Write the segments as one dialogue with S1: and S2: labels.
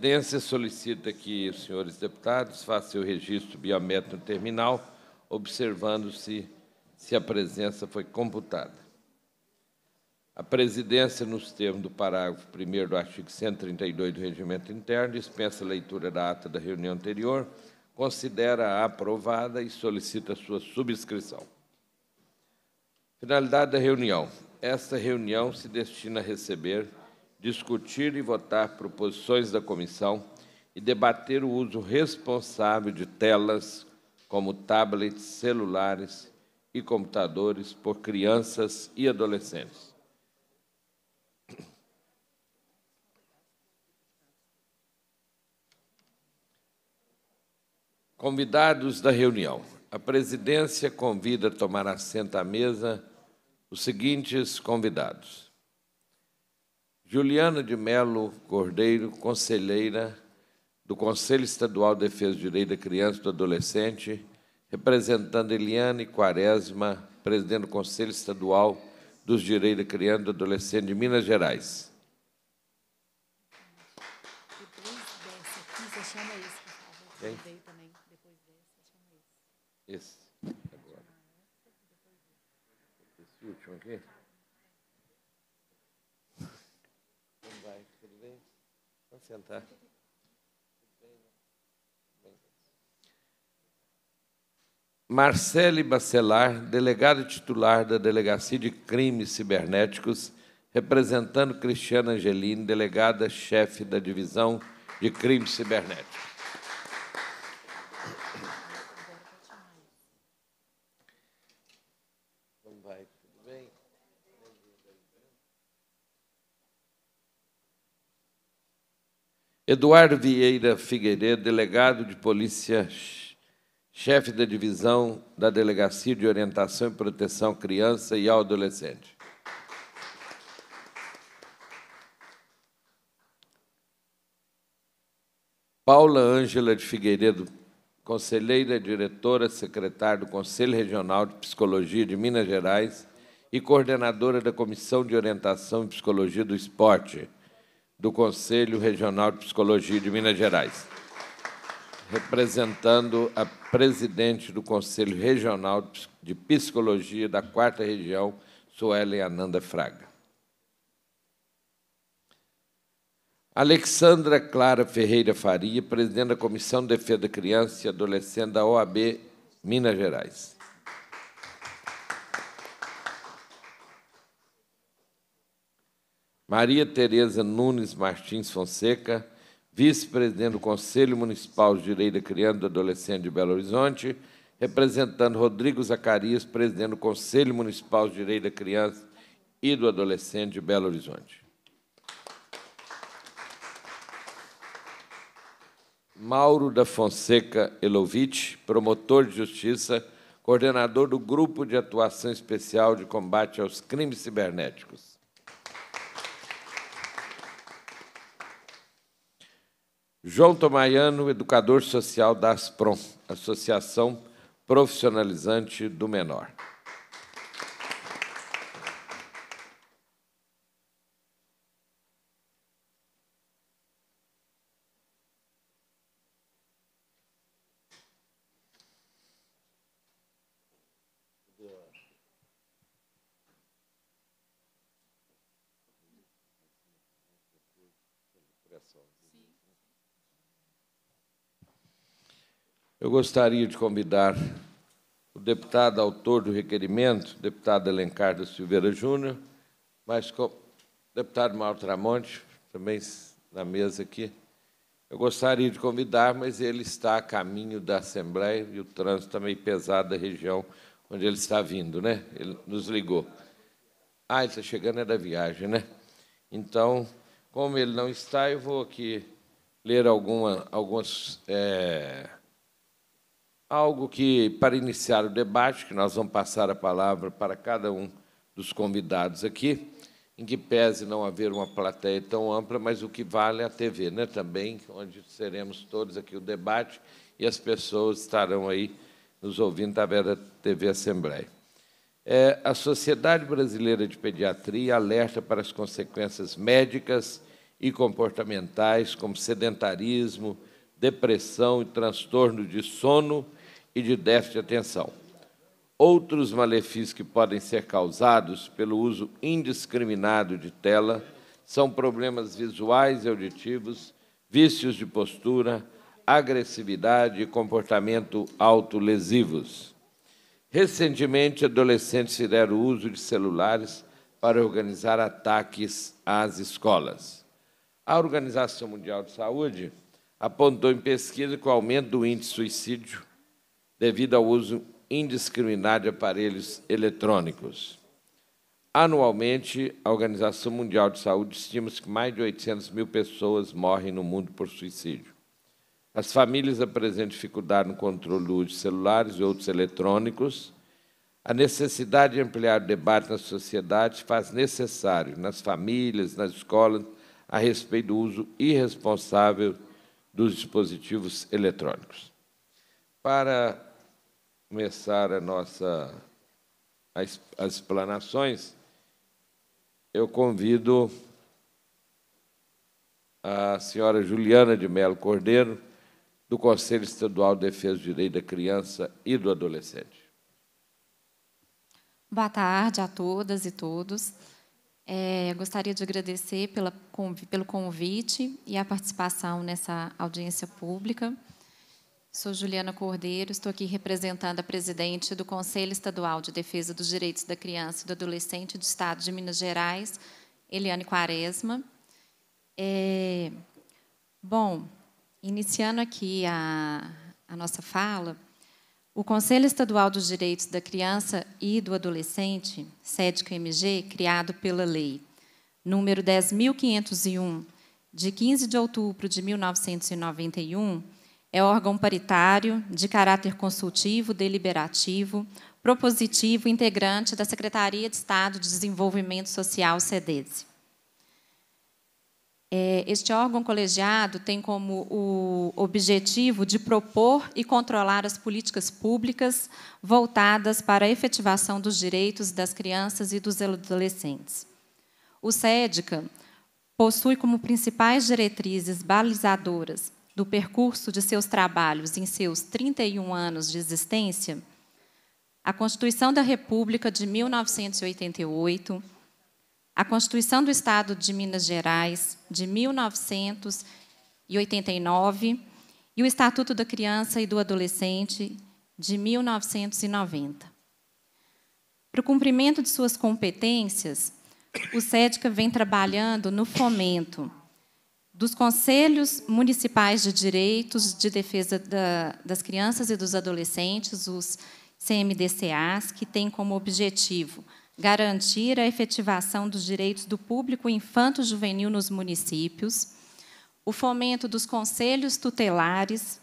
S1: presidência solicita que os senhores deputados façam o registro biométrico no terminal, observando se, se a presença foi computada. A presidência, nos termos do parágrafo 1 do artigo 132 do Regimento Interno, dispensa a leitura da ata da reunião anterior, considera-a aprovada e solicita sua subscrição. Finalidade da reunião. Esta reunião se destina a receber discutir e votar proposições da comissão e debater o uso responsável de telas, como tablets, celulares e computadores, por crianças e adolescentes. Convidados da reunião, a presidência convida a tomar assento à mesa os seguintes convidados: Juliana de Melo Cordeiro, conselheira do Conselho Estadual de Defesa do Direito da Criança e do Adolescente, representando Eliane Quaresma, presidente do Conselho Estadual dos Direitos da Criança e do Adolescente de Minas Gerais.
S2: Depois dessa você chama isso,
S3: por favor.
S1: Isso. sentar. Marcele Bacelar, delegado titular da Delegacia de Crimes Cibernéticos, representando Cristiana Angelini, delegada-chefe da Divisão de Crimes Cibernéticos. Eduardo Vieira Figueiredo, delegado de polícia, chefe da divisão da Delegacia de Orientação e Proteção à Criança e ao Adolescente. Paula Ângela de Figueiredo, conselheira diretora, secretária do Conselho Regional de Psicologia de Minas Gerais e coordenadora da Comissão de Orientação e Psicologia do Esporte do Conselho Regional de Psicologia de Minas Gerais, representando a presidente do Conselho Regional de Psicologia da Quarta Região, Suelen Ananda Fraga. Alexandra Clara Ferreira Faria, presidente da Comissão de Defesa da Criança e Adolescente da OAB Minas Gerais. Maria Tereza Nunes Martins Fonseca, vice-presidente do Conselho Municipal de Direito da Criança e do Adolescente de Belo Horizonte, representando Rodrigo Zacarias, presidente do Conselho Municipal de Direito da Criança e do Adolescente de Belo Horizonte. Mauro da Fonseca Elovitch, promotor de justiça, coordenador do Grupo de Atuação Especial de Combate aos Crimes Cibernéticos. João Tomaiano, educador social da ASPROM, Associação Profissionalizante do Menor. Gracias. Eu gostaria de convidar o deputado autor do requerimento, deputado Alencar da Silveira Júnior, mas com o deputado Mauro Tramonte, também na mesa aqui. Eu gostaria de convidar, mas ele está a caminho da Assembleia e o trânsito também pesado da região onde ele está vindo, né? Ele nos ligou. Ah, ele está chegando é da viagem, né? Então, como ele não está, eu vou aqui ler alguma, algumas. É algo que, para iniciar o debate, que nós vamos passar a palavra para cada um dos convidados aqui, em que pese não haver uma plateia tão ampla, mas o que vale é a TV, né, também, onde seremos todos aqui o debate e as pessoas estarão aí nos ouvindo através da TV Assembleia. É, a Sociedade Brasileira de Pediatria alerta para as consequências médicas e comportamentais, como sedentarismo, depressão e transtorno de sono, e de déficit de atenção. Outros malefícios que podem ser causados pelo uso indiscriminado de tela são problemas visuais e auditivos, vícios de postura, agressividade e comportamento autolesivos. Recentemente, adolescentes fizeram uso de celulares para organizar ataques às escolas. A Organização Mundial de Saúde apontou em pesquisa que o aumento do índice de suicídio devido ao uso indiscriminado de aparelhos eletrônicos. Anualmente, a Organização Mundial de Saúde estima que mais de 800 mil pessoas morrem no mundo por suicídio. As famílias apresentam dificuldade no controle do uso de celulares e outros eletrônicos. A necessidade de ampliar o debate na sociedade faz necessário, nas famílias, nas escolas, a respeito do uso irresponsável dos dispositivos eletrônicos. Para começar a nossa as, as explanações, eu convido a senhora Juliana de Melo Cordeiro, do Conselho Estadual de Defesa do Direito da Criança e do Adolescente.
S4: Boa tarde a todas e todos. É, gostaria de agradecer pela, pelo convite e a participação nessa audiência pública. Sou Juliana Cordeiro, estou aqui representando a presidente do Conselho Estadual de Defesa dos Direitos da Criança e do Adolescente do Estado de Minas Gerais, Eliane Quaresma. É, bom, iniciando aqui a, a nossa fala, o Conselho Estadual dos Direitos da Criança e do Adolescente, SEDCO-MG, criado pela Lei número 10.501, de 15 de outubro de 1991, é órgão paritário, de caráter consultivo, deliberativo, propositivo, integrante da Secretaria de Estado de Desenvolvimento Social, SEDESE. É, este órgão colegiado tem como o objetivo de propor e controlar as políticas públicas voltadas para a efetivação dos direitos das crianças e dos adolescentes. O SEDCA possui como principais diretrizes balizadoras do percurso de seus trabalhos em seus 31 anos de existência, a Constituição da República de 1988, a Constituição do Estado de Minas Gerais de 1989 e o Estatuto da Criança e do Adolescente de 1990. Para o cumprimento de suas competências, o SEDCA vem trabalhando no fomento dos Conselhos Municipais de Direitos de Defesa da, das Crianças e dos Adolescentes, os CMDCAs, que tem como objetivo garantir a efetivação dos direitos do público infanto-juvenil nos municípios, o fomento dos conselhos tutelares,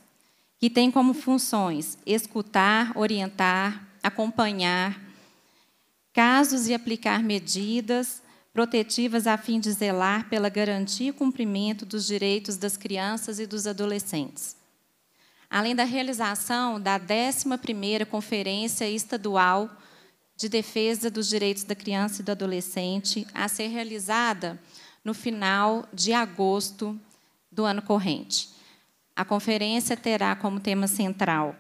S4: que tem como funções escutar, orientar, acompanhar casos e aplicar medidas protetivas a fim de zelar pela garantia e cumprimento dos direitos das crianças e dos adolescentes. Além da realização da 11ª Conferência Estadual de Defesa dos Direitos da Criança e do Adolescente, a ser realizada no final de agosto do ano corrente. A conferência terá como tema central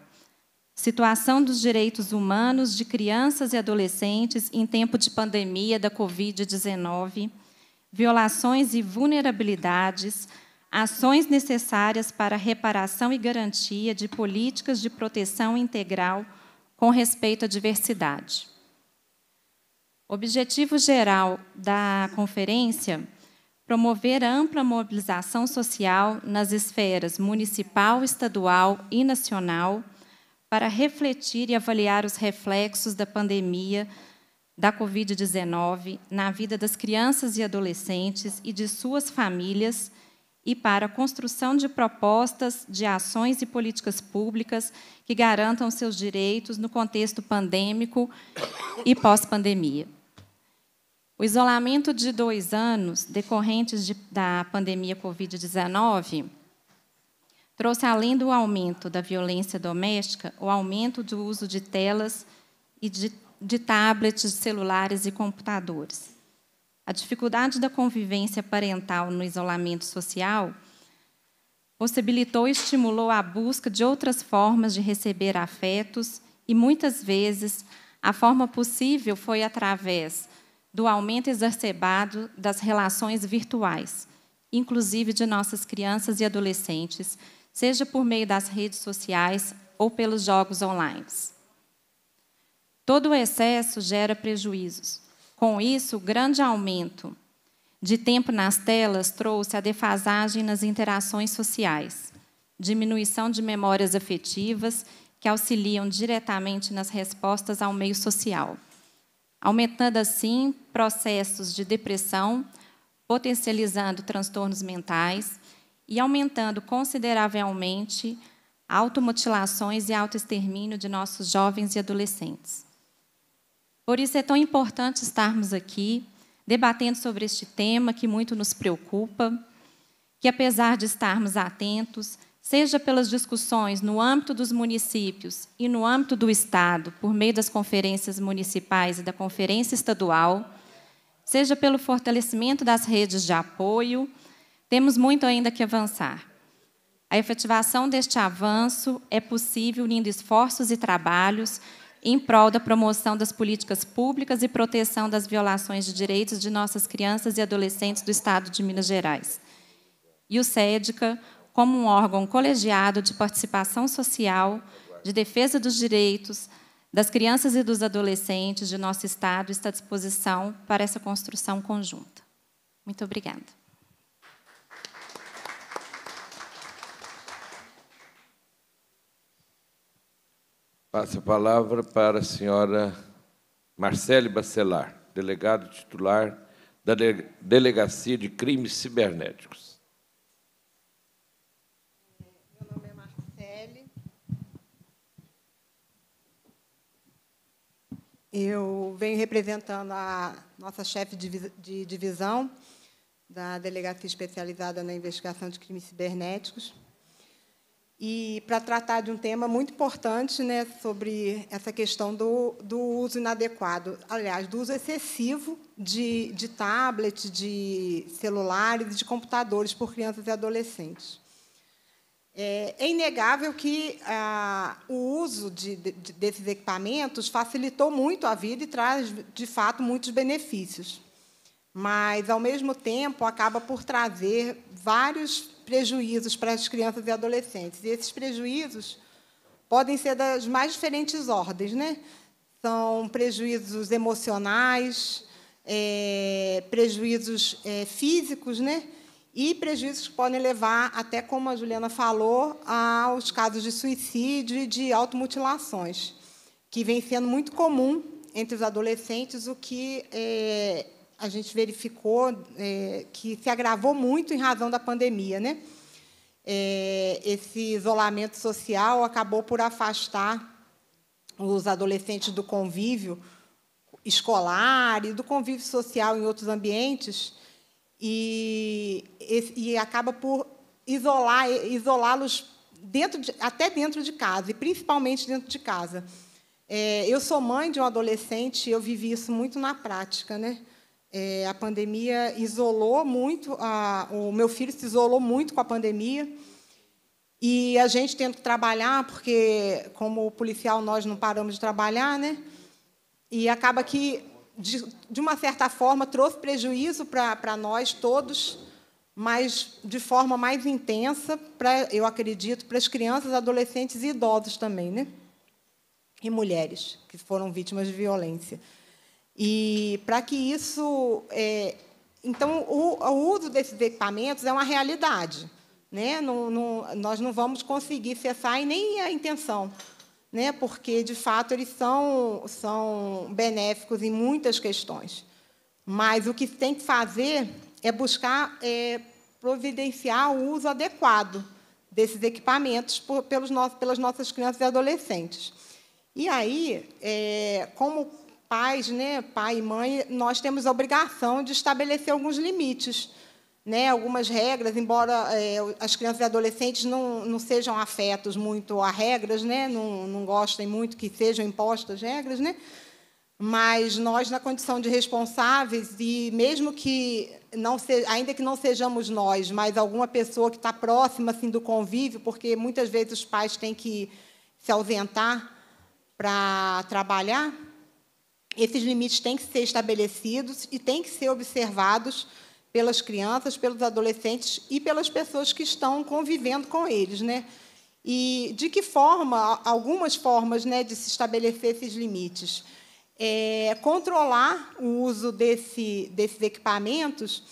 S4: situação dos direitos humanos de crianças e adolescentes em tempo de pandemia da Covid-19, violações e vulnerabilidades, ações necessárias para reparação e garantia de políticas de proteção integral com respeito à diversidade. Objetivo geral da conferência promover ampla mobilização social nas esferas municipal, estadual e nacional para refletir e avaliar os reflexos da pandemia da Covid-19 na vida das crianças e adolescentes e de suas famílias e para a construção de propostas de ações e políticas públicas que garantam seus direitos no contexto pandêmico e pós-pandemia. O isolamento de dois anos decorrentes de, da pandemia Covid-19 trouxe, além do aumento da violência doméstica, o aumento do uso de telas e de, de tablets, celulares e computadores. A dificuldade da convivência parental no isolamento social possibilitou e estimulou a busca de outras formas de receber afetos e muitas vezes a forma possível foi através do aumento exacerbado das relações virtuais, inclusive de nossas crianças e adolescentes, seja por meio das redes sociais ou pelos jogos online. Todo o excesso gera prejuízos. Com isso, o grande aumento de tempo nas telas trouxe a defasagem nas interações sociais, diminuição de memórias afetivas que auxiliam diretamente nas respostas ao meio social, aumentando assim processos de depressão, potencializando transtornos mentais e aumentando consideravelmente automutilações e autoextermínio de nossos jovens e adolescentes. Por isso é tão importante estarmos aqui debatendo sobre este tema que muito nos preocupa, que apesar de estarmos atentos, seja pelas discussões no âmbito dos municípios e no âmbito do Estado, por meio das conferências municipais e da conferência estadual, seja pelo fortalecimento das redes de apoio temos muito ainda que avançar. A efetivação deste avanço é possível unindo esforços e trabalhos em prol da promoção das políticas públicas e proteção das violações de direitos de nossas crianças e adolescentes do Estado de Minas Gerais. E o SEDCA, como um órgão colegiado de participação social, de defesa dos direitos das crianças e dos adolescentes de nosso Estado, está à disposição para essa construção conjunta. Muito obrigada.
S1: Passo a palavra para a senhora Marcele Bacelar, delegado titular da Delegacia de Crimes Cibernéticos. Meu nome é Marcele.
S5: Eu venho representando a nossa chefe de divisão da Delegacia Especializada na Investigação de Crimes Cibernéticos e para tratar de um tema muito importante né, sobre essa questão do, do uso inadequado, aliás, do uso excessivo de, de tablets, de celulares e de computadores por crianças e adolescentes. É, é inegável que ah, o uso de, de, desses equipamentos facilitou muito a vida e traz, de fato, muitos benefícios. Mas, ao mesmo tempo, acaba por trazer vários prejuízos para as crianças e adolescentes. E esses prejuízos podem ser das mais diferentes ordens, né? São prejuízos emocionais, é, prejuízos é, físicos, né? E prejuízos que podem levar, até como a Juliana falou, aos casos de suicídio e de automutilações, que vem sendo muito comum entre os adolescentes, o que é, a gente verificou é, que se agravou muito em razão da pandemia. Né? É, esse isolamento social acabou por afastar os adolescentes do convívio escolar e do convívio social em outros ambientes e, e acaba por isolar isolá-los dentro de, até dentro de casa e principalmente dentro de casa. É, eu sou mãe de um adolescente e eu vivi isso muito na prática, né? É, a pandemia isolou muito, a, o meu filho se isolou muito com a pandemia. E a gente tendo que trabalhar, porque, como policial, nós não paramos de trabalhar, né? E acaba que, de, de uma certa forma, trouxe prejuízo para nós todos, mas de forma mais intensa, pra, eu acredito, para as crianças, adolescentes e idosos também, né? E mulheres que foram vítimas de violência. E para que isso. É, então, o, o, uso desses equipamentos é uma realidade. Né? Não, não, nós não vamos conseguir cessar e nem a intenção, né? porque, de fato, eles são, são benéficos em muitas questões. Mas o que tem que fazer é buscar é, providenciar o uso adequado desses equipamentos por, pelos nossos, pelas nossas crianças e adolescentes. E aí, é, como pais, né, pai e mãe, nós temos a obrigação de estabelecer alguns limites, né, algumas regras, embora é, as crianças e adolescentes não, não sejam afetos muito a regras, né, não, não gostem muito que sejam impostas regras, né, mas nós, na condição de responsáveis, e mesmo que, não se, ainda que não sejamos nós, mas alguma pessoa que está próxima assim, do convívio, porque muitas vezes os pais têm que se ausentar para trabalhar, esses limites têm que ser estabelecidos e têm que ser observados pelas crianças, pelos adolescentes e pelas pessoas que estão convivendo com eles, né? E de que forma, algumas formas, né, de se estabelecer esses limites? É, controlar o uso desse, desses equipamentos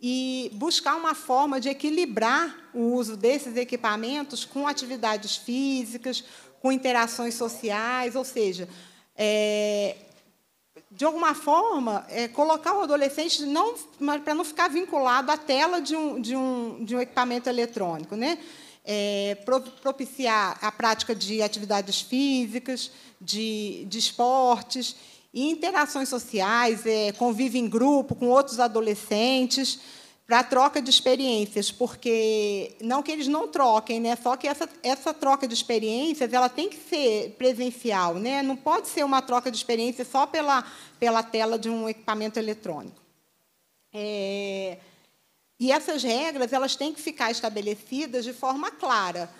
S5: e buscar uma forma de equilibrar o uso desses equipamentos com atividades físicas, com interações sociais, ou seja, é, de alguma forma, é, colocar o adolescente não, para não ficar vinculado à tela de um, de um, de um equipamento eletrônico. Né? É, propiciar a prática de atividades físicas, de, de esportes, e interações sociais, é, em grupo com outros adolescentes para a troca de experiências, porque não que eles não troquem, né? Só que essa, essa troca de experiências ela tem que ser presencial, né? Não pode ser uma troca de experiências só pela pela tela de um equipamento eletrônico. É, e essas regras elas têm que ficar estabelecidas de forma clara.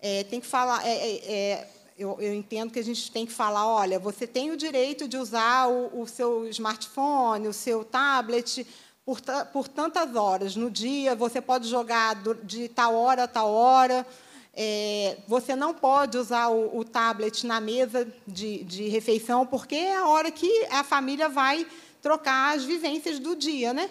S5: É, tem que falar. É, é, é eu, eu, entendo que a gente tem que falar, olha, você tem o direito de usar o, o seu smartphone, o seu tablet por, por tantas horas no dia, você pode jogar de tal hora a tal hora, é, você não pode usar o, o tablet na mesa de, de, refeição, porque é a hora que a família vai trocar as vivências do dia, né?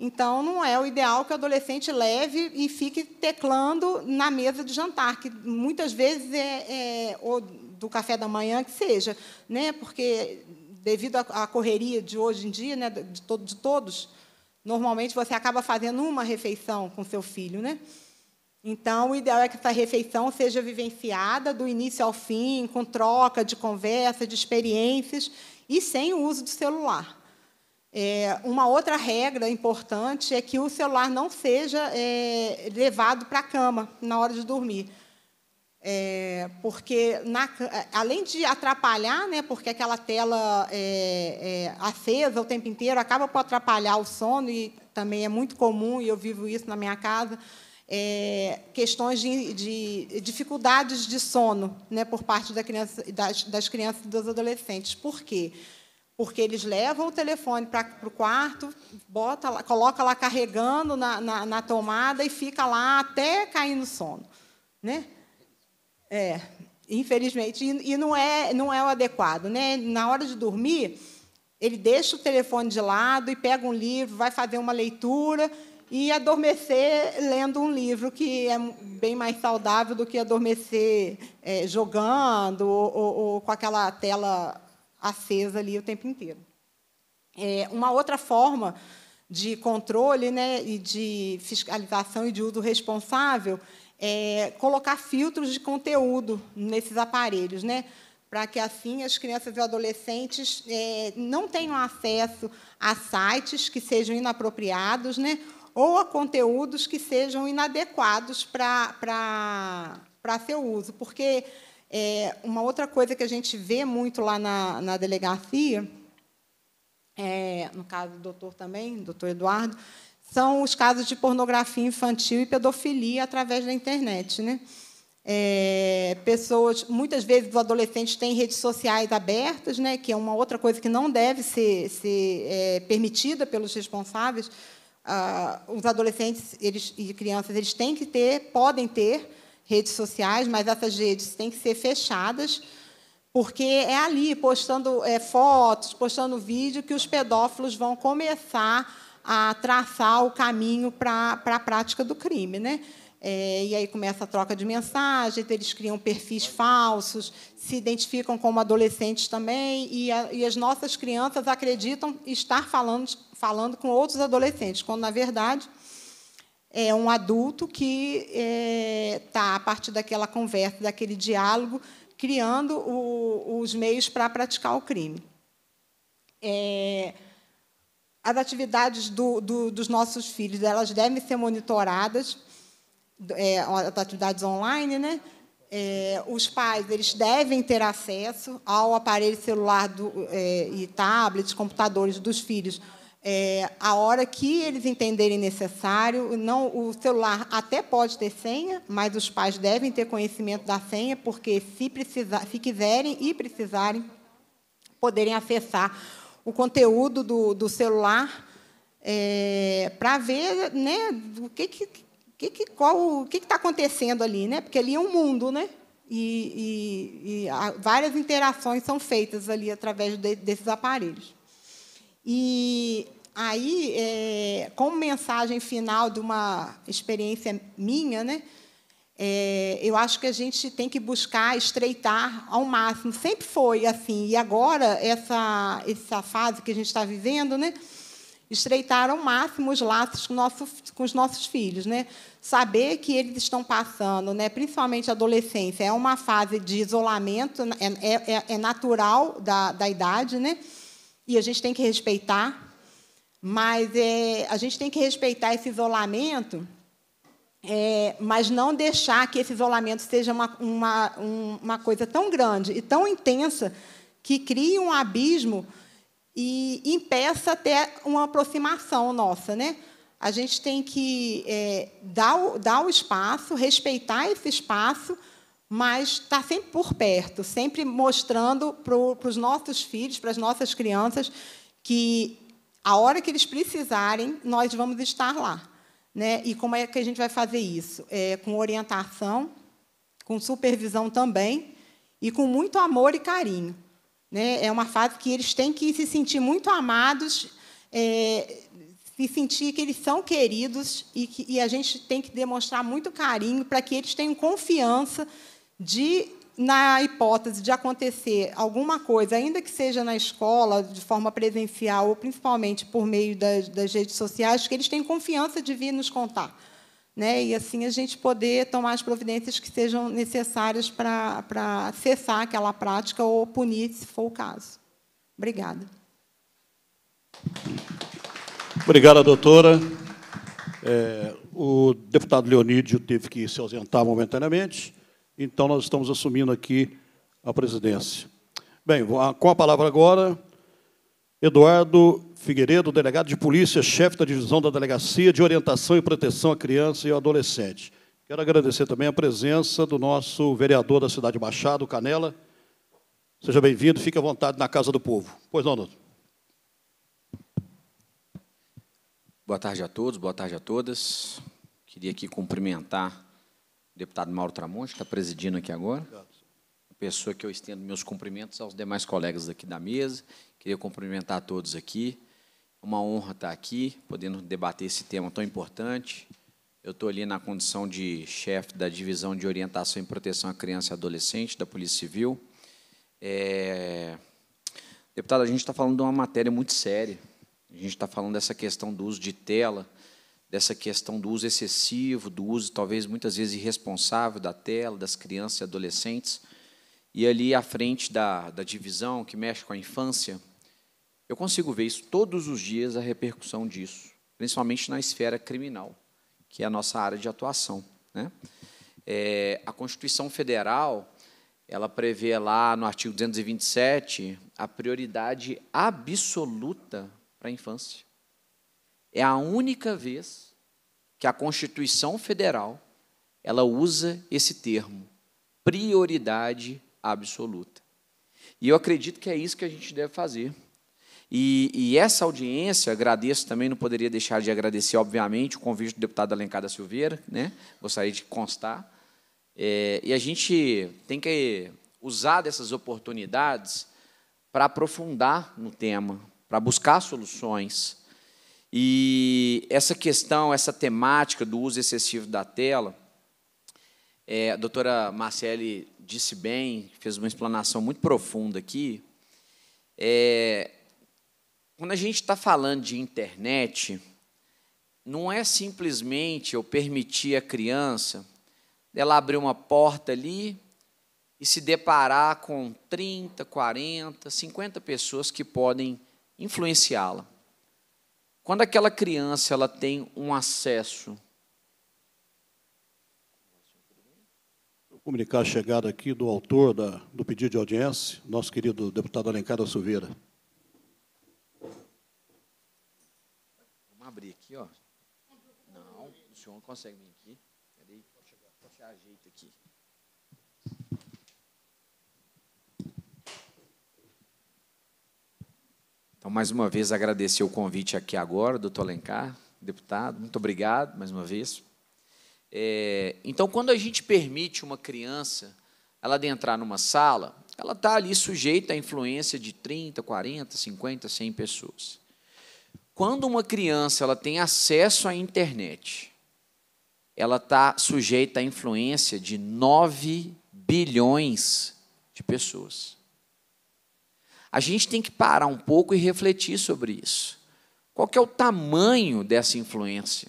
S5: Então, não é o ideal que o adolescente leve e fique teclando na mesa de jantar, que muitas vezes é, é ou do café da manhã que seja, né? Porque devido à correria de hoje em dia, né, de, to de todos, Normalmente você acaba fazendo uma refeição com seu filho, né? Então, o ideal é que essa refeição seja vivenciada do início ao fim, com troca de conversa, de experiências e sem o uso do celular. É, uma outra regra importante é que o celular não seja é, levado para a cama na hora de dormir. É, porque, na, é, além de atrapalhar, né, porque aquela tela é, é, acesa o tempo inteiro acaba por atrapalhar o sono, e também é muito comum, e eu vivo isso na minha casa, é, questões de, de, dificuldades de sono né, por parte da criança, das, das crianças e dos adolescentes. Por quê? porque eles levam o telefone para o quarto, bota, lá, coloca lá carregando na, na, na, tomada e fica lá até cair no sono. Né? É, infelizmente. E, e, não, é, não é o adequado. Né? Na hora de dormir, ele deixa o telefone de lado e pega um livro, vai fazer uma leitura e adormecer lendo um livro, que é bem mais saudável do que adormecer é, jogando ou, ou, ou, com aquela tela acesa ali o tempo inteiro. É, uma outra forma de controle né, e de fiscalização e de uso responsável é, colocar filtros de conteúdo nesses aparelhos, né? para que assim as crianças e adolescentes é, não tenham acesso a sites que sejam inapropriados, né? ou a conteúdos que sejam inadequados para seu uso. Porque é, uma outra coisa que a gente vê muito lá na, na delegacia, é, no caso do doutor também, doutor Eduardo, são os casos de pornografia infantil e pedofilia através da internet. Né? É, pessoas, muitas vezes os adolescentes têm redes sociais abertas, né, que é uma outra coisa que não deve ser, ser é, permitida pelos responsáveis. Ah, os adolescentes eles, e crianças eles têm que ter, podem ter redes sociais, mas essas redes têm que ser fechadas, porque é ali, postando é, fotos, postando vídeo, que os pedófilos vão começar a traçar o caminho para a prática do crime. Né? É, e aí começa a troca de mensagens, eles criam perfis falsos, se identificam como adolescentes também, e, a, e as nossas crianças acreditam estar falando, falando com outros adolescentes, quando, na verdade, é um adulto que está, é, tá a partir daquela conversa, daquele diálogo, criando o, os meios para praticar o crime. É, as atividades do, do, dos nossos filhos elas devem ser monitoradas, é, as atividades online, né? É, os pais eles devem ter acesso ao aparelho celular do, é, e tablets, computadores dos filhos, é, a hora que eles entenderem necessário. Não, o celular até pode ter senha, mas os pais devem ter conhecimento da senha, porque se, precisar, se quiserem e precisarem, poderem acessar o conteúdo do, do celular é, para ver né, o que, que, que, qual, o que está acontecendo ali, né? porque ali é um mundo, né? e, e, e várias interações são feitas ali através de, desses aparelhos. E aí, é, como mensagem final de uma experiência minha, né? É, eu acho que a gente tem que buscar estreitar ao máximo. Sempre foi assim. E agora, essa, essa fase que a gente está vivendo, né? estreitar ao máximo os laços com, nosso, com os nossos filhos. Né? Saber que eles estão passando, né? principalmente a adolescência, é uma fase de isolamento, é, é, é, é natural da, da idade, né? e a gente tem que respeitar. Mas é, a gente tem que respeitar esse isolamento é, mas não deixar que esse isolamento seja uma, uma, uma coisa tão grande e tão intensa que crie um abismo e impeça até uma aproximação nossa, né? A gente tem que é, dar, o, dar o espaço, respeitar esse espaço, mas estar tá sempre por perto, sempre mostrando para os nossos filhos, para as nossas crianças, que a hora que eles precisarem, nós vamos estar lá. Né? E como é que a gente vai fazer isso? É, com orientação, com supervisão também, e com muito amor e carinho. Né? É uma fase que eles têm que se sentir muito amados, é, se sentir que eles são queridos e, que, e a gente tem que demonstrar muito carinho para que eles tenham confiança de na hipótese de acontecer alguma coisa, ainda que seja na escola, de forma presencial ou principalmente por meio das, das redes sociais, que eles têm confiança de vir nos contar. Né? E assim a gente poder tomar as providências que sejam necessárias para, para cessar aquela prática ou punir, se for o caso. Obrigada.
S6: Obrigada, doutora. É, o deputado Leonídio teve que se ausentar momentaneamente. Então, nós estamos assumindo aqui a presidência. Bem, ah, com a palavra agora, Eduardo Figueiredo, delegado de polícia, chefe da divisão da Delegacia de Orientação e Proteção à Criança e ao Adolescente. Quero agradecer também a presença do nosso vereador da cidade Machado, Canela. Seja bem-vindo, fique à vontade na Casa do Povo. Pois não, doutor.
S3: Boa tarde a todos, boa tarde a todas. Queria aqui cumprimentar deputado Mauro Tramonte, que está presidindo aqui agora. Obrigado. Pessoa que eu estendo meus cumprimentos aos demais colegas aqui da mesa. Queria cumprimentar todos aqui. uma honra estar aqui, podendo debater esse tema tão importante. Eu estou ali na condição de chefe da Divisão de Orientação e Proteção à Criança e Adolescente da Polícia Civil. É... Deputado, a gente está falando de uma matéria muito séria. A gente está falando dessa questão do uso de tela dessa questão do uso excessivo, do uso talvez muitas vezes irresponsável da tela, das crianças e adolescentes. E ali à frente da, da divisão que mexe com a infância, eu consigo ver isso todos os dias, a repercussão disso, principalmente na esfera criminal, que é a nossa área de atuação. Né? É, a Constituição Federal ela prevê lá no artigo 227 a prioridade absoluta para a infância é a única vez que a Constituição Federal ela usa esse termo, prioridade absoluta. E eu acredito que é isso que a gente deve fazer. E, e, essa audiência, agradeço também, não poderia deixar de agradecer, obviamente, o convite do deputado Alencar da Silveira, né? gostaria de constar. É, e a gente tem que usar dessas oportunidades para aprofundar no tema, para buscar soluções, e essa questão, essa temática do uso excessivo da tela, é, a doutora Marcele disse bem, fez uma explanação muito profunda aqui. É, quando a gente está falando de internet, não é simplesmente eu permitir a criança ela abrir uma porta ali e se deparar com 30, 40, 50 pessoas que podem influenciá-la. Quando aquela criança ela tem um acesso.
S6: Vou comunicar a chegada aqui do autor da, do pedido de audiência, nosso querido deputado Alencar da Silveira.
S3: Vamos abrir aqui, ó. Não, o senhor não consegue me Então, mais uma vez, agradecer o convite aqui agora, doutor Alencar, deputado. Muito obrigado, mais uma vez. É, então, quando a gente permite uma criança ela adentrar numa sala, ela está ali sujeita à influência de 30, 40, 50, 100 pessoas. Quando uma criança ela tem acesso à internet, ela está sujeita à influência de 9 bilhões de pessoas a gente tem que parar um pouco e refletir sobre isso. Qual que é o tamanho dessa influência?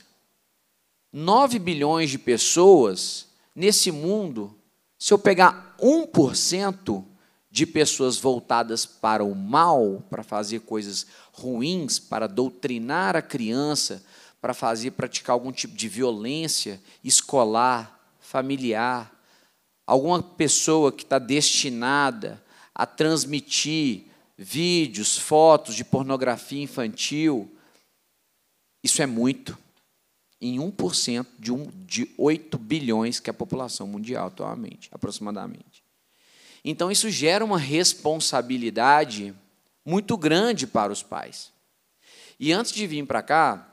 S3: 9 bilhões de pessoas nesse mundo, se eu pegar 1% de pessoas voltadas para o mal, para fazer coisas ruins, para doutrinar a criança, para fazer praticar algum tipo de violência escolar, familiar, alguma pessoa que está destinada a transmitir vídeos, fotos de pornografia infantil. Isso é muito. Em 1% de, um, de 8 bilhões que é a população mundial atualmente, aproximadamente. Então, isso gera uma responsabilidade muito grande para os pais. E antes de vir para cá,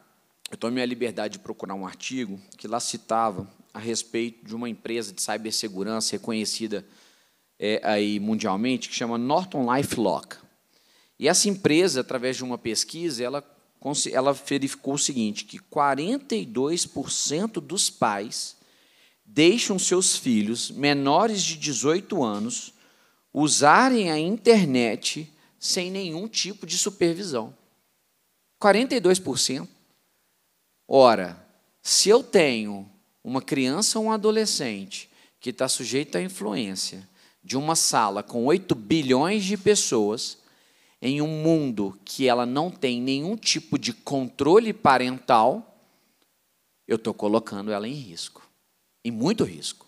S3: eu tomei a liberdade de procurar um artigo que lá citava a respeito de uma empresa de cibersegurança reconhecida é, aí mundialmente, que chama Norton LifeLock. E essa empresa, através de uma pesquisa, ela, ela verificou o seguinte, que 42% dos pais deixam seus filhos menores de 18 anos usarem a internet sem nenhum tipo de supervisão. 42%. Ora, se eu tenho uma criança ou um adolescente que está sujeito à influência de uma sala com 8 bilhões de pessoas, em um mundo que ela não tem nenhum tipo de controle parental, eu estou colocando ela em risco, em muito risco.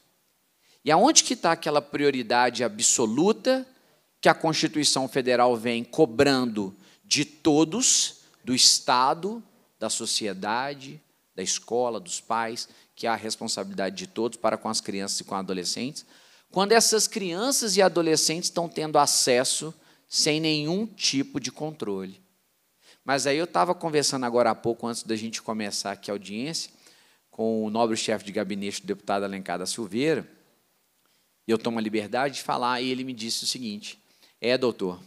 S3: E aonde que está aquela prioridade absoluta que a Constituição Federal vem cobrando de todos, do Estado, da sociedade, da escola, dos pais, que é a responsabilidade de todos para com as crianças e com adolescentes? Quando essas crianças e adolescentes estão tendo acesso sem nenhum tipo de controle. Mas aí eu estava conversando agora há pouco, antes da gente começar aqui a audiência, com o nobre chefe de gabinete do deputado Alencar da Silveira, e eu tomo a liberdade de falar, e ele me disse o seguinte: É, doutor,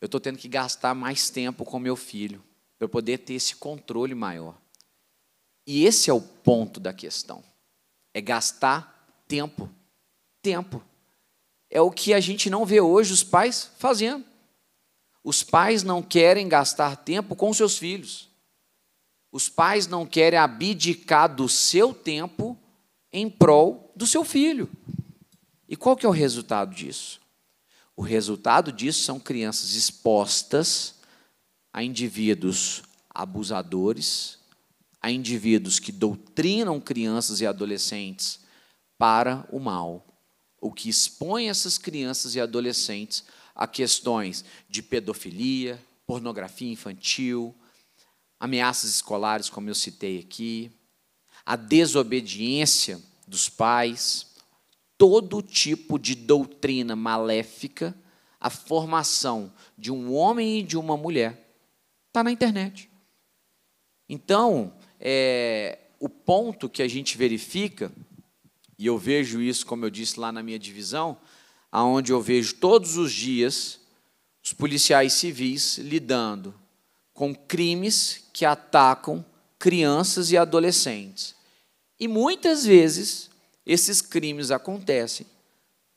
S3: eu estou tendo que gastar mais tempo com meu filho, para poder ter esse controle maior. E esse é o ponto da questão: é gastar tempo. Tempo. É o que a gente não vê hoje os pais fazendo. Os pais não querem gastar tempo com seus filhos. Os pais não querem abdicar do seu tempo em prol do seu filho. E qual que é o resultado disso? O resultado disso são crianças expostas a indivíduos abusadores, a indivíduos que doutrinam crianças e adolescentes para o mal, o que expõe essas crianças e adolescentes a questões de pedofilia, pornografia infantil, ameaças escolares, como eu citei aqui, a desobediência dos pais, todo tipo de doutrina maléfica, a formação de um homem e de uma mulher está na internet. Então, é, o ponto que a gente verifica, e eu vejo isso, como eu disse lá na minha divisão, aonde eu vejo todos os dias os policiais civis lidando com crimes que atacam crianças e adolescentes. E muitas vezes esses crimes acontecem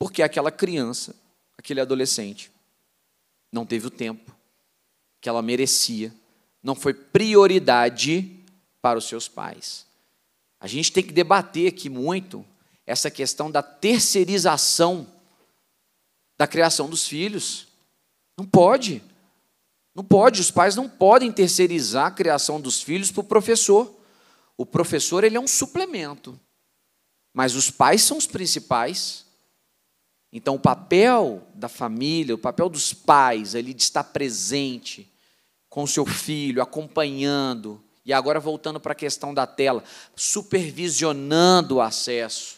S3: porque aquela criança, aquele adolescente, não teve o tempo que ela merecia, não foi prioridade para os seus pais. A gente tem que debater aqui muito essa questão da terceirização da criação dos filhos. Não pode. Não pode, os pais não podem terceirizar a criação dos filhos para o professor. O professor ele é um suplemento, mas os pais são os principais. Então, o papel da família, o papel dos pais ali de estar presente com o seu filho, acompanhando, e agora voltando para a questão da tela, supervisionando o acesso,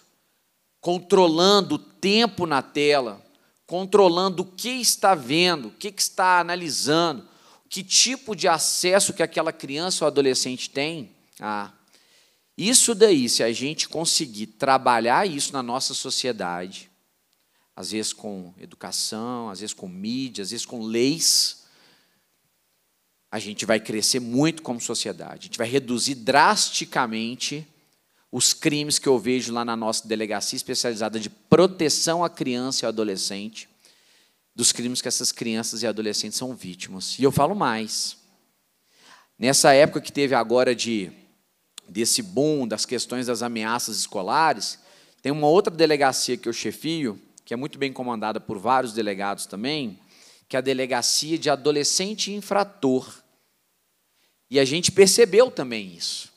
S3: controlando o tempo na tela controlando o que está vendo, o que está analisando, que tipo de acesso que aquela criança ou adolescente tem. Ah, isso daí, se a gente conseguir trabalhar isso na nossa sociedade, às vezes com educação, às vezes com mídia, às vezes com leis, a gente vai crescer muito como sociedade. A gente vai reduzir drasticamente os crimes que eu vejo lá na nossa delegacia especializada de proteção à criança e ao adolescente, dos crimes que essas crianças e adolescentes são vítimas. E eu falo mais. Nessa época que teve agora de desse boom das questões das ameaças escolares, tem uma outra delegacia que eu chefio, que é muito bem comandada por vários delegados também, que é a delegacia de adolescente infrator. E a gente percebeu também isso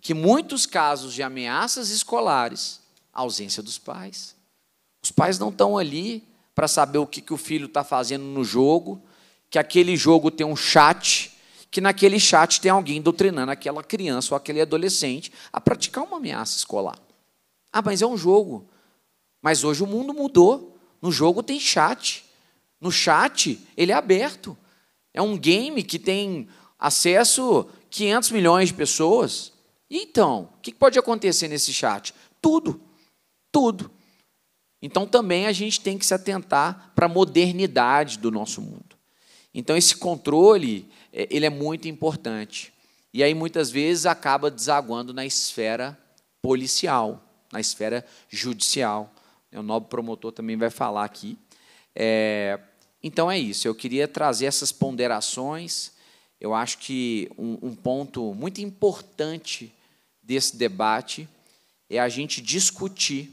S3: que muitos casos de ameaças escolares, ausência dos pais. Os pais não estão ali para saber o que, que o filho está fazendo no jogo, que aquele jogo tem um chat, que naquele chat tem alguém doutrinando aquela criança ou aquele adolescente a praticar uma ameaça escolar. Ah, mas é um jogo. Mas hoje o mundo mudou. No jogo tem chat. No chat, ele é aberto. É um game que tem acesso 500 milhões de pessoas. Então, o que pode acontecer nesse chat? Tudo, tudo. Então, também a gente tem que se atentar para a modernidade do nosso mundo. Então, esse controle é, ele é muito importante. E aí, muitas vezes, acaba desaguando na esfera policial, na esfera judicial. É, o nobre promotor também vai falar aqui. É, então, é isso. Eu queria trazer essas ponderações. Eu acho que um, um ponto muito importante desse debate é a gente discutir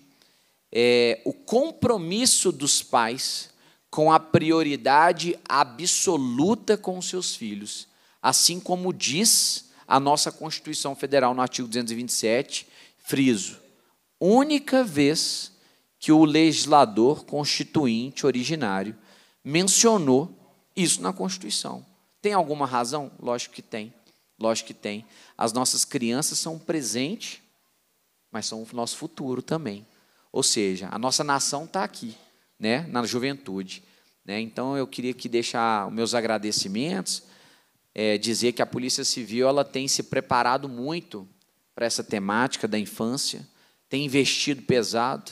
S3: é, o compromisso dos pais com a prioridade absoluta com os seus filhos, assim como diz a nossa Constituição Federal no artigo 227, friso, única vez que o legislador constituinte originário mencionou isso na Constituição. Tem alguma razão? Lógico que tem. Lógico que tem. As nossas crianças são o presente, mas são o nosso futuro também. Ou seja, a nossa nação está aqui, né, na juventude. Né? Então, eu queria que deixar meus agradecimentos, é, dizer que a Polícia Civil ela tem se preparado muito para essa temática da infância, tem investido pesado.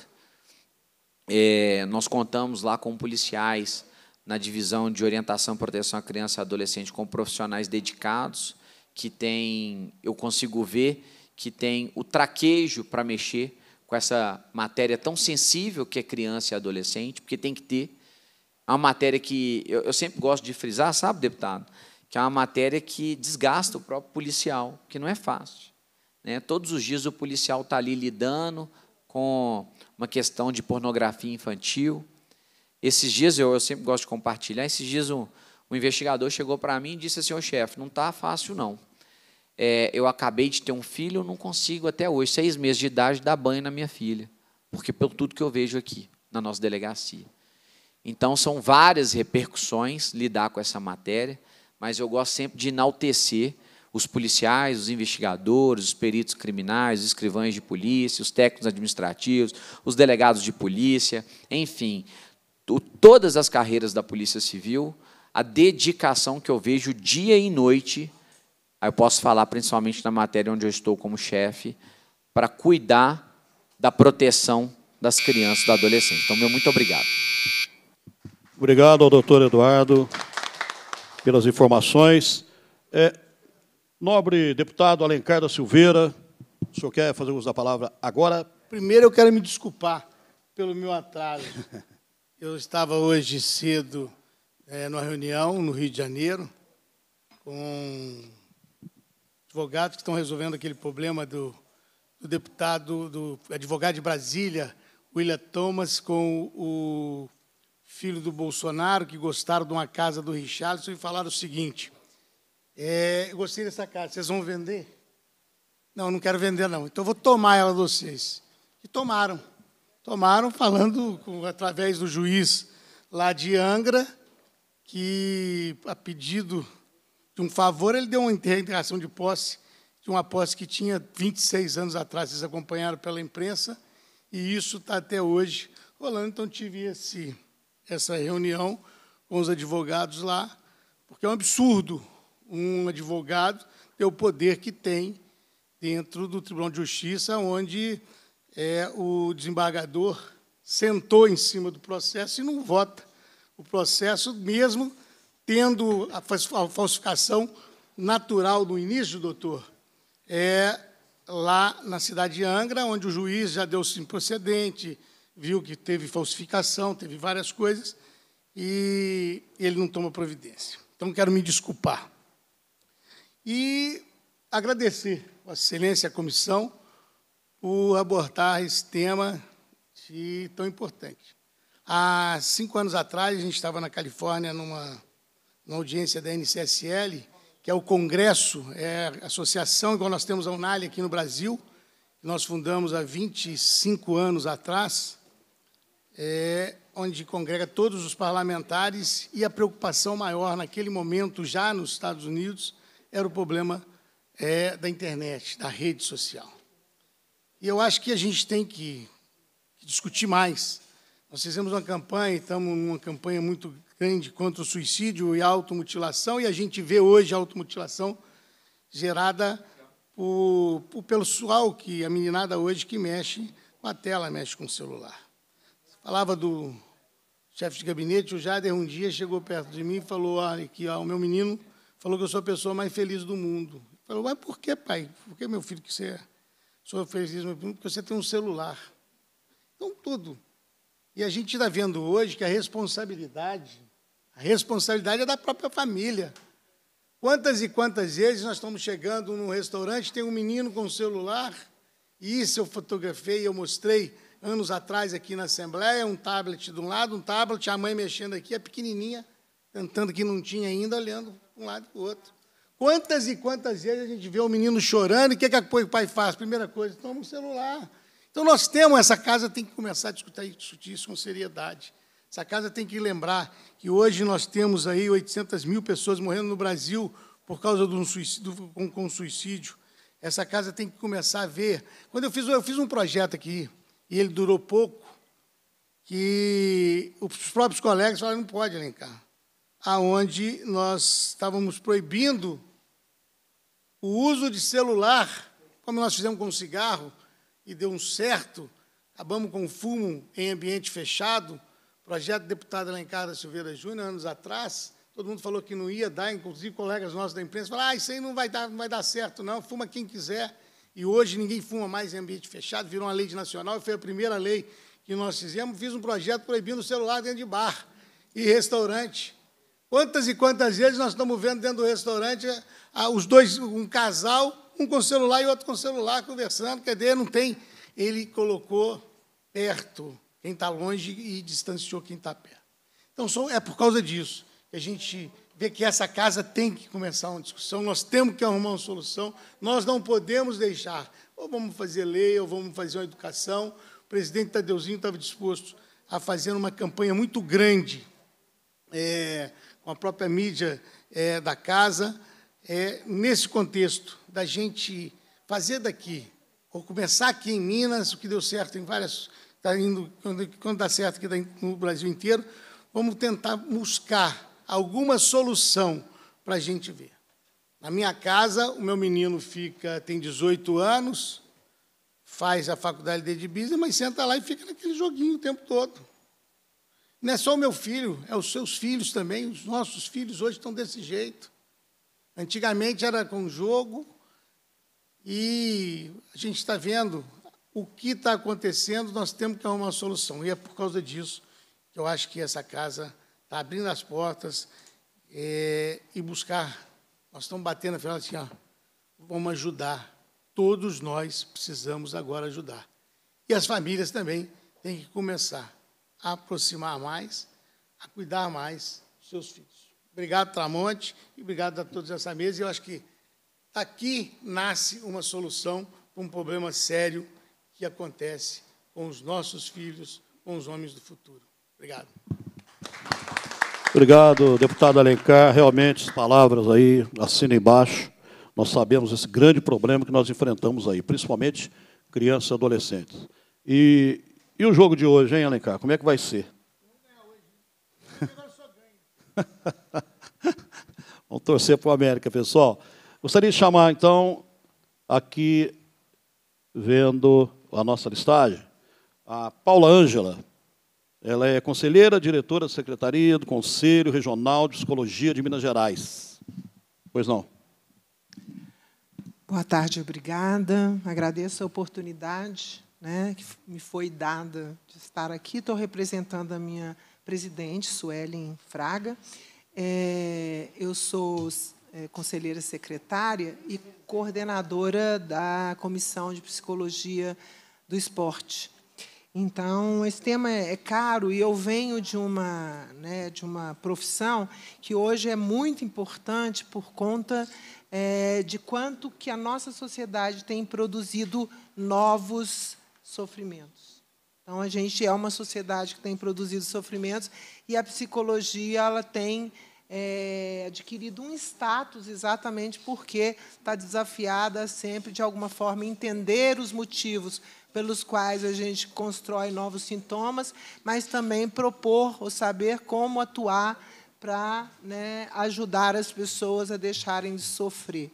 S3: É, nós contamos lá com policiais na divisão de orientação e proteção à criança e adolescente com profissionais dedicados que tem, eu consigo ver que tem o traquejo para mexer com essa matéria tão sensível que é criança e adolescente, porque tem que ter. É uma matéria que eu, eu sempre gosto de frisar, sabe, deputado? Que é uma matéria que desgasta o próprio policial, que não é fácil. Né? Todos os dias o policial está ali lidando com uma questão de pornografia infantil. Esses dias, eu, eu sempre gosto de compartilhar, esses dias um, um investigador chegou para mim e disse assim, ô chefe, não está fácil não é, eu acabei de ter um filho, eu não consigo até hoje, seis meses de idade, dar banho na minha filha, porque pelo tudo que eu vejo aqui na nossa delegacia. Então, são várias repercussões lidar com essa matéria, mas eu gosto sempre de enaltecer os policiais, os investigadores, os peritos criminais, os escrivães de polícia, os técnicos administrativos, os delegados de polícia, enfim, todas as carreiras da Polícia Civil, a dedicação que eu vejo dia e noite Aí eu posso falar principalmente na matéria onde eu estou como chefe, para cuidar da proteção das crianças, da
S6: adolescente. Então, meu muito obrigado. Obrigado ao doutor Eduardo pelas informações. É, nobre deputado Alencar da Silveira, o senhor quer fazer uso da palavra agora? Primeiro, eu quero me desculpar pelo
S7: meu atraso. Eu estava hoje cedo é, numa reunião no Rio de Janeiro com advogados que estão resolvendo aquele problema do, do deputado, do advogado de Brasília, William Thomas, com o filho do Bolsonaro, que gostaram de uma casa do Richardson e falaram o seguinte: é, eu gostei dessa casa, vocês vão vender? Não, não quero vender, não. Então eu vou tomar ela de vocês. E tomaram. Tomaram falando com, através do juiz lá de Angra, que, a pedido de um favor, ele deu uma reintegração de posse, de uma posse que tinha 26 anos atrás, vocês acompanharam pela imprensa, e isso está até hoje rolando. Então, tive esse, essa reunião com os advogados lá, porque é um absurdo um advogado ter o poder que tem dentro do Tribunal de Justiça, onde é, o desembargador sentou em cima do processo e não vota. O processo mesmo tendo a falsificação natural no início, doutor, é lá na cidade de Angra, onde o juiz já deu-se improcedente, viu que teve falsificação, teve várias coisas, e ele não toma providência. Então, quero me desculpar. E agradecer, Vossa Excelência, a comissão, por abordar esse tema de tão importante. Há cinco anos atrás, a gente estava na Califórnia, numa na audiência da NCSL, que é o congresso, é a associação igual nós temos a Unali aqui no Brasil, que nós fundamos há 25 anos atrás, é, onde congrega todos os parlamentares e a preocupação maior naquele momento, já nos Estados Unidos, era o problema é, da internet, da rede social. E eu acho que a gente tem que discutir mais. Nós fizemos uma campanha, estamos numa campanha muito grande contra o suicídio e a automutilação, e a gente vê hoje a automutilação gerada por, por pessoal que a meninada hoje que mexe com a tela, mexe com o celular. Falava do chefe de gabinete, o Jader um dia chegou perto de mim e falou: olha, que ó, o meu menino falou que eu sou a pessoa mais feliz do mundo. Ele falou: mas por que, pai? Por que, meu filho, que você é sou feliz do Porque você tem um celular. Então, tudo. E a gente está vendo hoje que a responsabilidade a responsabilidade é da própria família. Quantas e quantas vezes nós estamos chegando num restaurante, tem um menino com um celular, e isso eu fotografei, eu mostrei anos atrás aqui na Assembleia, um tablet de um lado, um tablet, a mãe mexendo aqui, a pequenininha, tentando que não tinha ainda, olhando um lado para o outro. Quantas e quantas vezes a gente vê o um menino chorando, e o que, é que o pai faz? Primeira coisa, toma um celular. Então, nós temos, essa casa tem que começar a discutir isso com seriedade. Essa casa tem que lembrar que hoje nós temos aí 800 mil pessoas morrendo no Brasil por causa de um suicídio, com, com suicídio. Essa casa tem que começar a ver. Quando eu fiz, eu fiz um projeto aqui, e ele durou pouco, que os próprios colegas falaram, não pode, Alencar, aonde nós estávamos proibindo o uso de celular, como nós fizemos com o cigarro, e deu um certo, acabamos com o fumo em ambiente fechado, projeto do deputado Alencar da Silveira Júnior, anos atrás, todo mundo falou que não ia dar, inclusive colegas nossos da imprensa falaram, ah, isso aí não vai dar, não vai dar certo, não, fuma quem quiser. E hoje ninguém fuma mais em ambiente fechado, virou uma lei nacional, foi a primeira lei que nós fizemos, fiz um projeto proibindo o celular dentro de bar e restaurante. Quantas e quantas vezes nós estamos vendo dentro do restaurante ah, os dois, um casal, um com celular e outro com celular, conversando, quer dizer, não tem. Ele colocou perto quem está longe e distanciou quem está perto. Então, só é por causa disso que a gente vê que essa casa tem que começar uma discussão, nós temos que arrumar uma solução, nós não podemos deixar, ou vamos fazer lei, ou vamos fazer uma educação. O presidente Tadeuzinho estava disposto a fazer uma campanha muito grande é, com a própria mídia é, da casa, é, nesse contexto da gente fazer daqui, ou começar aqui em Minas, o que deu certo em várias está indo, quando dá certo aqui no Brasil inteiro, vamos tentar buscar alguma solução para a gente ver. Na minha casa, o meu menino fica, tem 18 anos, faz a faculdade de business, mas senta lá e fica naquele joguinho o tempo todo. Não é só o meu filho, é os seus filhos também. Os nossos filhos hoje estão desse jeito. Antigamente era com jogo, e a gente está vendo o que está acontecendo, nós temos que arrumar uma solução. E é por causa disso que eu acho que essa casa está abrindo as portas é, e buscar. Nós estamos batendo, afinal, assim, ó, vamos ajudar. Todos nós precisamos agora ajudar. E as famílias também têm que começar a aproximar mais, a cuidar mais dos seus filhos. Obrigado, Tramonte, e obrigado a todos essa mesa. Eu acho que aqui nasce uma solução para um problema sério que acontece com os nossos filhos, com os homens do futuro. Obrigado.
S6: Obrigado, deputado Alencar. Realmente, as palavras aí, assina embaixo. Nós sabemos esse grande problema que nós enfrentamos aí, principalmente crianças e adolescentes. E, e o jogo de hoje, hein, Alencar? Como é que vai ser? Vamos torcer para o América, pessoal. Gostaria de chamar, então, aqui, vendo a nossa listagem, a Paula Ângela. Ela é conselheira, diretora da Secretaria do Conselho Regional de Psicologia de Minas Gerais. Pois não.
S2: Boa tarde, obrigada. Agradeço a oportunidade né, que me foi dada de estar aqui. Estou representando a minha presidente, Suelen Fraga. É, eu sou é, conselheira secretária e coordenadora da Comissão de Psicologia do esporte. Então, esse tema é, é caro e eu venho de uma, né, de uma profissão que hoje é muito importante por conta é, de quanto que a nossa sociedade tem produzido novos sofrimentos. Então, a gente é uma sociedade que tem produzido sofrimentos e a psicologia ela tem é, adquirido um status exatamente porque está desafiada sempre, de alguma forma, entender os motivos pelos quais a gente constrói novos sintomas, mas também propor ou saber como atuar para né, ajudar as pessoas a deixarem de sofrer.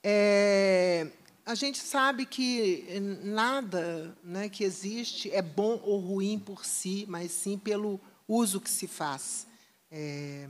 S2: É, a gente sabe que nada né, que existe é bom ou ruim por si, mas sim pelo uso que se faz. É,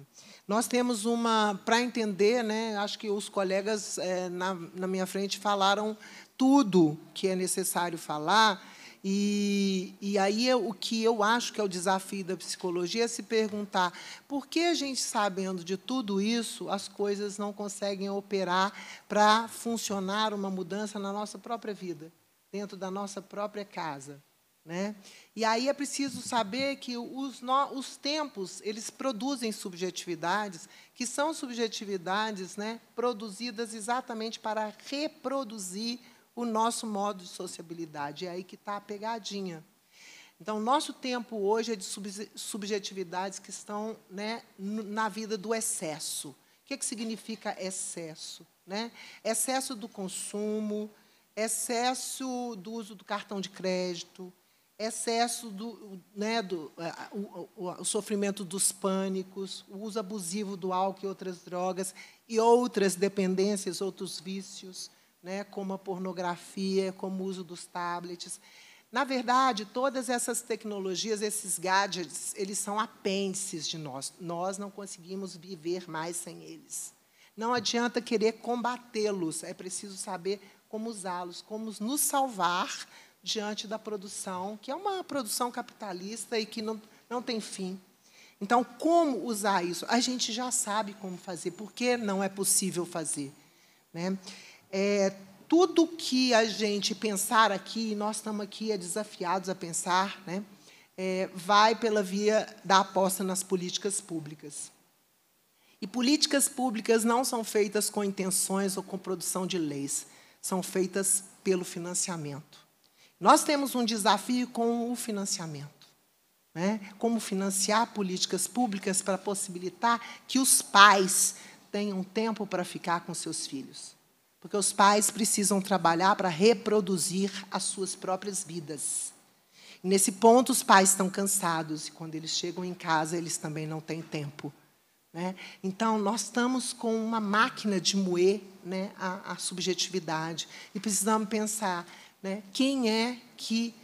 S2: nós temos uma, para entender, né, acho que os colegas é, na, na minha frente falaram tudo que é necessário falar. E, e aí é o que eu acho que é o desafio da psicologia é se perguntar por que a gente, sabendo de tudo isso, as coisas não conseguem operar para funcionar uma mudança na nossa própria vida, dentro da nossa própria casa. Né? E aí é preciso saber que os, no, os tempos eles produzem subjetividades que são subjetividades né, produzidas exatamente para reproduzir o nosso modo de sociabilidade. É aí que está a pegadinha. Então, nosso tempo hoje é de subjetividades que estão né, na vida do excesso. O que, é que significa excesso? Né? Excesso do consumo, excesso do uso do cartão de crédito, excesso do, né, do o, o, sofrimento dos pânicos, o uso abusivo do álcool e outras drogas e outras dependências, outros vícios né, como a pornografia, como o uso dos tablets. Na verdade, todas essas tecnologias, esses gadgets, eles são apêndices de nós. Nós não conseguimos viver mais sem eles. Não adianta querer combatê-los, é preciso saber como usá-los, como nos salvar diante da produção, que é uma produção capitalista e que não, não tem fim. Então, como usar isso? A gente já sabe como fazer, porque não é possível fazer. Né? É, tudo que a gente pensar aqui, e nós estamos aqui é desafiados a pensar, né, é, vai pela via da aposta nas políticas públicas. E políticas públicas não são feitas com intenções ou com produção de leis, são feitas pelo financiamento. Nós temos um desafio com o financiamento. Né? Como financiar políticas públicas para possibilitar que os pais tenham tempo para ficar com seus filhos. Porque os pais precisam trabalhar para reproduzir as suas próprias vidas. E nesse ponto, os pais estão cansados, e quando eles chegam em casa, eles também não têm tempo. Né? Então, nós estamos com uma máquina de moer né, a, a subjetividade, e precisamos pensar né, quem é que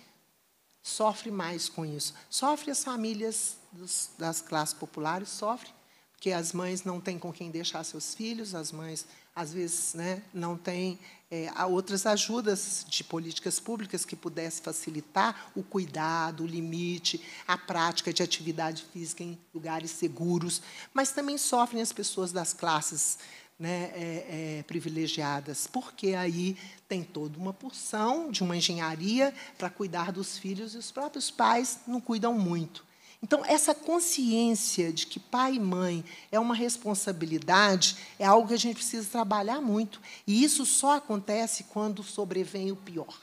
S2: sofre mais com isso. Sofre as famílias dos, das classes populares, sofre, porque as mães não têm com quem deixar seus filhos, as mães às vezes né, não tem é, outras ajudas de políticas públicas que pudessem facilitar o cuidado, o limite, a prática de atividade física em lugares seguros, mas também sofrem as pessoas das classes né, é, é, privilegiadas, porque aí tem toda uma porção de uma engenharia para cuidar dos filhos e os próprios pais não cuidam muito. Então, essa consciência de que pai e mãe é uma responsabilidade é algo que a gente precisa trabalhar muito. E isso só acontece quando sobrevém o pior.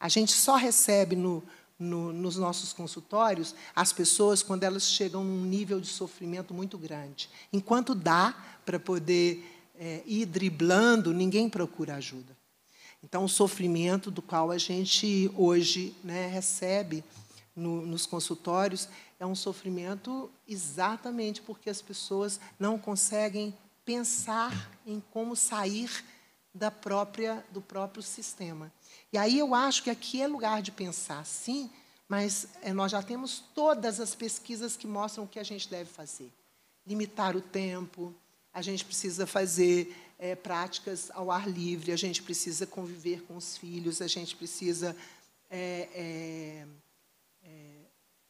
S2: A gente só recebe no, no, nos nossos consultórios as pessoas quando elas chegam num nível de sofrimento muito grande. Enquanto dá para poder é, ir driblando, ninguém procura ajuda. Então, o sofrimento do qual a gente hoje né, recebe no, nos consultórios é um sofrimento exatamente porque as pessoas não conseguem pensar em como sair da própria do próprio sistema. E aí eu acho que aqui é lugar de pensar, sim, mas eh, nós já temos todas as pesquisas que mostram o que a gente deve fazer. Limitar o tempo, a gente precisa fazer é, práticas ao ar livre, a gente precisa conviver com os filhos, a gente precisa é, é,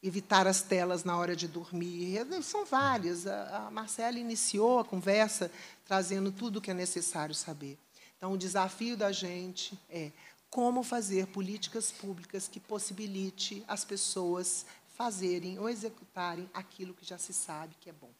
S2: evitar as telas na hora de dormir. É, são várias. A Marcela iniciou a conversa trazendo tudo o que é necessário saber. Então, o desafio da gente é como fazer políticas públicas que possibilite as pessoas fazerem ou executarem aquilo que já se sabe que é bom.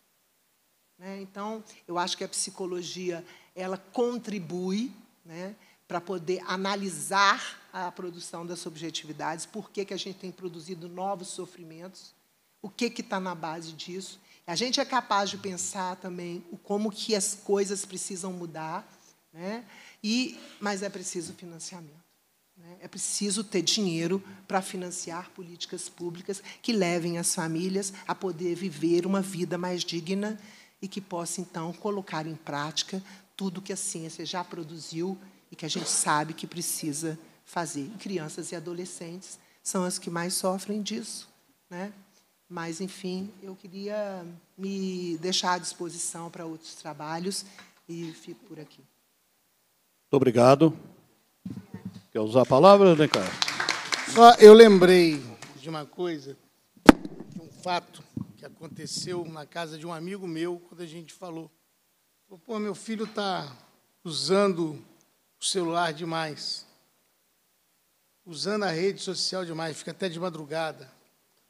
S2: Né? Então, eu acho que a psicologia ela contribui né, para poder analisar a produção das subjetividades, por que, que a gente tem produzido novos sofrimentos, o que está na base disso. A gente é capaz de pensar também o como que as coisas precisam mudar, né? e, mas é preciso financiamento. Né? É preciso ter dinheiro para financiar políticas públicas que levem as famílias a poder viver uma vida mais digna e que possa, então, colocar em prática tudo que a ciência já produziu e que a gente sabe que precisa fazer. E crianças e adolescentes são as que mais sofrem disso. Né? Mas, enfim, eu queria me deixar à disposição para outros trabalhos e fico por aqui.
S6: Muito obrigado. Quer usar a palavra, né, cara? Só eu lembrei
S2: de uma coisa,
S7: de um fato que aconteceu na casa de um amigo meu, quando a gente falou. Pô, meu filho está usando o celular demais, usando a rede social demais, fica até de madrugada.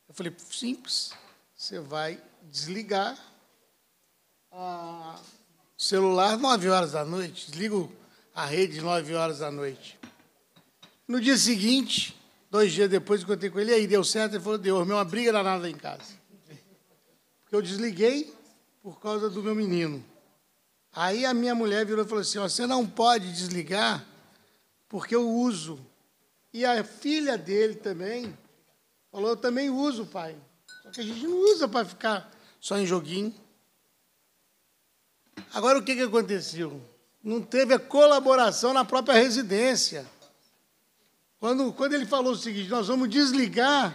S7: Eu falei, simples, você vai desligar ah, o celular 9 horas da noite, desligo a rede 9 horas da noite. No dia seguinte, dois dias depois, eu contei com ele, e aí, deu certo? Ele falou, deu, arrumei uma briga danada em casa. Porque eu desliguei por causa do meu menino. Aí a minha mulher virou e falou assim: você não pode desligar, porque eu uso. E a filha dele também falou: eu também uso, pai. Só que a gente não usa para ficar só em joguinho. Agora o que, que aconteceu? Não teve a colaboração na própria residência. Quando, quando ele falou o seguinte: nós vamos desligar.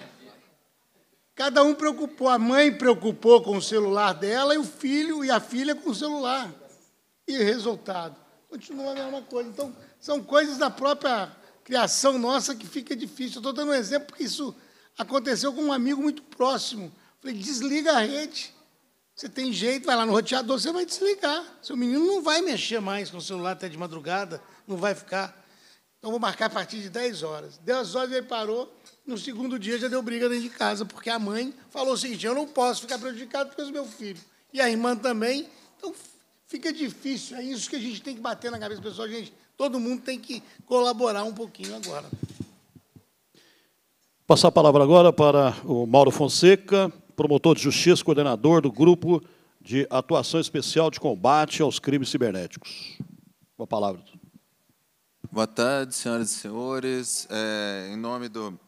S7: Cada um preocupou, a mãe preocupou com o celular dela e o filho e a filha com o celular e resultado. Continua a mesma coisa. Então, são coisas da própria criação nossa que fica difícil. estou dando um exemplo porque isso aconteceu com um amigo muito próximo. Falei, desliga a rede. Você tem jeito, vai lá no roteador, você vai desligar. Seu menino não vai mexer mais com o celular até de madrugada, não vai ficar. Então, vou marcar a partir de 10 horas. 10 horas ele parou, no segundo dia já deu briga dentro de casa, porque a mãe falou o seguinte, eu não posso ficar prejudicado porque é o meu filho. E a irmã também. Então, fica difícil. É isso que a gente tem que bater na cabeça do pessoal. Gente, todo mundo tem que colaborar um pouquinho agora.
S6: Passar a palavra agora para o Mauro Fonseca, promotor de justiça, coordenador do Grupo de Atuação Especial de Combate aos Crimes Cibernéticos. Boa palavra.
S8: Boa tarde, senhoras e senhores. É, em nome do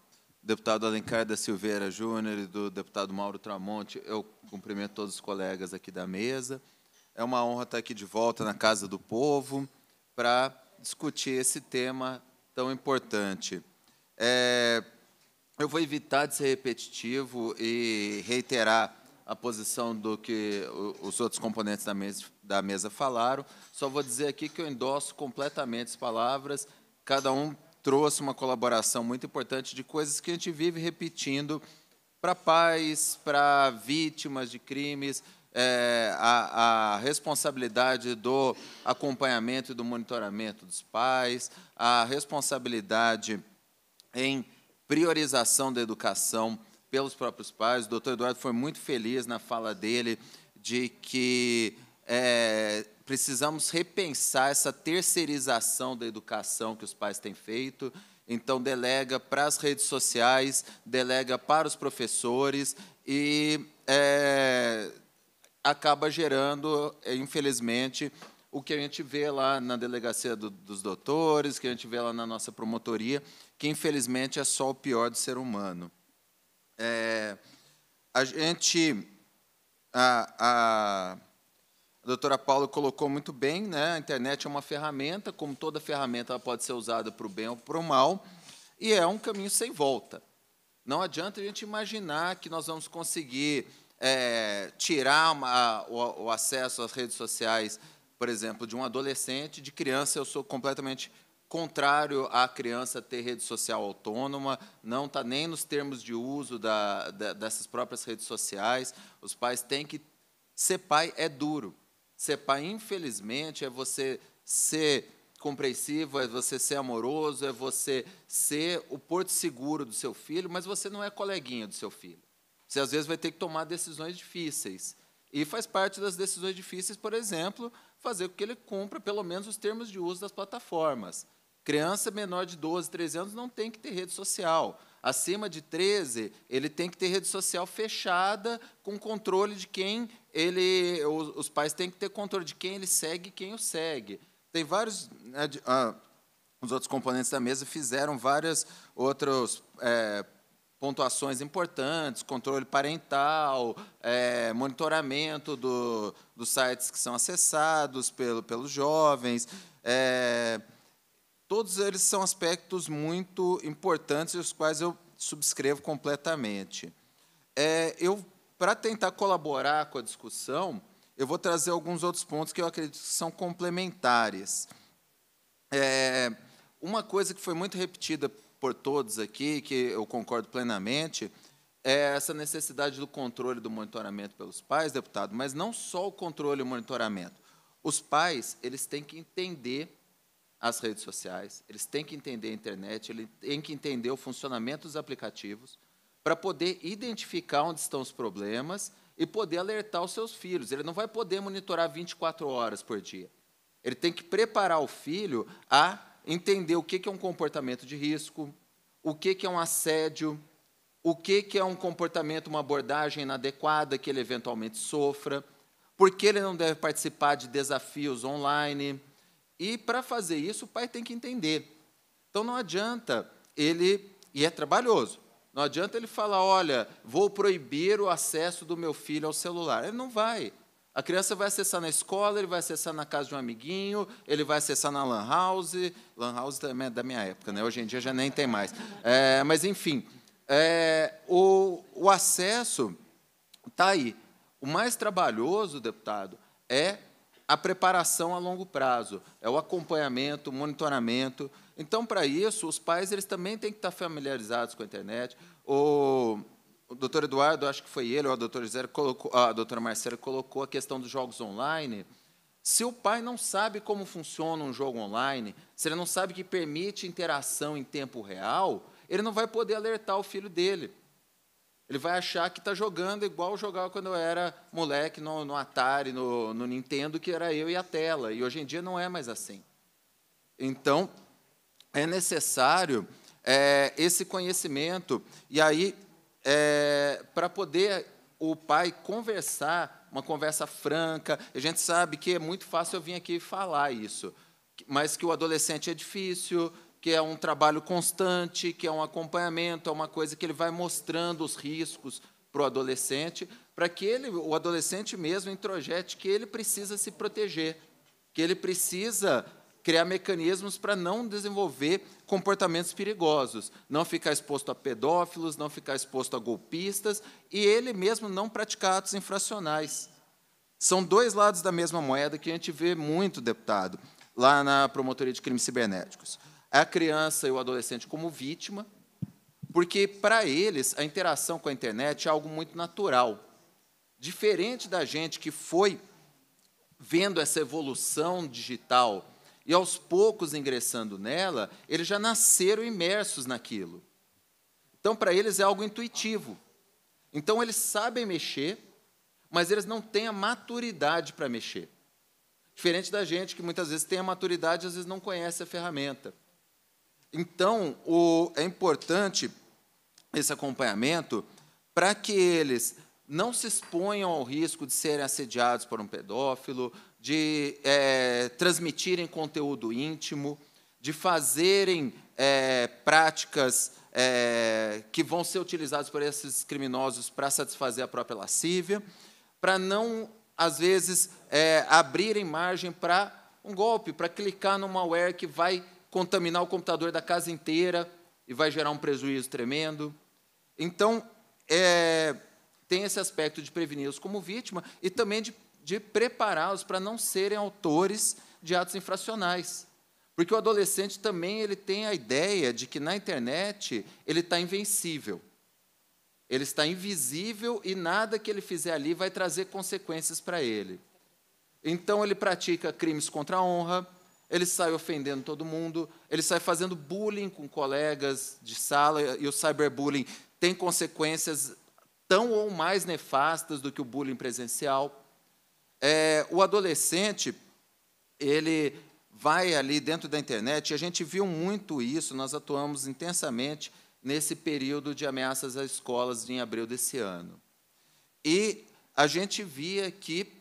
S8: deputado Alencar da Silveira Júnior e do deputado Mauro Tramonte, eu cumprimento todos os colegas aqui da mesa. É uma honra estar aqui de volta na Casa do Povo para discutir esse tema tão importante. É, eu vou evitar de ser repetitivo e reiterar a posição do que os outros componentes da mesa, da mesa falaram. Só vou dizer aqui que eu endosso completamente as palavras. Cada um trouxe uma colaboração muito importante de coisas que a gente vive repetindo para pais, para vítimas de crimes, é, a, a, responsabilidade do acompanhamento e do monitoramento dos pais, a responsabilidade em priorização da educação pelos próprios pais. O doutor Eduardo foi muito feliz na fala dele de que é, precisamos repensar essa terceirização da educação que os pais têm feito. Então, delega para as redes sociais, delega para os professores e é, acaba gerando, eh, infelizmente, o que a gente vê lá na delegacia do, dos doutores, que a gente vê lá na nossa promotoria, que infelizmente é só o pior do ser humano. É, a gente. A, a, a doutora Paula colocou muito bem, né? a internet é uma ferramenta, como toda ferramenta, ela pode ser usada para o bem ou para o mal, e é um caminho sem volta. Não adianta a gente imaginar que nós vamos conseguir é, tirar uma, o, o acesso às redes sociais, por exemplo, de um adolescente, de criança, eu sou completamente contrário à criança ter rede social autônoma, não está nem nos termos de uso da, da, dessas próprias redes sociais. Os pais têm que. Ser pai é duro. Ser pai, infelizmente, é você ser compreensivo, é você ser amoroso, é você ser o porto seguro do seu filho, mas você não é coleguinha do seu filho. Você às vezes vai ter que tomar decisões difíceis. E faz parte das decisões difíceis, por exemplo, fazer com que ele cumpra pelo menos os termos de uso das plataformas. Criança menor de 12, 13 anos não tem que ter rede social. Acima de 13, ele tem que ter rede social fechada, com controle de quem ele. Os, pais têm que ter controle de quem ele segue e quem o segue. Tem vários. Né, ah, os outros componentes da mesa fizeram vários outros é, pontuações importantes, controle parental, é, monitoramento do, dos sites que são acessados pelo, pelos jovens. É, todos eles são aspectos muito importantes e os quais eu subscrevo completamente. É, eu, para tentar colaborar com a discussão, eu vou trazer alguns outros pontos que eu acredito que são complementares. É, uma coisa que foi muito repetida por todos aqui, que eu concordo plenamente, é essa necessidade do controle do monitoramento pelos pais, deputado, mas não só o controle e o monitoramento. Os pais, eles têm que entender as redes sociais, eles têm que entender a internet, eles têm que entender o funcionamento dos aplicativos para poder identificar onde estão os problemas e poder alertar os seus filhos. Ele não vai poder monitorar 24 horas por dia. Ele tem que preparar o filho a entender o que é um comportamento de risco, o que é um assédio, o que é um comportamento, uma abordagem inadequada que ele eventualmente sofra, por que ele não deve participar de desafios online. E para fazer isso, o pai tem que entender. Então não adianta ele, e é trabalhoso, não adianta ele falar: olha, vou proibir o acesso do meu filho ao celular. Ele não vai. A criança vai acessar na escola, ele vai acessar na casa de um amiguinho, ele vai acessar na lan house, lan house também é da minha época, né? hoje em dia já nem tem mais. É, mas, enfim, é, o, o acesso está aí. O mais trabalhoso, deputado, é a preparação a longo prazo, é o acompanhamento, o monitoramento. Então, para isso, os pais eles também têm que estar tá familiarizados com a internet. O, o doutor Eduardo, acho que foi ele, ou a doutora, Gisele, colocou, a doutora Marcela colocou a questão dos jogos online. Se o pai não sabe como funciona um jogo online, se ele não sabe que permite interação em tempo real, ele não vai poder alertar o filho dele. Ele vai achar que está jogando igual jogava quando eu era moleque no, no Atari, no, no Nintendo, que era eu e a tela. E hoje em dia não é mais assim. Então, é necessário é, esse conhecimento. E aí, é, para poder o pai conversar, uma conversa franca. A gente sabe que é muito fácil eu vir aqui falar isso, mas que o adolescente é difícil, que é um trabalho constante, que é um acompanhamento, é uma coisa que ele vai mostrando os riscos para o adolescente, para que ele, o adolescente mesmo introjete que ele precisa se proteger, que ele precisa criar mecanismos para não desenvolver comportamentos perigosos, não ficar exposto a pedófilos, não ficar exposto a golpistas e ele mesmo não praticar atos infracionais. São dois lados da mesma moeda que a gente vê muito, deputado, lá na Promotoria de Crimes Cibernéticos. A criança e o adolescente como vítima, porque, para eles, a interação com a internet é algo muito natural. Diferente da gente que foi vendo essa evolução digital e aos poucos ingressando nela, eles já nasceram imersos naquilo. Então, para eles é algo intuitivo. Então, eles sabem mexer, mas eles não têm a maturidade para mexer. Diferente da gente, que muitas vezes tem a maturidade e às vezes não conhece a ferramenta. Então, o, é importante esse acompanhamento para que eles não se exponham ao risco de serem assediados por um pedófilo, de é, transmitirem conteúdo íntimo, de fazerem é, práticas é, que vão ser utilizadas por esses criminosos para satisfazer a própria lascívia, para não, às vezes, é, abrirem margem para um golpe, para clicar no malware que vai contaminar o computador da casa inteira e vai gerar um prejuízo tremendo. Então, é, tem esse aspecto de preveni-los como vítima e também de de prepará-los para não serem autores de atos infracionais. Porque o adolescente também ele tem a ideia de que na internet ele está invencível. Ele está invisível e nada que ele fizer ali vai trazer consequências para ele. Então ele pratica crimes contra a honra, ele sai ofendendo todo mundo, ele sai fazendo bullying com colegas de sala, e o cyberbullying tem consequências tão ou mais nefastas do que o bullying presencial. É, o adolescente, ele vai ali dentro da internet, e a gente viu muito isso, nós atuamos intensamente nesse período de ameaças às escolas em abril desse ano. E a gente via que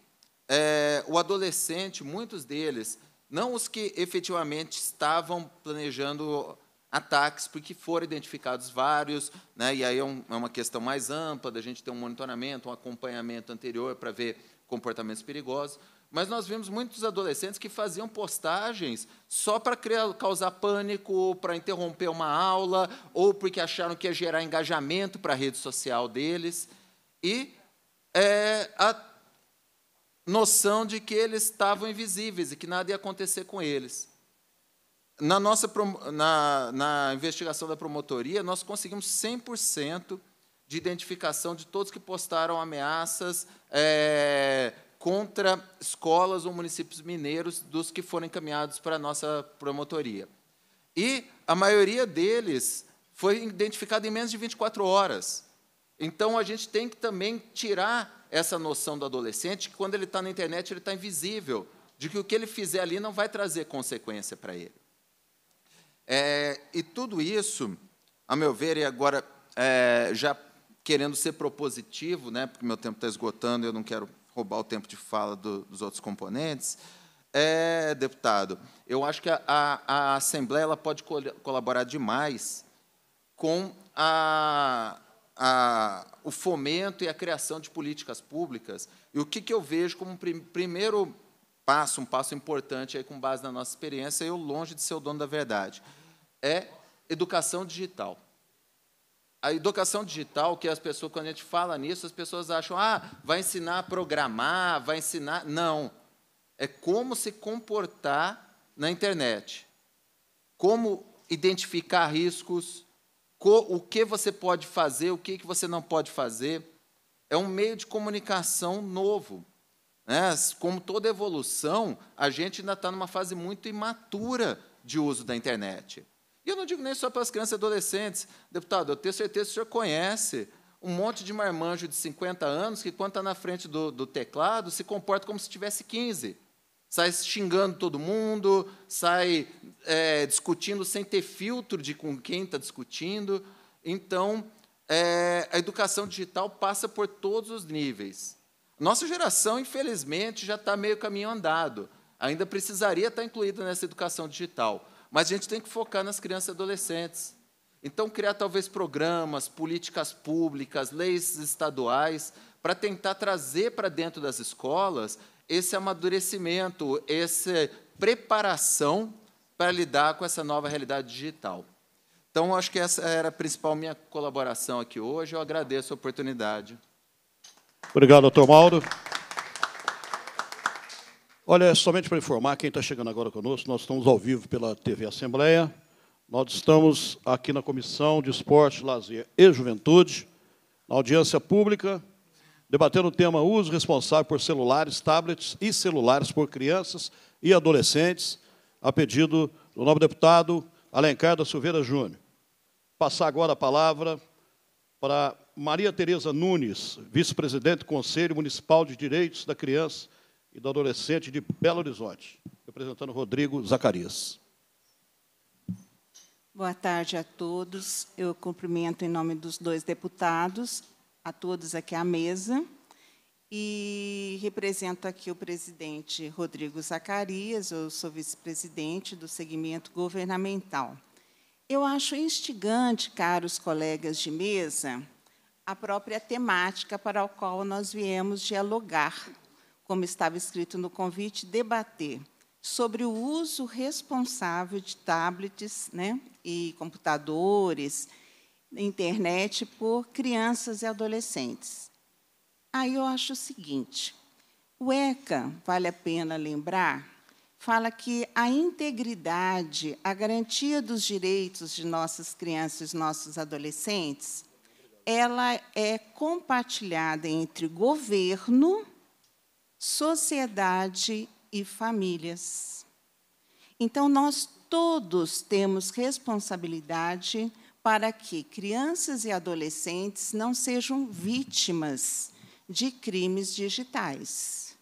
S8: é, o adolescente, muitos deles, não os que efetivamente estavam planejando ataques, porque foram identificados vários, né, e aí é, um, é uma questão mais ampla da gente ter um monitoramento, um acompanhamento anterior para ver comportamentos perigosos. Mas nós vimos muitos adolescentes que faziam postagens só para criar, causar pânico, para interromper uma aula, ou porque acharam que ia gerar engajamento para a rede social deles. E é, a noção de que eles estavam invisíveis e que nada ia acontecer com eles. Na, nossa, na, na investigação da promotoria, nós conseguimos 100% de identificação de todos que postaram ameaças é, contra escolas ou municípios mineiros dos que foram encaminhados para a nossa promotoria. E a maioria deles foi identificada em menos de 24 horas. Então, a gente tem que também tirar essa noção do adolescente que, quando ele está na internet, ele está invisível, de que o que ele fizer ali não vai trazer consequência para ele. É, e tudo isso, a meu ver, e agora é, já querendo ser propositivo, né, porque meu tempo está esgotando e eu não quero roubar o tempo de fala do, dos outros componentes, é, deputado, eu acho que a, a, a Assembleia ela pode colaborar demais com a, a, o fomento e a criação de políticas públicas. E o que, que eu vejo como prim primeiro passo, um passo importante aí com base na nossa experiência, eu longe de ser o dono da verdade, é educação digital a educação digital, que as pessoas, quando a gente fala nisso, as pessoas acham, ah, vai ensinar a programar, vai ensinar. Não. É como se comportar na internet. Como identificar riscos, o que você pode fazer, o que, que você não pode fazer. É um meio de comunicação novo. Né? Como toda evolução, a gente ainda está numa fase muito imatura de uso da internet. E eu não digo nem só para as crianças e adolescentes. Deputado, eu tenho certeza que o senhor conhece um monte de marmanjo de 50 anos que, quando está na frente do, do teclado, se comporta como se tivesse 15 sai xingando todo mundo, sai é, discutindo sem ter filtro de com quem está discutindo. Então, é, a educação digital passa por todos os níveis. Nossa geração, infelizmente, já está meio caminho andado. Ainda precisaria estar tá incluída nessa educação digital. Mas a gente tem que focar nas crianças e adolescentes. Então, criar talvez programas, políticas públicas, leis estaduais, para tentar trazer para dentro das escolas esse amadurecimento, essa preparação para lidar com essa nova realidade digital. Então, acho que essa era a principal minha colaboração aqui hoje. Eu agradeço a oportunidade.
S6: Obrigado, doutor Mauro. Olha, é somente para informar quem está chegando agora conosco, nós estamos ao vivo pela TV Assembleia. Nós estamos aqui na Comissão de Esporte, Lazer e Juventude, na audiência pública, debatendo o tema uso responsável por celulares, tablets e celulares por crianças e adolescentes, a pedido do novo deputado Alencar da Silveira Júnior. Passar agora a palavra para Maria Tereza Nunes, vice-presidente do Conselho Municipal de Direitos da Criança e do adolescente de Belo Horizonte, representando Rodrigo Zacarias.
S9: Boa tarde a todos. Eu cumprimento em nome dos dois deputados, a todos aqui à mesa. E represento aqui o presidente Rodrigo Zacarias, eu sou vice-presidente do segmento governamental. Eu acho instigante, caros colegas de mesa, a própria temática para a qual nós viemos dialogar como estava escrito no convite, debater sobre o uso responsável de tablets né, e computadores, internet por crianças e adolescentes. Aí eu acho o seguinte: o ECA, vale a pena lembrar, fala que a integridade, a garantia dos direitos de nossas crianças e nossos adolescentes, ela é compartilhada entre governo sociedade e famílias. Então, nós todos temos responsabilidade para que crianças e adolescentes não sejam vítimas de crimes digitais.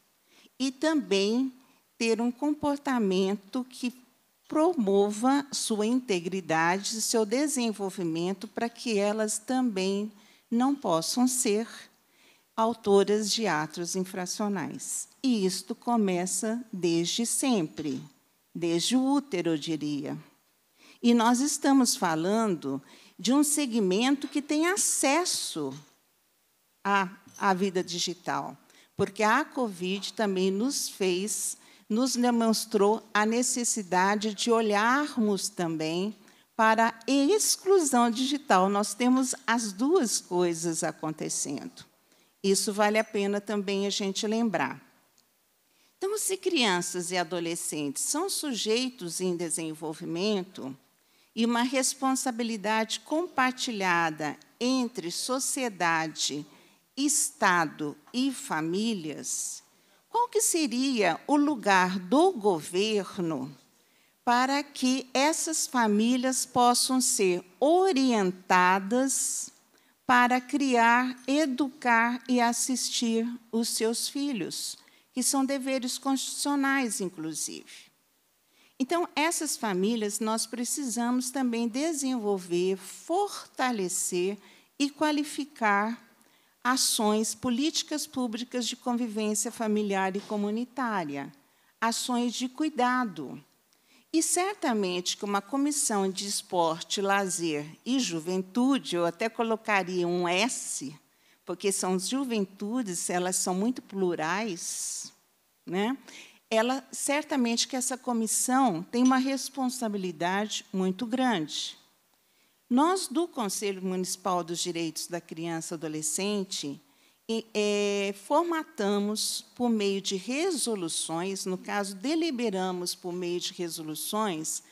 S9: E também ter um comportamento que promova sua integridade e seu desenvolvimento para que elas também não possam ser autoras de atos infracionais. E isto começa desde sempre, desde o útero, eu diria. E nós estamos falando de um segmento que tem acesso à, à vida digital, porque a Covid também nos fez, nos demonstrou a necessidade de olharmos também para a exclusão digital. Nós temos as duas coisas acontecendo. Isso vale a pena também a gente lembrar. Então, se crianças e adolescentes são sujeitos em desenvolvimento e uma responsabilidade compartilhada entre sociedade, Estado e famílias, qual que seria o lugar do governo para que essas famílias possam ser orientadas para criar, educar e assistir os seus filhos, que são deveres constitucionais, inclusive. Então, essas famílias nós precisamos também desenvolver, fortalecer e qualificar ações, políticas públicas de convivência familiar e comunitária, ações de cuidado, e certamente que uma comissão de esporte, lazer e juventude, eu até colocaria um S, porque são juventudes, elas são muito plurais, né? Ela certamente que essa comissão tem uma responsabilidade muito grande. Nós do Conselho Municipal dos Direitos da Criança e Adolescente é, formatamos por meio de resoluções, no caso, deliberamos por meio de resoluções,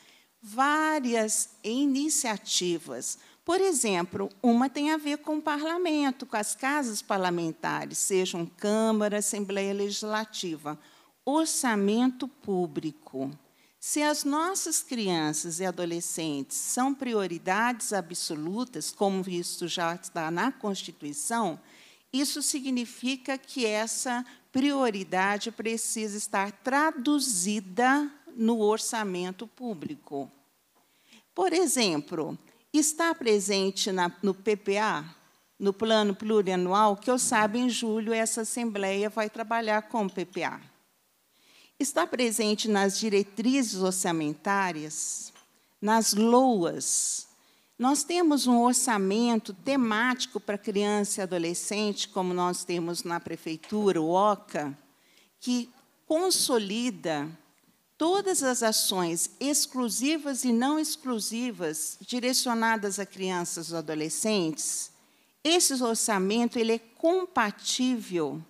S9: várias iniciativas. Por exemplo, uma tem a ver com o parlamento, com as casas parlamentares, sejam Câmara, Assembleia Legislativa, orçamento público. Se as nossas crianças e adolescentes são prioridades absolutas, como isso já está na Constituição, isso significa que essa prioridade precisa estar traduzida no orçamento público. Por exemplo, está presente na, no PPA, no plano plurianual, que eu saiba, em julho, essa Assembleia vai trabalhar com o PPA. Está presente nas diretrizes orçamentárias, nas LOAs, nós temos um orçamento temático para criança e adolescente, como nós temos na prefeitura, o OCA, que consolida todas as ações exclusivas e não exclusivas direcionadas a crianças e adolescentes. Esse orçamento ele é compatível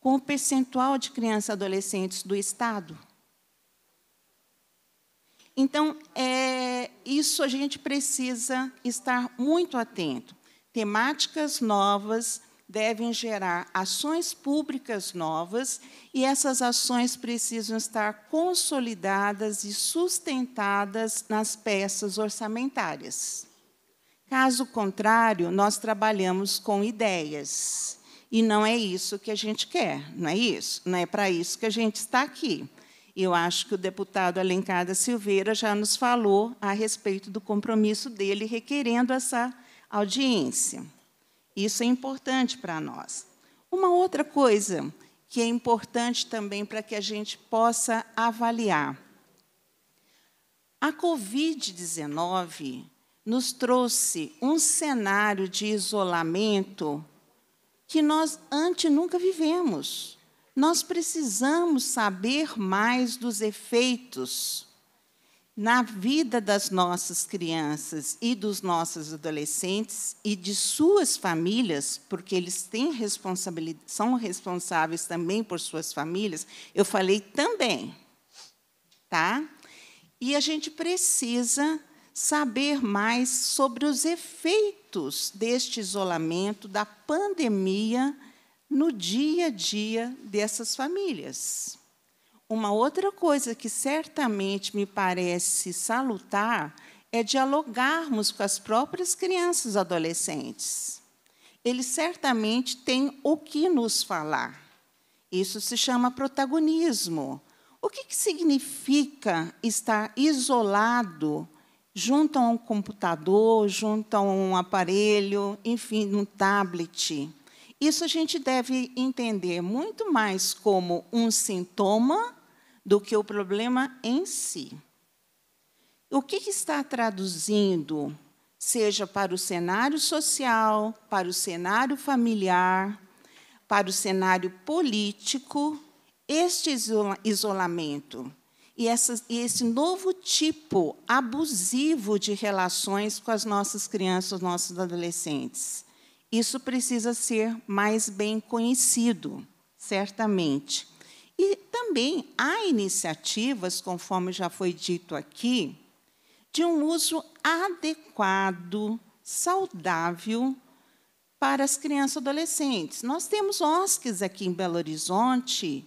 S9: com o percentual de crianças e adolescentes do Estado. Então, é, isso a gente precisa estar muito atento. Temáticas novas devem gerar ações públicas novas e essas ações precisam estar consolidadas e sustentadas nas peças orçamentárias. Caso contrário, nós trabalhamos com ideias. E não é isso que a gente quer, não é isso? Não é para isso que a gente está aqui. Eu acho que o deputado Alencar da Silveira já nos falou a respeito do compromisso dele requerendo essa audiência. Isso é importante para nós. Uma outra coisa que é importante também para que a gente possa avaliar. A Covid-19 nos trouxe um cenário de isolamento que nós antes nunca vivemos. Nós precisamos saber mais dos efeitos na vida das nossas crianças e dos nossos adolescentes e de suas famílias, porque eles têm responsabilidade, são responsáveis também por suas famílias. Eu falei também, tá? E a gente precisa saber mais sobre os efeitos deste isolamento, da pandemia no dia a dia dessas famílias. Uma outra coisa que certamente me parece salutar é dialogarmos com as próprias crianças e adolescentes. Eles certamente têm o que nos falar. Isso se chama protagonismo. O que, que significa estar isolado junto a um computador, junto a um aparelho, enfim, um tablet? Isso a gente deve entender muito mais como um sintoma do que o problema em si. O que, está traduzindo, seja para o cenário social, para o cenário familiar, para o cenário político, este isolamento e, e, esse novo tipo abusivo de relações com as nossas crianças, os nossos adolescentes. Isso precisa ser mais bem conhecido, certamente. E também há iniciativas, conforme já foi dito aqui, de um uso adequado, saudável para as crianças e adolescentes. Nós temos OSCs aqui em Belo Horizonte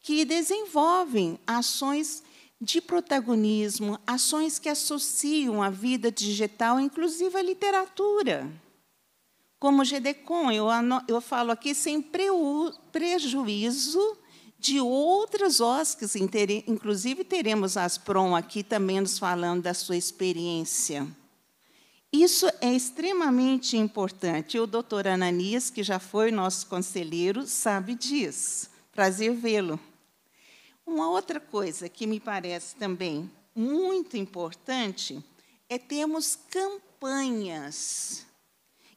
S9: que desenvolvem ações de protagonismo, ações que associam a vida digital, inclusive a literatura como Gedecon. eu, eu falo aqui sem prejuízo de outras OSCs, inclusive teremos as PROM aqui também nos falando da sua experiência. Isso é extremamente importante. O doutor Ananias, que já foi nosso conselheiro, sabe disso. Prazer vê-lo. Uma outra coisa que me parece também muito importante é termos campanhas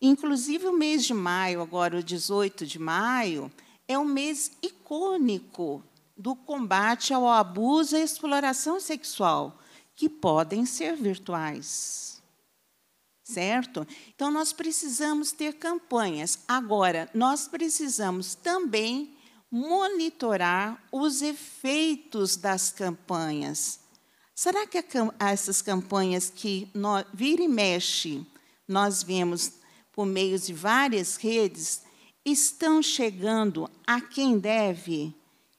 S9: Inclusive, o mês de maio, agora o 18 de maio, é um mês icônico do combate ao abuso e exploração sexual, que podem ser virtuais. Certo? Então, nós precisamos ter campanhas. Agora, nós precisamos também monitorar os efeitos das campanhas. Será que a, essas campanhas que nós, vira e mexe, nós vemos por meio de várias redes, estão chegando a quem deve,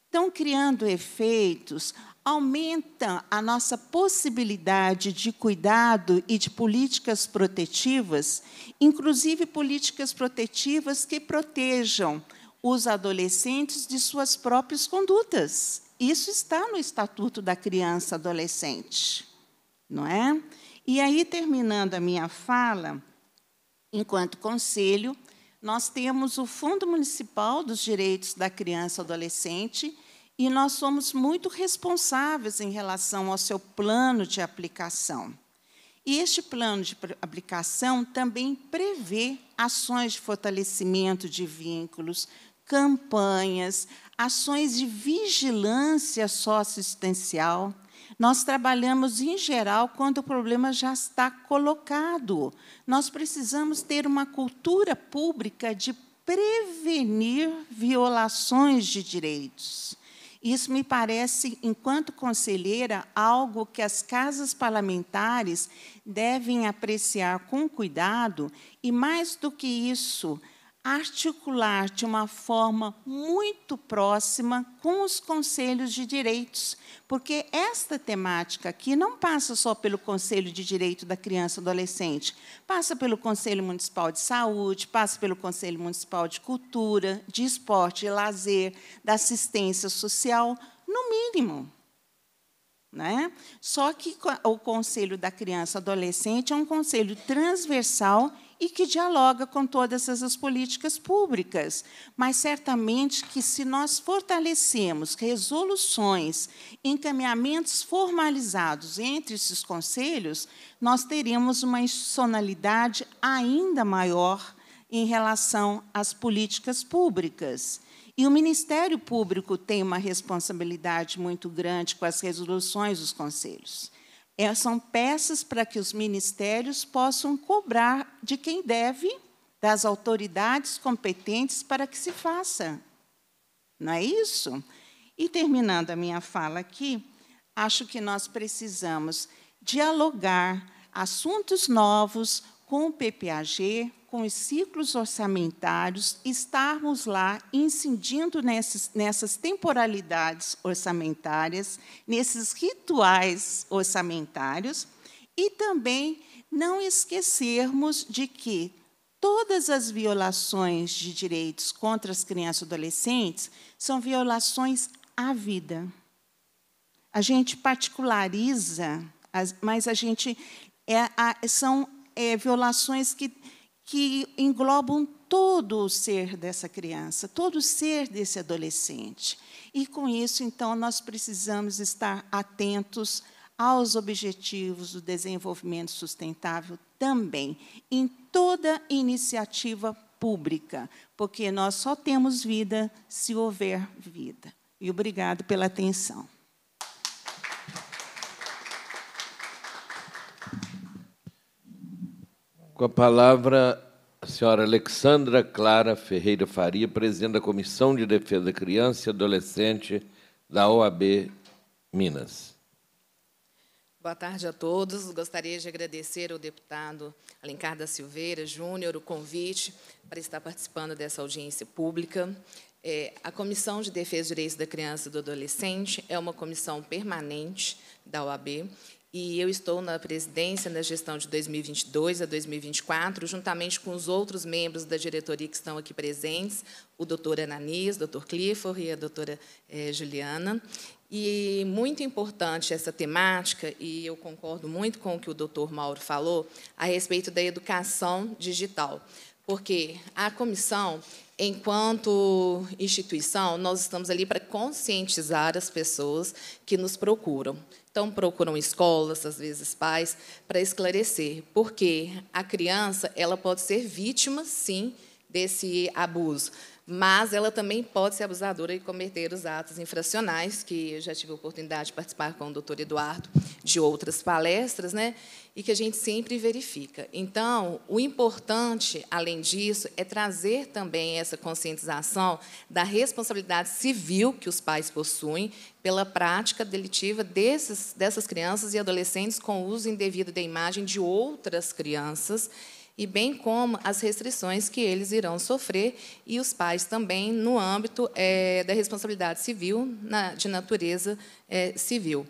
S9: estão criando efeitos, aumenta a nossa possibilidade de cuidado e de políticas protetivas, inclusive políticas protetivas que protejam os adolescentes de suas próprias condutas. Isso está no Estatuto da Criança Adolescente, não é? E aí, terminando a minha fala, enquanto conselho, nós temos o Fundo Municipal dos Direitos da Criança e Adolescente e nós somos muito responsáveis em relação ao seu plano de aplicação. E este plano de aplicação também prevê ações de fortalecimento de vínculos, campanhas, ações de vigilância socioassistencial, nós trabalhamos, em geral, quando o problema já está colocado. Nós precisamos ter uma cultura pública de prevenir violações de direitos. Isso me parece, enquanto conselheira, algo que as casas parlamentares devem apreciar com cuidado e, mais do que isso, articular de uma forma muito próxima com os conselhos de direitos, porque esta temática aqui não passa só pelo Conselho de Direito da Criança e Adolescente, passa pelo Conselho Municipal de Saúde, passa pelo Conselho Municipal de Cultura, de Esporte e Lazer, da Assistência Social, no mínimo. Né? Só que o Conselho da Criança e Adolescente é um conselho transversal e que dialoga com todas essas políticas públicas. Mas certamente que se nós fortalecemos resoluções, encaminhamentos formalizados entre esses conselhos, nós teremos uma institucionalidade ainda maior em relação às políticas públicas. E o Ministério Público tem uma responsabilidade muito grande com as resoluções dos conselhos. É, são peças para que os ministérios possam cobrar de quem deve, das autoridades competentes, para que se faça. Não é isso? E terminando a minha fala aqui, acho que nós precisamos dialogar assuntos novos com o PPAG, com os ciclos orçamentários, estarmos lá incidindo nessas, nessas temporalidades orçamentárias, nesses rituais orçamentários, e também não esquecermos de que todas as violações de direitos contra as crianças e adolescentes são violações à vida. A gente particulariza, mas a gente é, são é, violações que que englobam todo o ser dessa criança, todo o ser desse adolescente. E com isso, então, nós precisamos estar atentos aos objetivos do desenvolvimento sustentável também, em toda iniciativa pública, porque nós só temos vida se houver vida. E obrigado pela atenção.
S1: Com a palavra, a senhora Alexandra Clara Ferreira Faria, presidente da Comissão de Defesa da Criança e Adolescente da OAB
S10: Minas. Boa tarde a todos. Gostaria de agradecer ao deputado Alencar da Silveira Júnior o convite para estar participando dessa audiência pública. É, a Comissão de Defesa dos Direitos da Criança e do Adolescente é uma comissão permanente da OAB e eu estou na presidência na gestão de 2022 a 2024, juntamente com os outros membros da diretoria que estão aqui presentes, o doutor Ananias, o doutor Clifford e a doutora eh, Juliana. E muito importante essa temática, e eu concordo muito com o que o doutor Mauro falou, a respeito da educação digital. Porque a comissão enquanto instituição, nós estamos ali para conscientizar as pessoas que nos procuram. Então, procuram escolas, às vezes pais, para esclarecer, porque a criança ela pode ser vítima, sim, desse abuso, mas ela também pode ser abusadora e cometer os atos infracionais, que eu já tive a oportunidade de participar com o doutor Eduardo de outras palestras, né? e que a gente sempre verifica. Então, o importante, além disso, é trazer também essa conscientização da responsabilidade civil que os pais possuem pela prática delitiva desses, dessas crianças e adolescentes com uso indevido da imagem de outras crianças e bem como as restrições que eles irão sofrer e os pais também no âmbito é, da responsabilidade civil, na, de natureza é, civil.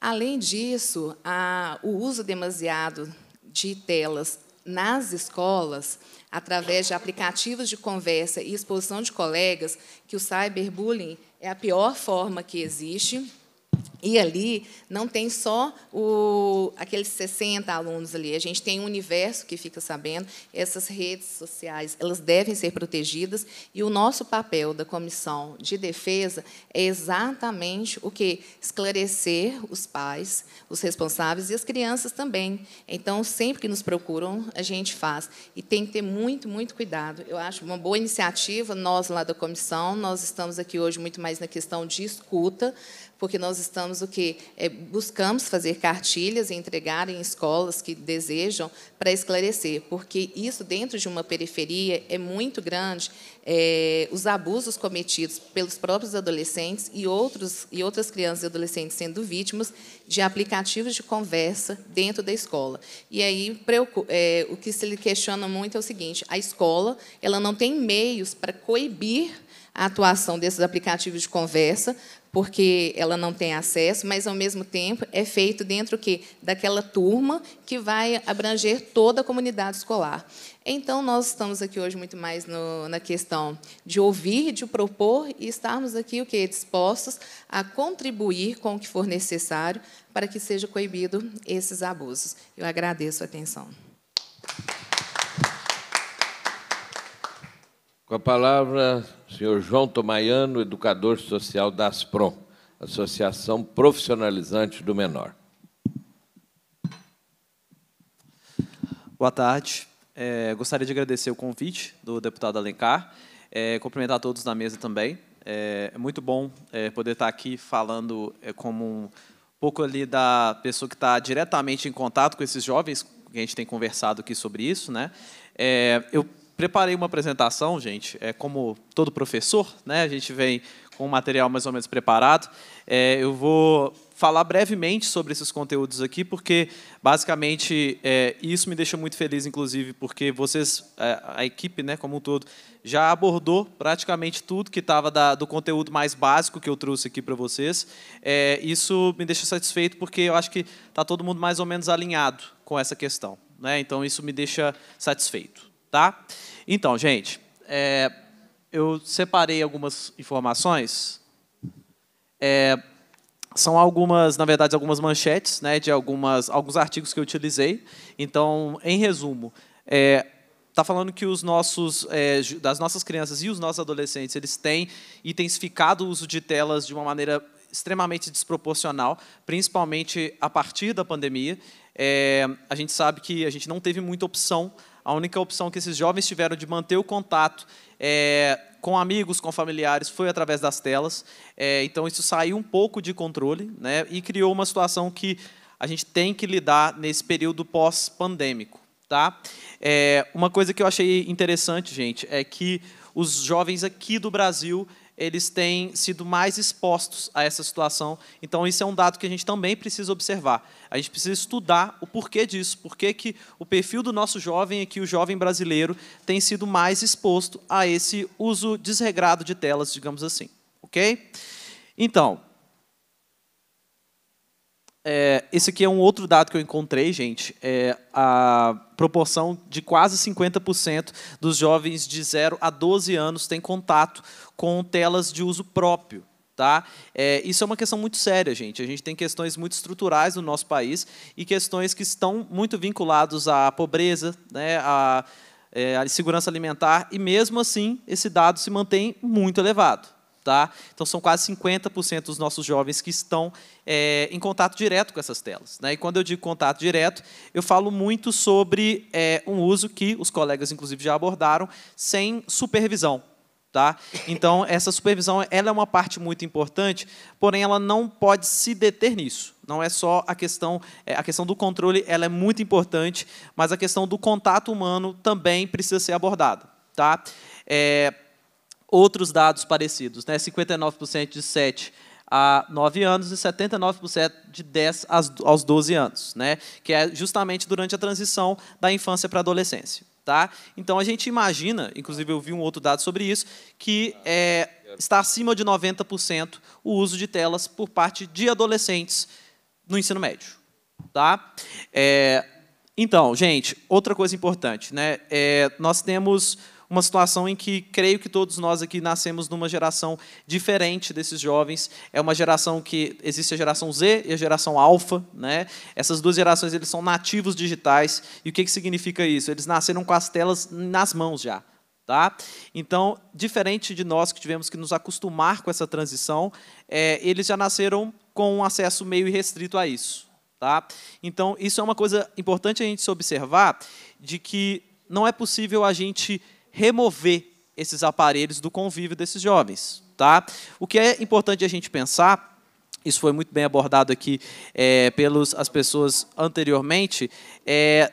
S10: Além disso, a, o uso demasiado de telas nas escolas, através de aplicativos de conversa e exposição de colegas, que o cyberbullying é a pior forma que existe e ali não tem só o, aqueles 60 alunos ali, a gente tem um universo que fica sabendo, essas redes sociais, elas devem ser protegidas, e o nosso papel da comissão de defesa é exatamente o que esclarecer os pais, os responsáveis e as crianças também. Então, sempre que nos procuram, a gente faz e tem que ter muito, muito cuidado. Eu acho uma boa iniciativa nós lá da comissão, nós estamos aqui hoje muito mais na questão de escuta, porque nós estamos o que é, buscamos fazer cartilhas e entregar em escolas que desejam para esclarecer, porque isso dentro de uma periferia é muito grande é, os abusos cometidos pelos próprios adolescentes e outros e outras crianças e adolescentes sendo vítimas de aplicativos de conversa dentro da escola. E aí é, o que se questiona muito é o seguinte: a escola ela não tem meios para coibir a atuação desses aplicativos de conversa porque ela não tem acesso, mas ao mesmo tempo é feito dentro que daquela turma que vai abranger toda a comunidade escolar. Então nós estamos aqui hoje muito mais no, na questão de ouvir, de propor e estarmos aqui o que dispostos a contribuir com o que for necessário para que seja coibido esses abusos. Eu agradeço a atenção.
S1: Com a palavra, o senhor João Tomaiano, educador social da ASPROM, Associação Profissionalizante do Menor. Boa
S11: tarde. É, gostaria de agradecer o convite do deputado Alencar, é, cumprimentar todos na mesa também. É, é muito bom é, poder estar aqui falando é, como um pouco ali da pessoa que está diretamente em contato com esses jovens, que a gente tem conversado aqui sobre isso. Né? É, eu preparei uma apresentação, gente, é, como todo professor, né, a gente vem com o um material mais ou menos preparado. É, eu vou falar brevemente sobre esses conteúdos aqui, porque, basicamente, é, isso me deixa muito feliz, inclusive, porque vocês, é, a equipe né, como um todo, já abordou praticamente tudo que estava do conteúdo mais básico que eu trouxe aqui para vocês. É, isso me deixa satisfeito, porque eu acho que está todo mundo mais ou menos alinhado com essa questão. Né? Então, isso me deixa satisfeito tá? Então, gente, é, eu separei algumas informações. É, são algumas, na verdade, algumas manchetes, né, de algumas, alguns artigos que eu utilizei. Então, em resumo, é, está falando que os nossos, é, das nossas crianças e os nossos adolescentes, eles têm intensificado o uso de telas de uma maneira extremamente desproporcional, principalmente a partir da pandemia. É, a gente sabe que a gente não teve muita opção a única opção que esses jovens tiveram de manter o contato é, com amigos, com familiares, foi através das telas. É, então, isso saiu um pouco de controle né, e criou uma situação que a gente tem que lidar nesse período pós-pandêmico. Tá? É, uma coisa que eu achei interessante, gente, é que os jovens aqui do Brasil eles têm sido mais expostos a essa situação. Então, isso é um dado que a gente também precisa observar. A gente precisa estudar o porquê disso, por que o perfil do nosso jovem aqui, o jovem brasileiro, tem sido mais exposto a esse uso desregrado de telas, digamos assim. Ok? Então, é, esse aqui é um outro dado que eu encontrei, gente. É a proporção de quase 50% dos jovens de 0 a 12 anos tem contato com telas de uso próprio. Tá? É, isso é uma questão muito séria, gente. A gente tem questões muito estruturais no nosso país e questões que estão muito vinculadas à pobreza, né, à, é, à segurança alimentar, e mesmo assim esse dado se mantém muito elevado. Tá? Então, são quase 50% dos nossos jovens que estão é, em contato direto com essas telas. Né? E quando eu digo contato direto, eu falo muito sobre é, um uso que os colegas, inclusive, já abordaram, sem supervisão. Tá? Então, essa supervisão ela é uma parte muito importante, porém, ela não pode se deter nisso. Não é só a questão, é, a questão do controle, ela é muito importante, mas a questão do contato humano também precisa ser abordada. Tá? É, outros dados parecidos. Né? 59% de 7 a 9 anos e 79% de 10 aos 12 anos, né? que é justamente durante a transição da infância para a adolescência. Tá? Então, a gente imagina, inclusive eu vi um outro dado sobre isso, que é, está acima de 90% o uso de telas por parte de adolescentes no ensino médio. Tá? É, então, gente, outra coisa importante. Né? É, nós temos uma situação em que creio que todos nós aqui nascemos numa geração diferente desses jovens. É uma geração que existe a geração Z e a geração Alfa, né? Essas duas gerações eles são nativos digitais. E o que, que significa isso? Eles nasceram com as telas nas mãos já. Tá? Então, diferente de nós que tivemos que nos acostumar com essa transição, é, eles já nasceram com um acesso meio restrito a isso. Tá? Então, isso é uma coisa importante a gente se observar, de que não é possível a gente remover esses aparelhos do convívio desses jovens. Tá? O que é importante a gente pensar, isso foi muito bem abordado aqui é, pelas as pessoas anteriormente, é,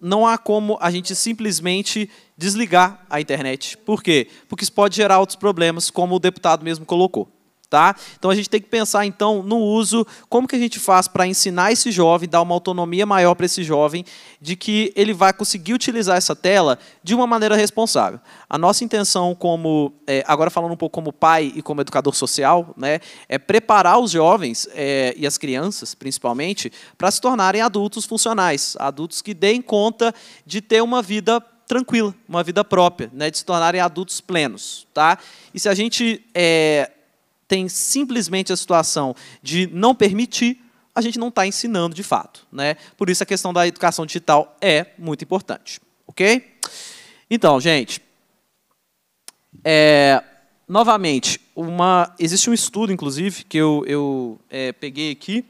S11: não há como a gente simplesmente desligar a internet. Por quê? Porque isso pode gerar outros problemas, como o deputado mesmo colocou tá? Então a gente tem que pensar então no uso, como que a gente faz para ensinar esse jovem, dar uma autonomia maior para esse jovem, de que ele vai conseguir utilizar essa tela de uma maneira responsável. A nossa intenção como, é, agora falando um pouco como pai e como educador social, né, é preparar os jovens é, e as crianças, principalmente, para se tornarem adultos funcionais, adultos que deem conta de ter uma vida tranquila, uma vida própria, né, de se tornarem adultos plenos, tá? E se a gente é, tem simplesmente a situação de não permitir, a gente não está ensinando de fato. Né? Por isso a questão da educação digital é muito importante. Ok? Então, gente, é, novamente, uma, existe um estudo, inclusive, que eu, eu é, peguei aqui,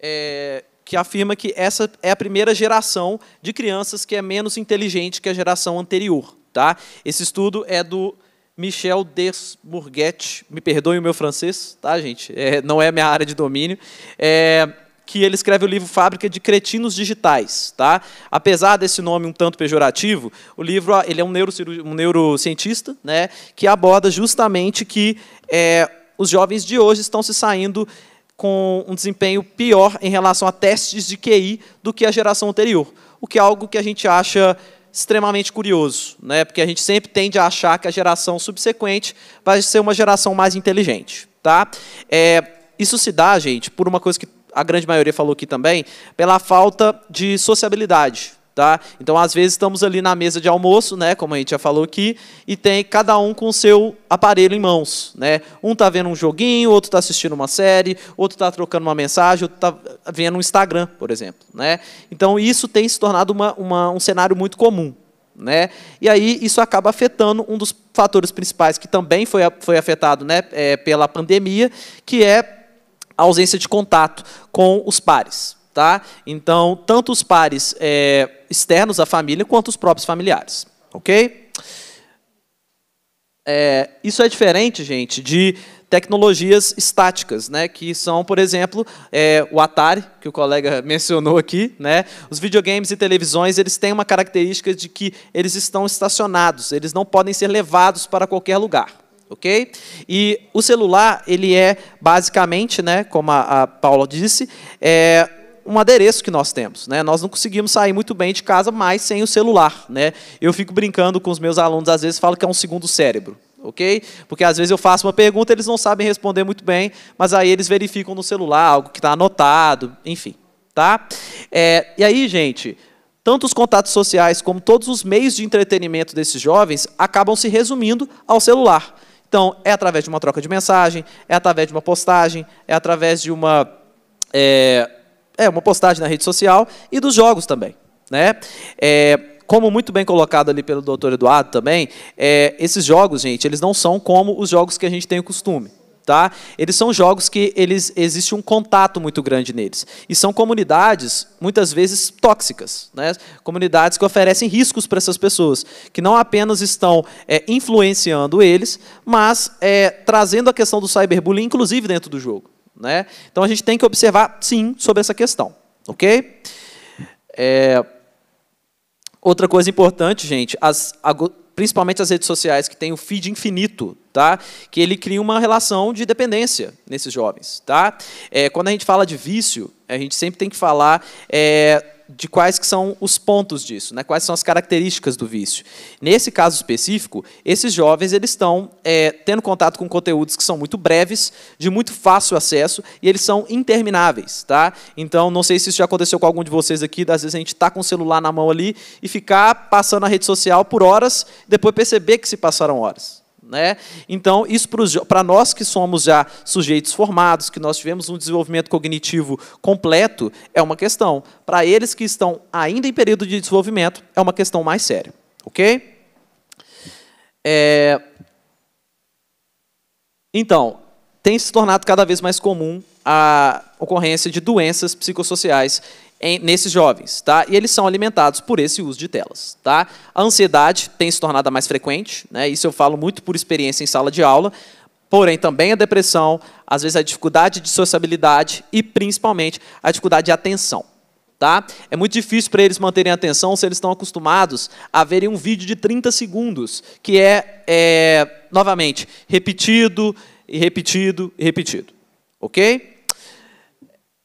S11: é, que afirma que essa é a primeira geração de crianças que é menos inteligente que a geração anterior. Tá? Esse estudo é do Michel Desmurguet, me perdoe o meu francês, tá, gente? É, não é minha área de domínio. É, que ele escreve o livro Fábrica de Cretinos Digitais. Tá? Apesar desse nome um tanto pejorativo, o livro ah, ele é um, um neurocientista né, que aborda justamente que é, os jovens de hoje estão se saindo com um desempenho pior em relação a testes de QI do que a geração anterior, o que é algo que a gente acha extremamente curioso, né? porque a gente sempre tende a achar que a geração subsequente vai ser uma geração mais inteligente. Tá? É, isso se dá, gente, por uma coisa que a grande maioria falou aqui também, pela falta de sociabilidade. Tá? Então, às vezes, estamos ali na mesa de almoço, né, como a gente já falou aqui, e tem cada um com o seu aparelho em mãos. Né? Um está vendo um joguinho, outro está assistindo uma série, outro está trocando uma mensagem, outro está vendo um Instagram, por exemplo. Né? Então, isso tem se tornado uma, uma, um cenário muito comum. Né? E aí isso acaba afetando um dos fatores principais que também foi, foi afetado né, é, pela pandemia, que é a ausência de contato com os pares. Tá? Então, tanto os pares é, externos à família quanto os próprios familiares. Ok? É, isso é diferente, gente, de tecnologias estáticas, né, que são, por exemplo, é, o Atari, que o colega mencionou aqui. Né, os videogames e televisões eles têm uma característica de que eles estão estacionados, eles não podem ser levados para qualquer lugar. Ok? E o celular, ele é basicamente, né, como a, a Paula disse, é um adereço que nós temos. Né? Nós não conseguimos sair muito bem de casa mais sem o celular. Né? Eu fico brincando com os meus alunos, às vezes falo que é um segundo cérebro. ok? Porque às vezes eu faço uma pergunta, eles não sabem responder muito bem, mas aí eles verificam no celular algo que está anotado, enfim. Tá? É, e aí, gente, tanto os contatos sociais como todos os meios de entretenimento desses jovens acabam se resumindo ao celular. Então, é através de uma troca de mensagem, é através de uma postagem, é através de uma. É, é, uma postagem na rede social e dos jogos também. Né? É, como muito bem colocado ali pelo doutor Eduardo também, é, esses jogos, gente, eles não são como os jogos que a gente tem o costume. Tá? Eles são jogos que eles existe um contato muito grande neles. E são comunidades, muitas vezes, tóxicas. Né? Comunidades que oferecem riscos para essas pessoas, que não apenas estão é, influenciando eles, mas é, trazendo a questão do cyberbullying, inclusive dentro do jogo. Né? Então a gente tem que observar, sim, sobre essa questão. Ok? É... Outra coisa importante, gente, as, principalmente as redes sociais que têm o feed infinito, tá? Que ele cria uma relação de dependência nesses jovens, tá? É, quando a gente fala de vício, a gente sempre tem que falar é, de quais que são os pontos disso, né? quais são as características do vício. Nesse caso específico, esses jovens eles estão é, tendo contato com conteúdos que são muito breves, de muito fácil acesso, e eles são intermináveis. Tá? Então, não sei se isso já aconteceu com algum de vocês aqui, às vezes a gente está com o celular na mão ali e ficar passando a rede social por horas, depois perceber que se passaram horas. Né? Então, isso para nós que somos já sujeitos formados, que nós tivemos um desenvolvimento cognitivo completo, é uma questão. Para eles que estão ainda em período de desenvolvimento, é uma questão mais séria. Ok? É... Então, tem se tornado cada vez mais comum a ocorrência de doenças psicossociais em, nesses jovens, tá? E eles são alimentados por esse uso de telas, tá? A ansiedade tem se tornado mais frequente, né? Isso eu falo muito por experiência em sala de aula, porém também a depressão, às vezes a dificuldade de sociabilidade e principalmente a dificuldade de atenção. Tá? É muito difícil para eles manterem atenção se eles estão acostumados a verem um vídeo de 30 segundos, que é, é novamente, repetido e repetido e repetido. Ok?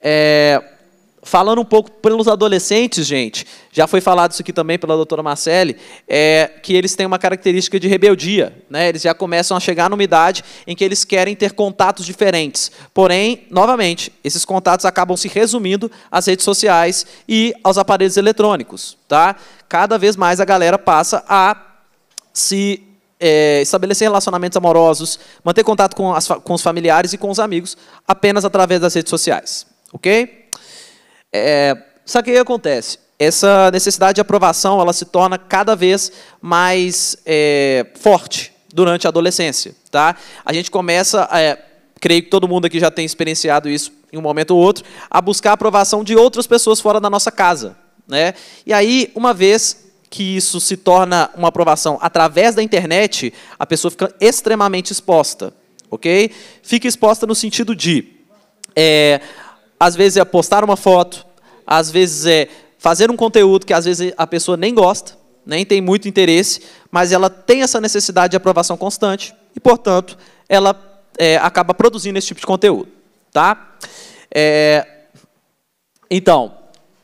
S11: É, Falando um pouco pelos adolescentes, gente, já foi falado isso aqui também pela doutora Marcele, é, que eles têm uma característica de rebeldia. Né? Eles já começam a chegar numa idade em que eles querem ter contatos diferentes. Porém, novamente, esses contatos acabam se resumindo às redes sociais e aos aparelhos eletrônicos. Tá? Cada vez mais a galera passa a se é, estabelecer relacionamentos amorosos, manter contato com, as, com os familiares e com os amigos apenas através das redes sociais. Ok? É, só que o que acontece? Essa necessidade de aprovação ela se torna cada vez mais é, forte durante a adolescência. Tá? A gente começa, é, creio que todo mundo aqui já tem experienciado isso em um momento ou outro, a buscar a aprovação de outras pessoas fora da nossa casa. Né? E aí, uma vez que isso se torna uma aprovação através da internet, a pessoa fica extremamente exposta, ok? Fica exposta no sentido de é, às vezes é postar uma foto, às vezes é fazer um conteúdo que às vezes a pessoa nem gosta, nem tem muito interesse, mas ela tem essa necessidade de aprovação constante e, portanto, ela é, acaba produzindo esse tipo de conteúdo. Tá? É, então,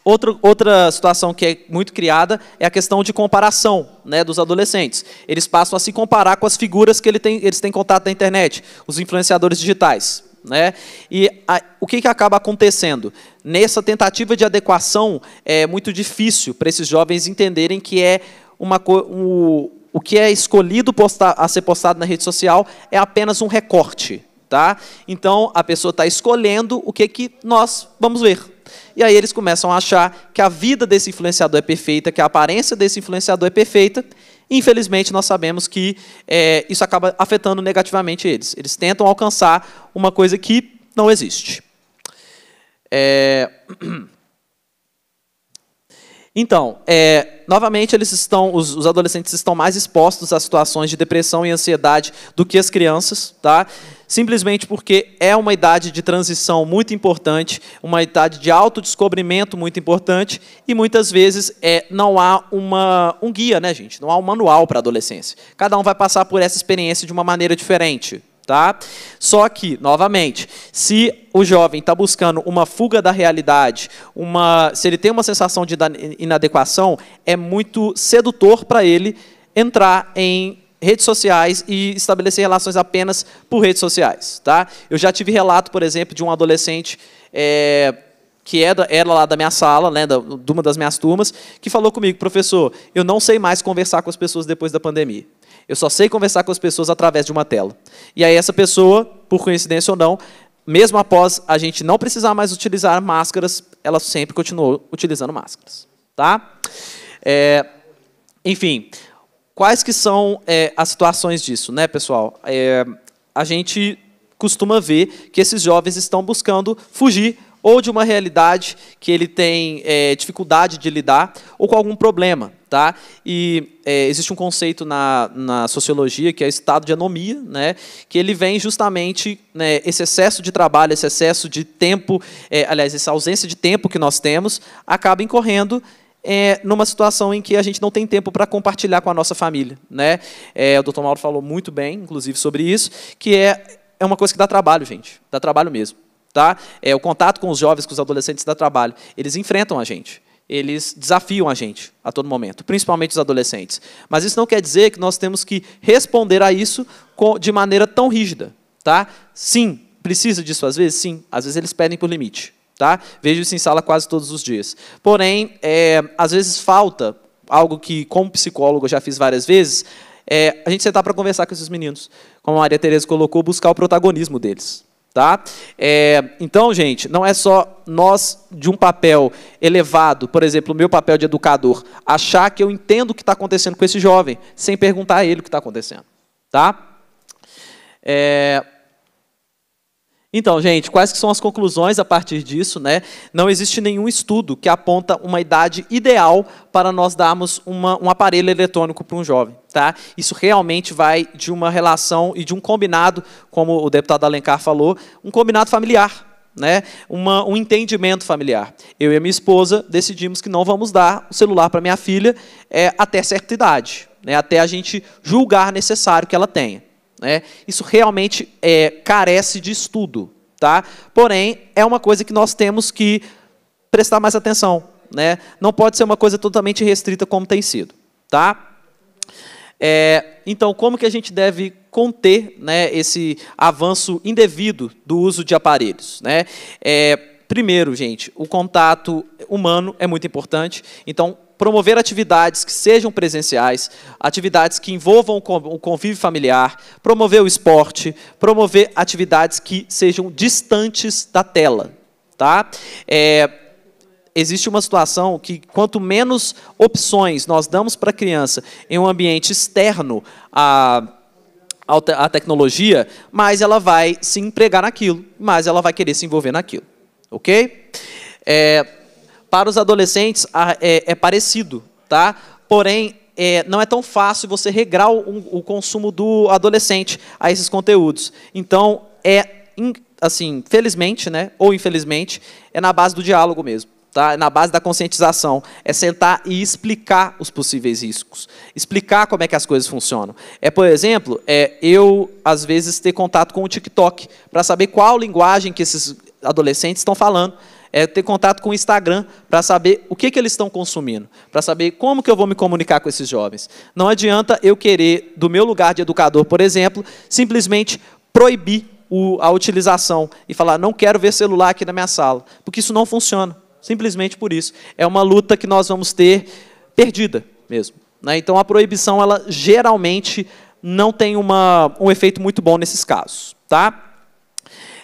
S11: Outro, outra situação que é muito criada é a questão de comparação né, dos adolescentes. Eles passam a se comparar com as figuras que ele tem, eles têm contato na internet, os influenciadores digitais. Né? E a, o que, que acaba acontecendo? Nessa tentativa de adequação, é muito difícil para esses jovens entenderem que é uma, o, o que é escolhido postar, a ser postado na rede social é apenas um recorte. Tá? Então, a pessoa está escolhendo o que, que nós vamos ver. E aí eles começam a achar que a vida desse influenciador é perfeita, que a aparência desse influenciador é perfeita, Infelizmente, nós sabemos que é, isso acaba afetando negativamente eles. Eles tentam alcançar uma coisa que não existe. É... Então, é, novamente, eles estão, os, os, adolescentes estão mais expostos a situações de depressão e ansiedade do que as crianças, tá? Simplesmente porque é uma idade de transição muito importante, uma idade de autodescobrimento muito importante, e muitas vezes é, não há uma, um guia, né, gente? Não há um manual para a adolescência. Cada um vai passar por essa experiência de uma maneira diferente. Tá? Só que, novamente, se o jovem está buscando uma fuga da realidade, uma, se ele tem uma sensação de inadequação, é muito sedutor para ele entrar em redes sociais e estabelecer relações apenas por redes sociais. Tá? Eu já tive relato, por exemplo, de um adolescente é, que era, é era lá da minha sala, né, da, de uma das minhas turmas, que falou comigo, professor, eu não sei mais conversar com as pessoas depois da pandemia. Eu só sei conversar com as pessoas através de uma tela. E aí essa pessoa, por coincidência ou não, mesmo após a gente não precisar mais utilizar máscaras, ela sempre continuou utilizando máscaras, tá? É, enfim, quais que são é, as situações disso, né, pessoal? É, a gente costuma ver que esses jovens estão buscando fugir ou de uma realidade que ele tem é, dificuldade de lidar, ou com algum problema. Tá? E é, existe um conceito na, na sociologia que é estado de anomia, né? que ele vem justamente né, esse excesso de trabalho, esse excesso de tempo, é, aliás, essa ausência de tempo que nós temos, acaba incorrendo é, numa situação em que a gente não tem tempo para compartilhar com a nossa família. Né? É, o doutor Mauro falou muito bem, inclusive, sobre isso, que é, é uma coisa que dá trabalho, gente. Dá trabalho mesmo tá? É, o contato com os jovens, com os adolescentes da trabalho. Eles enfrentam a gente. Eles desafiam a gente a todo momento, principalmente os adolescentes. Mas isso não quer dizer que nós temos que responder a isso de maneira tão rígida. Tá? Sim, precisa disso às vezes? Sim. Às vezes eles pedem por limite. Tá? Vejo isso em sala quase todos os dias. Porém, é, às vezes falta algo que, como psicólogo, eu já fiz várias vezes, é a gente sentar para conversar com esses meninos. Como a Maria Tereza colocou, buscar o protagonismo deles. Tá? É, então, gente, não é só nós, de um papel elevado, por exemplo, o meu papel de educador, achar que eu entendo o que está acontecendo com esse jovem, sem perguntar a ele o que está acontecendo. Tá? É, então, gente, quais que são as conclusões a partir disso? Né? Não existe nenhum estudo que aponta uma idade ideal para nós darmos uma, um aparelho eletrônico para um jovem. Tá? Isso realmente vai de uma relação e de um combinado, como o deputado Alencar falou, um combinado familiar. Né? Uma, um entendimento familiar. Eu e a minha esposa decidimos que não vamos dar o celular para minha filha é, até certa idade, né? até a gente julgar necessário que ela tenha. Né? Isso realmente é, carece de estudo. Tá? Porém, é uma coisa que nós temos que prestar mais atenção. Né? Não pode ser uma coisa totalmente restrita como tem sido. Tá? É, então, como que a gente deve conter né, esse avanço indevido do uso de aparelhos? Né? É, primeiro, gente, o contato humano é muito importante. Então, promover atividades que sejam presenciais, atividades que envolvam o convívio familiar, promover o esporte, promover atividades que sejam distantes da tela. Tá? É, existe uma situação que quanto menos opções nós damos para a criança em um ambiente externo à, à tecnologia, mais ela vai se empregar naquilo, mais ela vai querer se envolver naquilo. Ok? É, para os adolescentes é, é parecido, tá? Porém, é, não é tão fácil você regrar o, o, consumo do adolescente a esses conteúdos. Então, é assim, felizmente, né, ou infelizmente, é na base do diálogo mesmo. Tá? É na base da conscientização, é sentar e explicar os possíveis riscos, explicar como é que as coisas funcionam. É, por exemplo, é, eu às vezes ter contato com o TikTok para saber qual linguagem que esses adolescentes estão falando, é ter contato com o Instagram para saber o que, que eles estão consumindo, para saber como que eu vou me comunicar com esses jovens. Não adianta eu querer, do meu lugar de educador, por exemplo, simplesmente proibir o, a utilização e falar, não quero ver celular aqui na minha sala, porque isso não funciona, simplesmente por isso. É uma luta que nós vamos ter perdida mesmo. Né? Então, a proibição, ela geralmente não tem uma, um efeito muito bom nesses casos. Tá?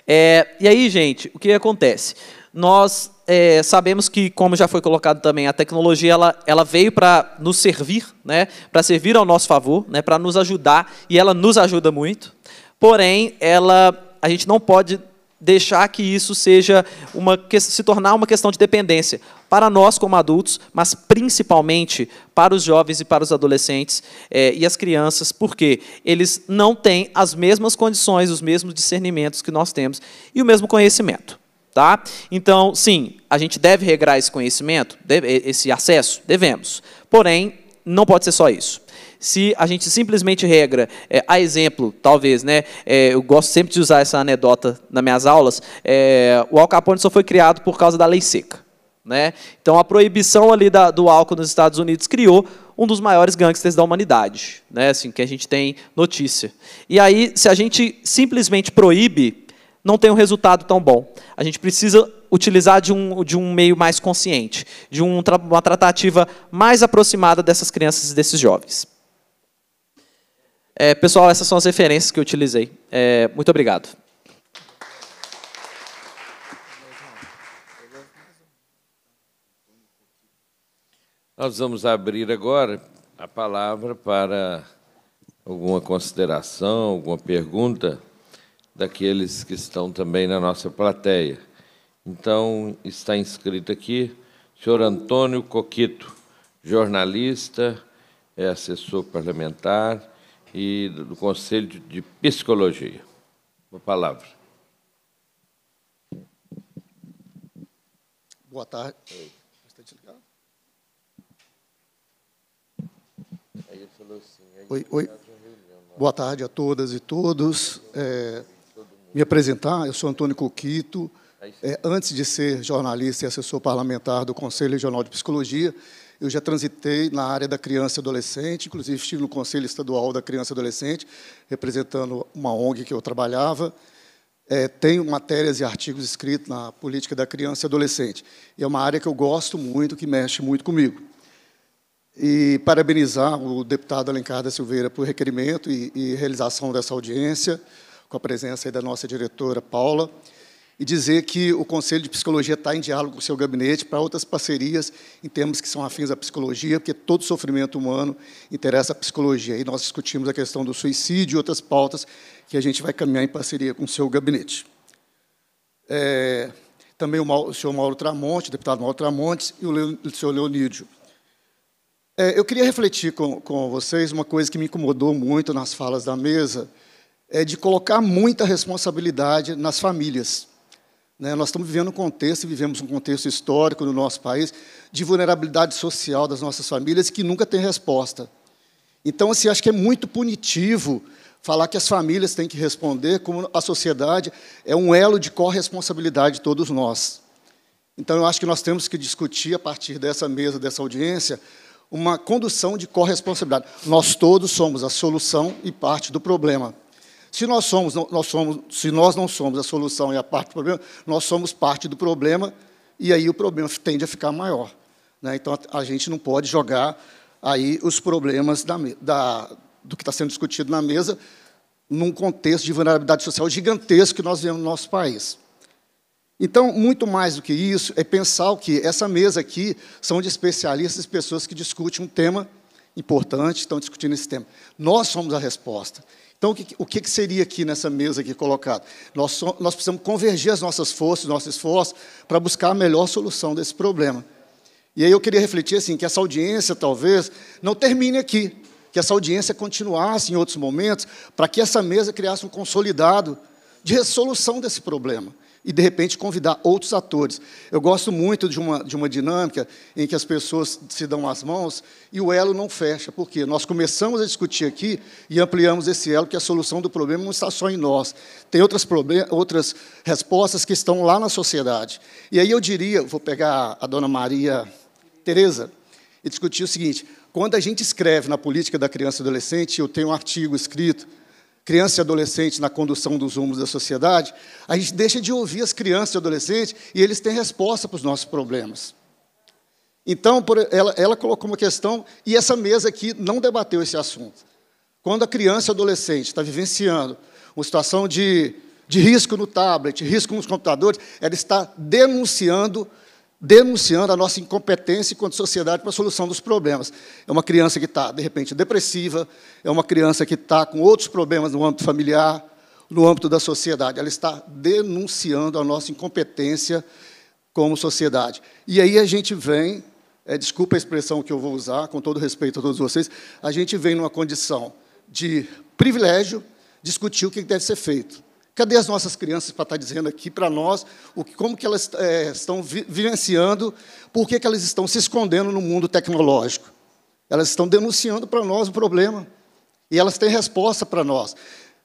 S11: É, e aí, gente, o que acontece? nós é, sabemos que, como já foi colocado também, a tecnologia ela, ela veio para nos servir, né, para servir ao nosso favor, né, para nos ajudar, e ela nos ajuda muito. Porém, ela, a gente não pode deixar que isso seja uma se tornar uma questão de dependência para nós como adultos, mas principalmente para os jovens e para os adolescentes é, e as crianças, porque eles não têm as mesmas condições, os mesmos discernimentos que nós temos e o mesmo conhecimento. Tá? Então, sim, a gente deve regrar esse conhecimento, esse acesso? Devemos. Porém, não pode ser só isso. Se a gente simplesmente regra, é, a exemplo, talvez, né? É, eu gosto sempre de usar essa anedota nas minhas aulas. É, o Al Capone só foi criado por causa da lei seca, né? Então a proibição ali da, do álcool nos Estados Unidos criou um dos maiores gangsters da humanidade, né? Assim que a gente tem notícia. E aí, se a gente simplesmente proíbe não tem um resultado tão bom. A gente precisa utilizar de um, de um meio mais consciente, de um, uma tratativa mais aproximada dessas crianças e desses jovens. É, pessoal, essas são as referências que eu utilizei. É, muito obrigado.
S1: Nós vamos abrir agora a palavra para alguma consideração, alguma pergunta daqueles que estão também na nossa plateia. Então, está inscrito aqui o senhor Antônio Coquito, jornalista, é assessor parlamentar e do Conselho de Psicologia. Uma palavra.
S12: Boa tarde. Tá assim, oi, oi. Né? Boa tarde a todas e todos. É, me apresentar, eu sou Antônio Coquito. É, é, antes de ser jornalista e assessor parlamentar do Conselho Regional de Psicologia, eu já transitei na área da criança e adolescente, inclusive estive no Conselho Estadual da Criança e Adolescente, representando uma ONG que eu trabalhava. É, tenho matérias e artigos escritos na política da criança e adolescente. E é uma área que eu gosto muito, que mexe muito comigo. E parabenizar o deputado Alencar da Silveira por requerimento e, e realização dessa audiência, com a presença da nossa diretora Paula, e dizer que o Conselho de Psicologia está em diálogo com o seu gabinete para outras parcerias em termos que são afins à psicologia, porque todo sofrimento humano interessa à psicologia. E nós discutimos a questão do suicídio e outras pautas que a gente vai caminhar em parceria com o seu gabinete. É, também o, Mauro, o senhor Mauro Tramonte, o deputado Mauro Tramontes, e o, o senhor Leonídio. É, eu queria refletir com, com vocês uma coisa que me incomodou muito nas falas da mesa, é de colocar muita responsabilidade nas famílias. Né? Nós estamos vivendo um contexto, vivemos um contexto histórico no nosso país, de vulnerabilidade social das nossas famílias que nunca tem resposta. Então, assim, acho que é muito punitivo falar que as famílias têm que responder, como a sociedade é um elo de corresponsabilidade de todos nós. Então, eu acho que nós temos que discutir, a partir dessa mesa, dessa audiência, uma condução de corresponsabilidade. Nós todos somos a solução e parte do problema. Se nós somos, nós somos, se nós não somos a solução e a parte do problema, nós somos parte do problema e aí o problema tende a ficar maior. Né? Então a, gente não pode jogar aí os problemas da, da, do que está sendo discutido na mesa num contexto de vulnerabilidade social gigantesco que nós vemos no nosso país. Então, muito mais do que isso, é pensar que essa mesa aqui são de especialistas, pessoas que discutem um tema importante, estão discutindo esse tema. Nós somos a resposta. Então, o que, o que seria aqui nessa mesa aqui colocado? Nós, nós precisamos convergir as nossas forças, nosso esforço, para buscar a melhor solução desse problema. E aí eu queria refletir assim, que essa audiência talvez não termine aqui, que essa audiência continuasse em outros momentos, para que essa mesa criasse um consolidado de resolução desse problema e, de repente, convidar outros atores. Eu gosto muito de uma, de uma dinâmica em que as pessoas se dão as mãos e o elo não fecha. Por quê? Nós começamos a discutir aqui e ampliamos esse elo, que a solução do problema não está só em nós. Tem outras, outras respostas que estão lá na sociedade. E aí eu diria, vou pegar a dona Maria Tereza e discutir o seguinte, quando a gente escreve na política da criança e adolescente, eu tenho um artigo escrito crianças e adolescentes na condução dos rumos da sociedade, a gente deixa de ouvir as crianças e adolescentes e eles têm resposta para os nossos problemas. Então, ela, ela colocou uma questão, e essa mesa aqui não debateu esse assunto. Quando a criança e adolescente está vivenciando uma situação de, de risco no tablet, risco nos computadores, ela está denunciando denunciando a nossa incompetência enquanto sociedade para a solução dos problemas. É uma criança que está, de repente, depressiva, é uma criança que está com outros problemas no âmbito familiar, no âmbito da sociedade. Ela está denunciando a nossa incompetência como sociedade. E aí a gente vem, é, desculpa a expressão que eu vou usar, com todo respeito a todos vocês, a gente vem numa condição de privilégio discutir o que deve ser feito. Cadê as nossas crianças para estar dizendo aqui para nós o que, como que elas é, estão vi vivenciando, por que, que elas estão se escondendo no mundo tecnológico? Elas estão denunciando para nós o problema. E elas têm resposta para nós.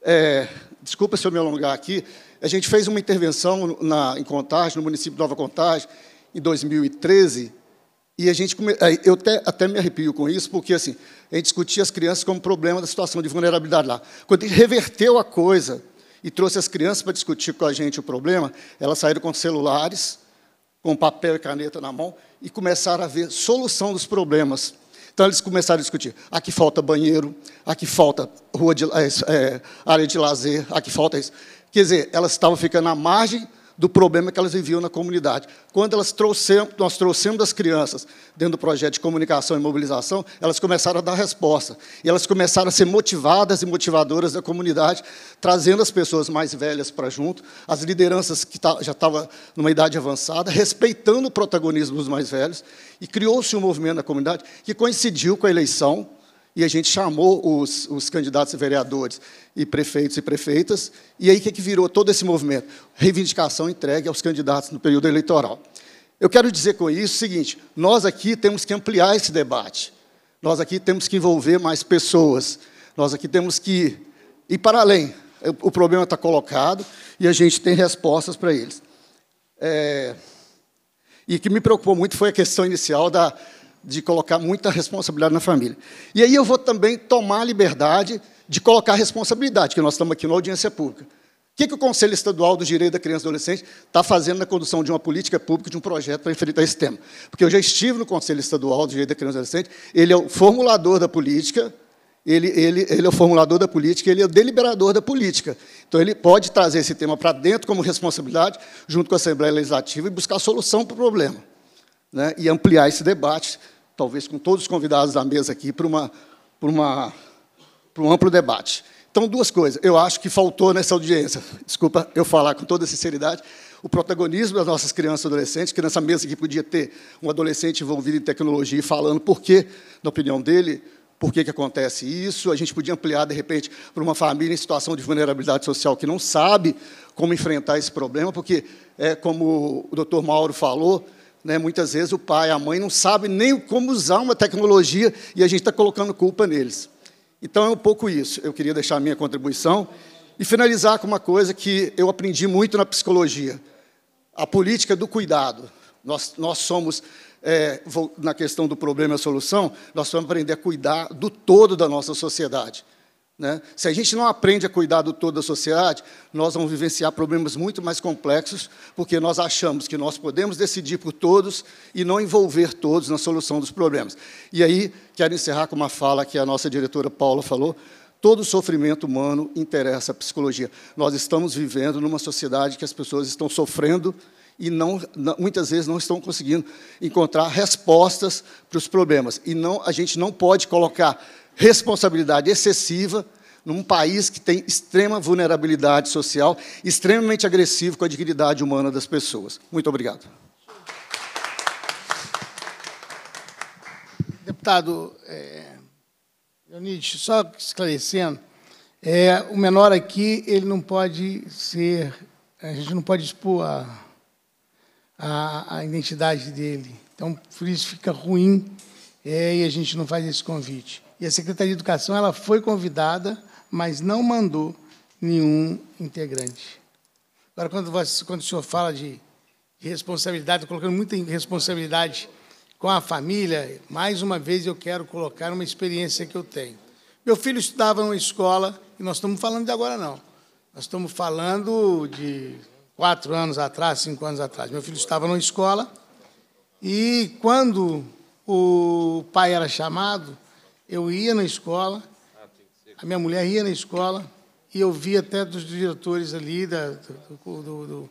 S12: É, desculpa se eu me alongar aqui. A gente fez uma intervenção na, em Contagem, no município de Nova Contagem, em 2013, e a gente come... Eh, eu até, até, me arrepio com isso, porque assim, a gente discutia as crianças como problema da situação de vulnerabilidade lá. Quando a gente reverteu a coisa, e trouxe as crianças para discutir com a gente o problema, elas saíram com celulares, com papel e caneta na mão, e começaram a ver solução dos problemas. Então, eles começaram a discutir. Aqui falta banheiro, aqui falta rua de, é, área de lazer, aqui falta isso. Quer dizer, elas estavam ficando à margem do problema que elas viviam na comunidade. Quando elas trouxemos, nós trouxemos as crianças dentro do projeto de comunicação e mobilização, elas começaram a dar resposta. E elas começaram a ser motivadas e motivadoras da comunidade, trazendo as pessoas mais velhas para junto, as lideranças que já estavam numa idade avançada, respeitando o protagonismo dos mais velhos. E criou-se um movimento na comunidade que coincidiu com a eleição e a gente chamou os, os candidatos a vereadores e prefeitos e prefeitas, e aí o que, é que virou todo esse movimento? Reivindicação entregue aos candidatos no período eleitoral. Eu quero dizer com isso o seguinte: nós aqui temos que ampliar esse debate, nós aqui temos que envolver mais pessoas, nós aqui temos que ir para além. É, o problema está colocado e a gente tem respostas para eles. É... E o que me preocupou muito foi a questão inicial da de colocar muita responsabilidade na família. E aí eu vou também tomar a liberdade de colocar responsabilidade, que nós estamos aqui na audiência pública. O que, que o Conselho Estadual do Direito da Criança e Adolescente está fazendo na condução de uma política pública, de um projeto para enfrentar esse tema? Porque eu já estive no Conselho Estadual do Direito da Criança e Adolescente, ele é o formulador da política, ele, ele, ele é o formulador da política, ele é o deliberador da política. Então, ele pode trazer esse tema para dentro como responsabilidade, junto com a Assembleia Legislativa, e buscar solução para o problema né, e ampliar esse debate, talvez com todos os convidados da mesa aqui, para uma, para uma, para um amplo debate. Então, duas coisas. Eu acho que faltou nessa audiência, desculpa eu falar com toda sinceridade, o protagonismo das nossas crianças e adolescentes, que nessa mesa aqui podia ter um adolescente envolvido em tecnologia e falando por que, na opinião dele, por que, que acontece isso. A gente podia ampliar, de repente, para uma família em situação de vulnerabilidade social que não sabe como enfrentar esse problema, porque, é, como o doutor Mauro falou, né? Muitas vezes o pai, a mãe não sabe nem como usar uma tecnologia e a gente está colocando culpa neles. Então é um pouco isso. Eu queria deixar a minha contribuição e finalizar com uma coisa que eu aprendi muito na psicologia: a política do cuidado. Nós, nós somos, é, na questão do problema e a solução, nós vamos aprender a cuidar do todo da nossa sociedade. Né? Se a gente não aprende a cuidar do todo da sociedade, nós vamos vivenciar problemas muito mais complexos, porque nós achamos que nós podemos decidir por todos e não envolver todos na solução dos problemas. E aí, quero encerrar com uma fala que a nossa diretora Paula falou. Todo sofrimento humano interessa a psicologia. Nós estamos vivendo numa sociedade que as pessoas estão sofrendo e não, muitas vezes não estão conseguindo encontrar respostas para os problemas. E não, a gente não pode colocar responsabilidade excessiva num país que tem extrema vulnerabilidade social, extremamente agressivo com a dignidade humana das pessoas. Muito obrigado.
S7: Deputado é, Leonid, só esclarecendo, é, o menor aqui, ele não pode ser, a gente não pode expor a, a, a identidade dele. Então, por isso fica ruim é, e a gente não faz esse convite. E a Secretaria de Educação ela foi convidada, mas não mandou nenhum integrante. Agora, quando, você, quando o senhor fala de responsabilidade, colocando muita responsabilidade com a família, mais uma vez eu quero colocar uma experiência que eu tenho. Meu filho estudava numa escola, e nós estamos falando de agora não, nós estamos falando de quatro anos atrás, cinco anos atrás. Meu filho estava numa escola, e quando o pai era chamado, eu ia na escola, a minha mulher ia na escola, e eu via até dos diretores ali, da, do, do, do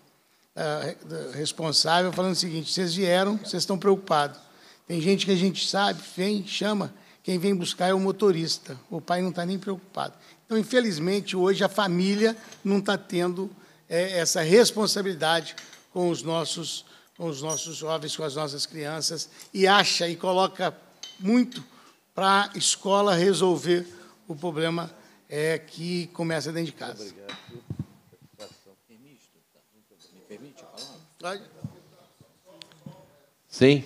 S7: da, da responsável, falando o seguinte: vocês vieram, vocês estão preocupados. Tem gente que a gente sabe, vem, chama. Quem vem buscar é o motorista. O pai não está nem preocupado. Então, infelizmente, hoje a família não está tendo é, essa responsabilidade com os nossos com os nossos jovens, com as nossas crianças, e acha e coloca muito para a escola resolver o problema é, que começa dentro de casa. Obrigado. Tá?
S1: Sim.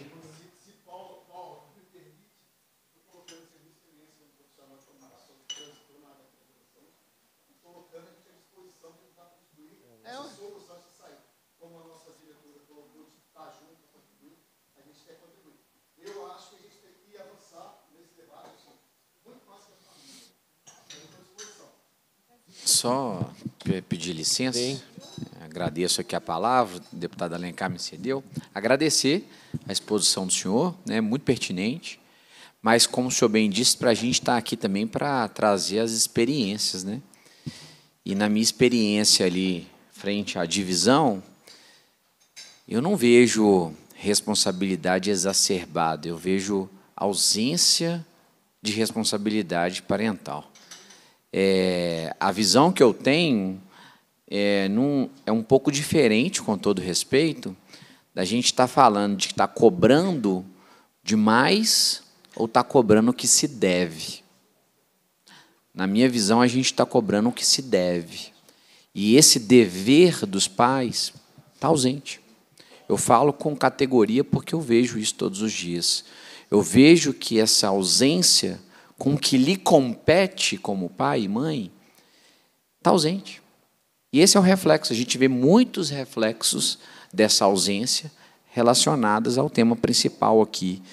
S3: só pedir licença. Agradeço aqui a palavra, o deputado Alencar me cedeu. Agradecer a exposição do senhor, né, muito pertinente. Mas, como o senhor bem disse, para a gente estar tá aqui também para trazer as experiências. Né? E, na minha experiência ali, frente à divisão, eu não vejo responsabilidade exacerbada, eu vejo ausência de responsabilidade parental. É, a visão que eu tenho é, num, é um pouco diferente, com todo respeito, da gente estar tá falando de que está cobrando demais ou está cobrando o que se deve. Na minha visão, a gente está cobrando o que se deve. E esse dever dos pais está ausente. Eu falo com categoria porque eu vejo isso todos os dias. Eu vejo que essa ausência com o que lhe compete como pai e mãe, está ausente. E esse é o reflexo. A gente vê muitos reflexos dessa ausência relacionadas ao tema principal aqui,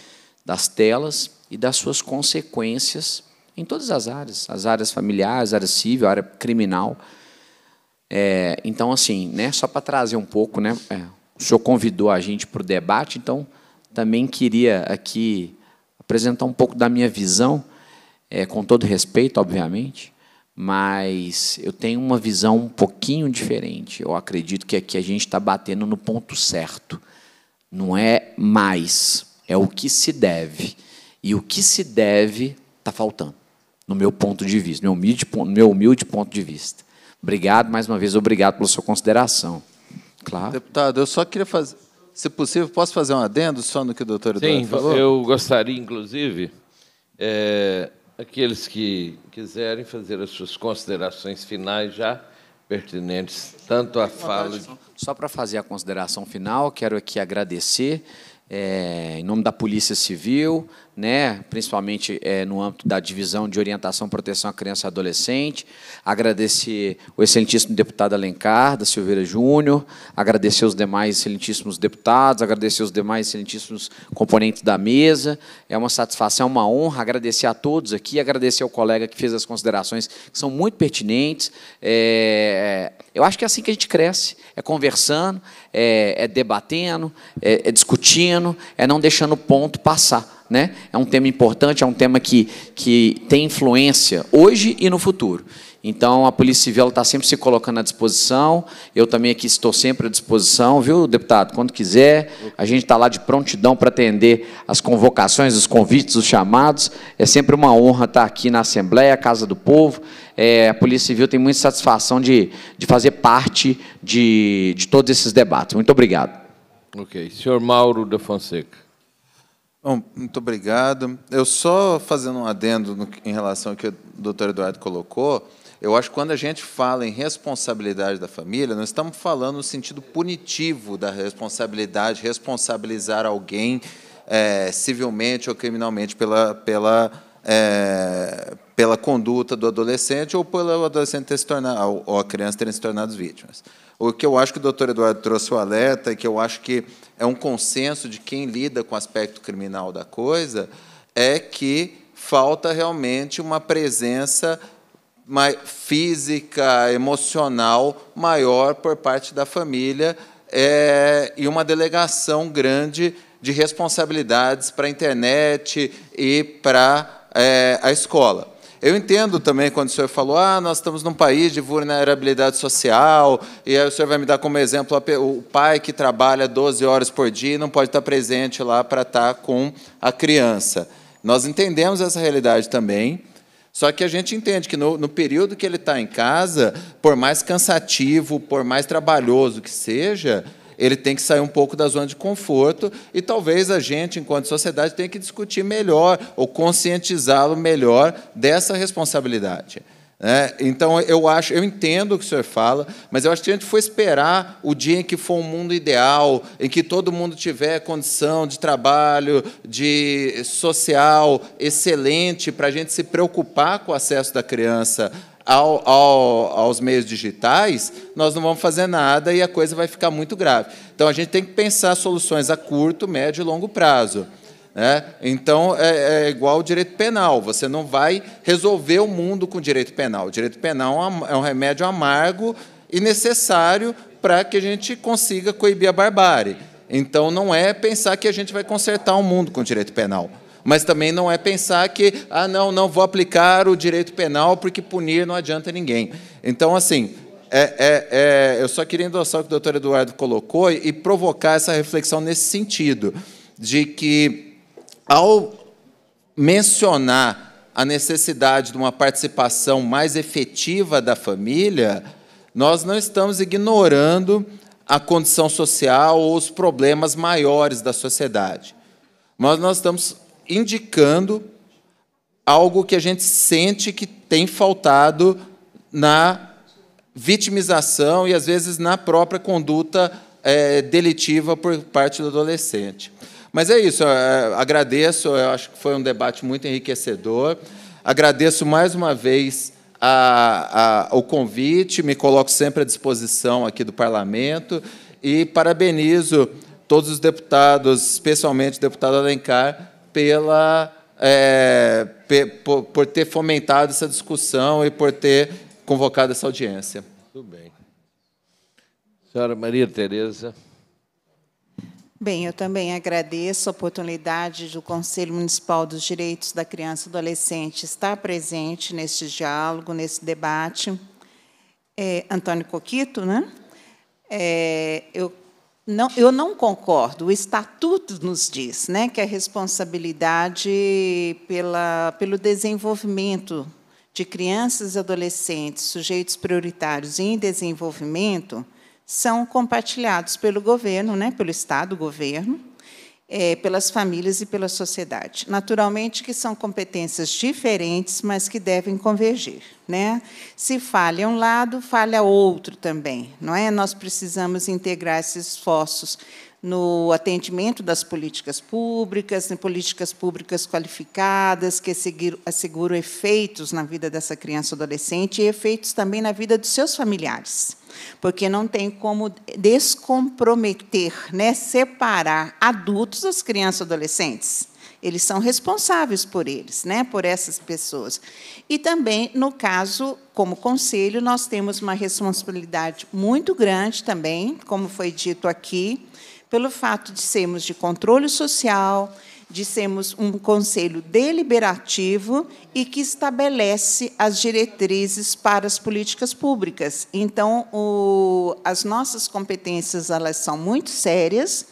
S3: das telas e das suas consequências em todas as áreas, as áreas familiares, área civil, área criminal. É, então, assim, né, só para trazer um pouco, né, é, o senhor convidou a gente para o debate, então também queria aqui apresentar um pouco da minha visão é, com todo respeito, obviamente, mas eu tenho uma visão um pouquinho diferente. Eu acredito que aqui a gente está batendo no ponto certo. Não é mais, é o que se deve. E o que se deve está faltando, no meu ponto de vista, no meu humilde, meu humilde ponto de vista. Obrigado, mais uma vez, obrigado pela sua consideração.
S8: Claro. Deputado, eu só queria fazer. Se possível, posso fazer um adendo só no que o doutor Eduardo Sim, falou? Eu
S1: gostaria, inclusive, é, aqueles que quiserem fazer as suas considerações finais já pertinentes tanto à fala. Só para fazer a consideração final, quero aqui agradecer
S3: é, em nome da Polícia Civil, né, principalmente é, no âmbito da Divisão de Orientação e Proteção à Criança e Adolescente. Agradecer o excelentíssimo deputado Alencar, da Silveira Júnior, agradecer os demais excelentíssimos deputados, agradecer os demais excelentíssimos componentes da mesa. É uma satisfação, uma honra agradecer a todos aqui, agradecer ao colega que fez as considerações, que são muito pertinentes. É, eu acho que é assim que a gente cresce: é conversando, é, é debatendo, é, é, discutindo, é não deixando o ponto passar. Né? É um tema importante, é um tema que, que tem influência hoje e no futuro. Então, a Polícia Civil está sempre se colocando à disposição. Eu também aqui estou sempre à disposição, viu, deputado? Quando quiser, a gente está lá de prontidão para atender as convocações, os convites, os chamados. É sempre uma honra estar tá aqui na Assembleia, Casa do Povo. É, a Polícia Civil tem muita satisfação de, de fazer parte de, de todos esses debates. Muito obrigado.
S1: Ok. Senhor Mauro da
S8: Fonseca. Bom, muito obrigado. Eu só fazendo um adendo no, em relação ao que o doutor Eduardo colocou, eu acho que quando a gente fala em responsabilidade da família, nós estamos falando no sentido punitivo da responsabilidade, responsabilizar alguém é, civilmente ou criminalmente pela, pela, é, pela conduta do adolescente ou pelo adolescente ter se tornado, ou a criança terem se tornado vítimas. O que eu acho que o doutor Eduardo trouxe o alerta, e é que eu acho que é um consenso de quem lida com o aspecto criminal da coisa, é que falta realmente uma presença física, emocional maior por parte da família é, e uma delegação grande de responsabilidades para a internet e para é, a escola. Eu entendo também quando o senhor falou, ah, nós estamos num país de vulnerabilidade social, e aí o senhor vai me dar como exemplo o pai que trabalha 12 horas por dia e não pode estar presente lá para estar com a criança. Nós entendemos essa realidade também, só que a gente entende que no, no período que ele está em casa, por mais cansativo, por mais trabalhoso que seja, ele tem que sair um pouco da zona de conforto e talvez a gente, enquanto sociedade, tenha que discutir melhor ou conscientizá-lo melhor dessa responsabilidade. É, então eu acho, eu entendo o que o senhor fala, mas eu acho que a gente foi esperar o dia em que for um mundo ideal, em que todo mundo tiver condição de trabalho, de social excelente, para a gente se preocupar com o acesso da criança ao, ao, aos meios digitais, nós não vamos fazer nada e a coisa vai ficar muito grave. Então a gente tem que pensar soluções a curto, médio e longo prazo. É, então, é, é, igual ao direito penal. Você não vai resolver o mundo com direito penal. O direito penal é um é remédio amargo e necessário para que a gente consiga coibir a barbárie. Então, não é pensar que a gente vai consertar o mundo com direito penal. Mas também não é pensar que, ah, não, não vou aplicar o direito penal porque punir não adianta ninguém. Então, assim, é, é, é eu só queria endossar o que o doutor Eduardo colocou e provocar essa reflexão nesse sentido, de que ao mencionar a necessidade de uma participação mais efetiva da família, nós não estamos ignorando a condição social ou os problemas maiores da sociedade. Mas nós estamos indicando algo que a gente sente que tem faltado na vitimização e, às vezes, na própria conduta é, delitiva por parte do adolescente. Mas é isso, é, agradeço, eu acho que foi um debate muito enriquecedor. Agradeço mais uma vez a, a, o convite, me coloco sempre à disposição aqui do Parlamento e parabenizo todos os deputados, especialmente o deputado Alencar, pela, é, por, por ter fomentado essa discussão e por ter convocado essa audiência.
S1: Tudo bem. Senhora Maria Tereza.
S9: Bem, eu também agradeço a oportunidade do Conselho Municipal dos Direitos da Criança e Adolescente estar presente neste diálogo, nesse debate. É, Antônio Coquito, né? É, eu, não, eu não concordo. O Estatuto nos diz né, que a é responsabilidade pela, pelo desenvolvimento de crianças e adolescentes, sujeitos prioritários em desenvolvimento, são compartilhados pelo governo, né, pelo Estado, governo, é, pelas famílias e pela sociedade. Naturalmente que são competências diferentes, mas que devem convergir. Né? Se falha um lado, falha outro também. Não é? Nós precisamos integrar esses esforços no atendimento das políticas públicas, em políticas públicas qualificadas, que asseguram efeitos na vida dessa criança ou adolescente e efeitos também na vida dos seus familiares. Porque não tem como descomprometer, né, separar adultos das crianças e adolescentes. Eles são responsáveis por eles, né, por essas pessoas. E também, no caso, como conselho, nós temos uma responsabilidade muito grande também, como foi dito aqui, pelo fato de sermos de controle social, de sermos um conselho deliberativo e que estabelece as diretrizes para as políticas públicas. Então, o, as nossas competências elas são muito sérias,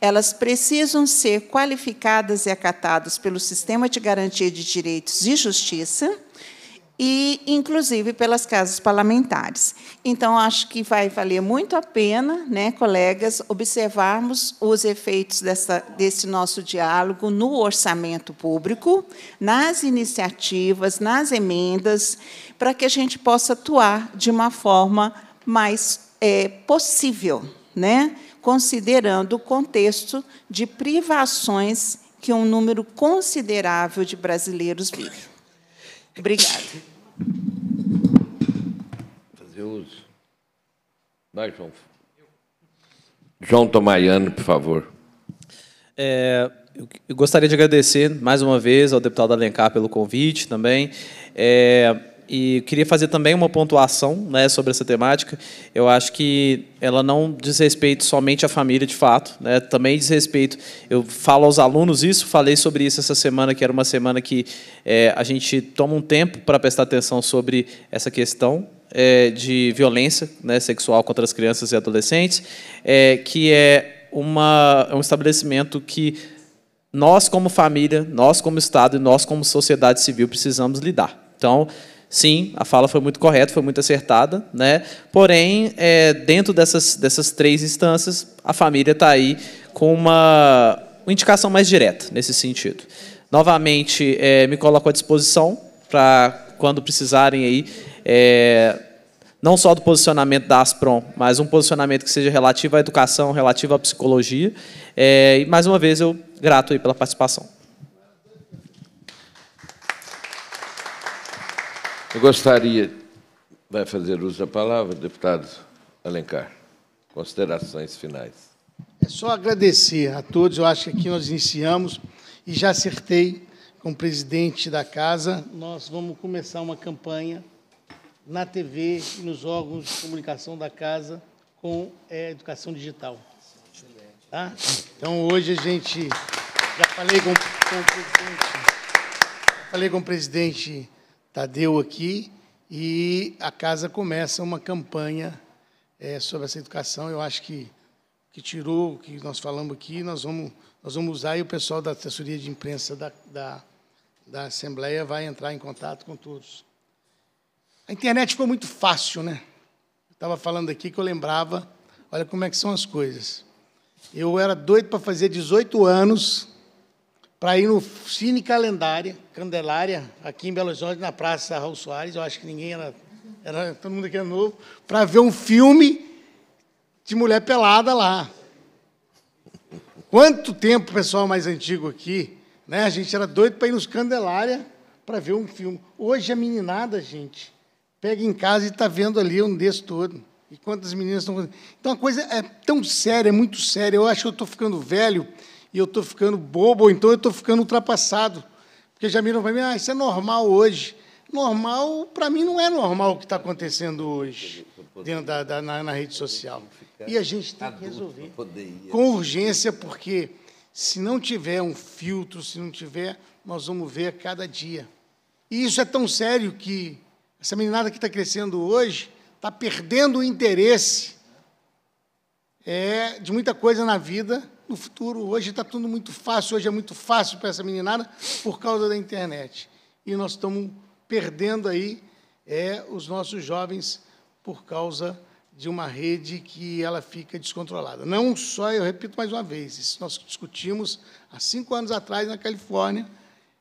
S9: elas precisam ser qualificadas e acatadas pelo sistema de garantia de direitos e justiça e inclusive pelas casas parlamentares. Então acho que vai valer muito a pena, né, colegas, observarmos os efeitos dessa, desse nosso diálogo no orçamento público, nas iniciativas, nas emendas, para que a gente possa atuar de uma forma mais é, possível, né, considerando o contexto de privações que um número considerável de brasileiros vive.
S1: Obrigada. Fazer uso. Vai, João. João Tomaiano, por favor. É,
S11: eu gostaria de agradecer mais uma vez ao deputado Alencar pelo convite também. É, e queria fazer também uma pontuação né, sobre essa temática. Eu acho que ela não diz respeito somente à família, de fato, né, também diz respeito. Eu falo aos alunos isso, falei sobre isso essa semana, que era uma semana que é, a gente toma um tempo para prestar atenção sobre essa questão é, de violência né, sexual contra as crianças e adolescentes, é, que é, uma, é um estabelecimento que nós, como família, nós, como Estado e nós, como sociedade civil, precisamos lidar. Então, Sim, a fala foi muito correta, foi muito acertada, né? Porém, é, dentro dessas, dessas três instâncias, a família está aí com uma, uma, indicação mais direta nesse sentido. Novamente, é, me coloco à disposição para quando precisarem aí, é, não só do posicionamento da Asprom, mas um posicionamento que seja relativo à educação, relativo à psicologia. É, e mais uma vez eu grato aí pela participação.
S1: Eu gostaria, vai fazer uso da palavra, deputado Alencar, considerações finais.
S7: É só agradecer a todos, eu acho que aqui nós iniciamos e já acertei com o presidente da casa, nós vamos começar uma campanha na TV e nos órgãos de comunicação da casa com é, educação digital. Tá? Então, hoje a gente... Já falei com, com o presidente... Falei com o presidente Tadeu aqui e a casa começa uma campanha é, sobre essa educação. Eu acho que que tirou o que nós falamos aqui, nós vamos nós vamos usar e o pessoal da assessoria de imprensa da, da, da Assembleia vai entrar em contato com todos. A internet ficou muito fácil, né? Eu estava falando aqui que eu lembrava, olha como é que são as coisas. Eu era doido para fazer 18 anos para ir no Cine Calendária, Candelária, aqui em Belo Horizonte, na Praça Raul Soares, eu acho que ninguém era, era todo mundo aqui era é novo, para ver um filme de mulher pelada lá. Quanto tempo, pessoal mais antigo aqui, né? A gente era doido para ir nos Candelária para ver um filme. Hoje a é meninada, gente, pega em casa e está vendo ali um desse todo. E quantas meninas estão fazendo. Então a coisa é tão séria, é muito séria. Eu acho que eu estou ficando velho e eu estou ficando bobo, ou então eu estou ficando ultrapassado. Porque já miram para mim, ah, isso é normal hoje. Normal, para mim, não é normal o que está acontecendo hoje dentro da, da na, na, rede social.
S1: E a gente tem que resolver com
S7: urgência, porque se não tiver um filtro, se não tiver, nós vamos ver a cada dia. E isso é tão sério que essa meninada que está crescendo hoje está perdendo o interesse é, de muita coisa na vida no futuro. Hoje está tudo muito fácil, hoje é muito fácil para essa meninada por causa da internet. E nós estamos perdendo aí é, os nossos jovens por causa de uma rede que ela fica descontrolada. Não só, eu repito mais uma vez, isso nós discutimos há cinco anos atrás na Califórnia,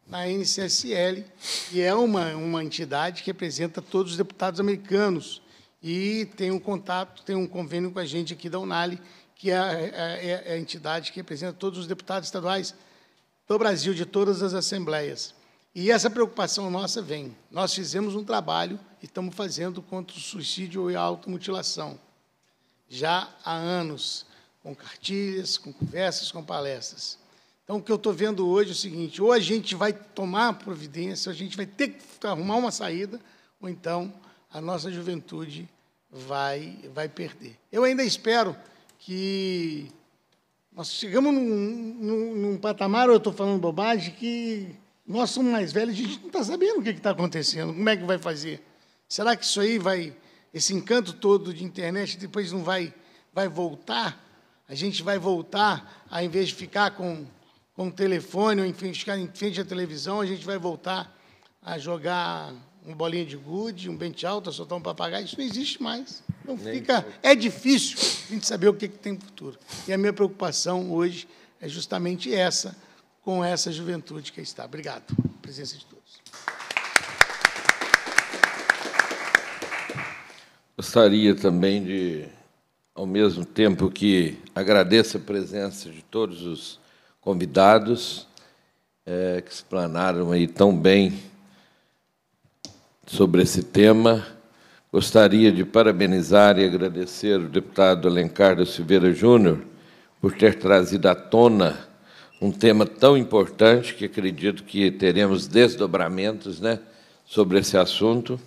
S7: na NCSL, que é uma, uma entidade que representa todos os deputados americanos e tem um contato, tem um convênio com a gente aqui da Unali, que é a, é, é, é a entidade que representa todos os deputados estaduais do Brasil, de todas as assembleias. E essa preocupação nossa vem. Nós fizemos um trabalho e estamos fazendo contra o suicídio e a automutilação, já há anos, com cartilhas, com conversas, com palestras. Então, o que eu estou vendo hoje é o seguinte: ou a gente vai tomar providência, ou a gente vai ter que arrumar uma saída, ou então a nossa juventude vai, vai perder. Eu ainda espero que nós chegamos num, num, num patamar, eu estou falando bobagem, que nós somos mais velhos, a gente não está sabendo o que está acontecendo, como é que vai fazer. Será que isso aí vai, esse encanto todo de internet, depois não vai, vai voltar? A gente vai voltar, ao invés de ficar com, com o telefone, ou enfim, ficar em frente à televisão, a gente vai voltar a jogar um bolinho de gude, um bente alto, soltar um papagaio, isso não existe mais. Não fica, é difícil a gente saber o que, que tem no futuro. E a minha preocupação hoje é justamente essa, com essa juventude que está. Obrigado. Presença de todos.
S1: Gostaria também de, ao mesmo tempo que agradeço a presença de todos os convidados é, que explanaram aí tão bem sobre esse tema Gostaria de parabenizar e agradecer o deputado Alencar da Silveira Júnior por ter trazido à tona um tema tão importante que acredito que teremos desdobramentos né, sobre esse assunto.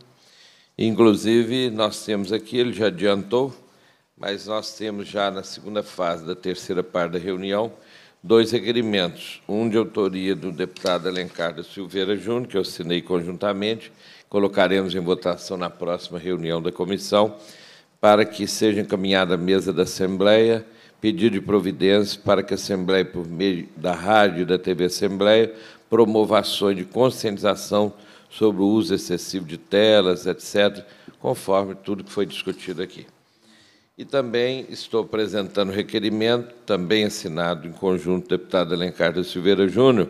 S1: Inclusive, nós temos aqui, ele já adiantou, mas nós temos já na segunda fase da terceira parte da reunião dois requerimentos, um de autoria do deputado Alencar da Silveira Júnior, que eu assinei conjuntamente, colocaremos em votação na próxima reunião da comissão, para que seja encaminhada à mesa da Assembleia pedido de providência para que a Assembleia, por meio da rádio e da TV Assembleia, promova ações de conscientização sobre o uso excessivo de telas, etc., conforme tudo que foi discutido aqui. E também estou apresentando requerimento, também assinado em conjunto deputado Alencar da Silveira Júnior,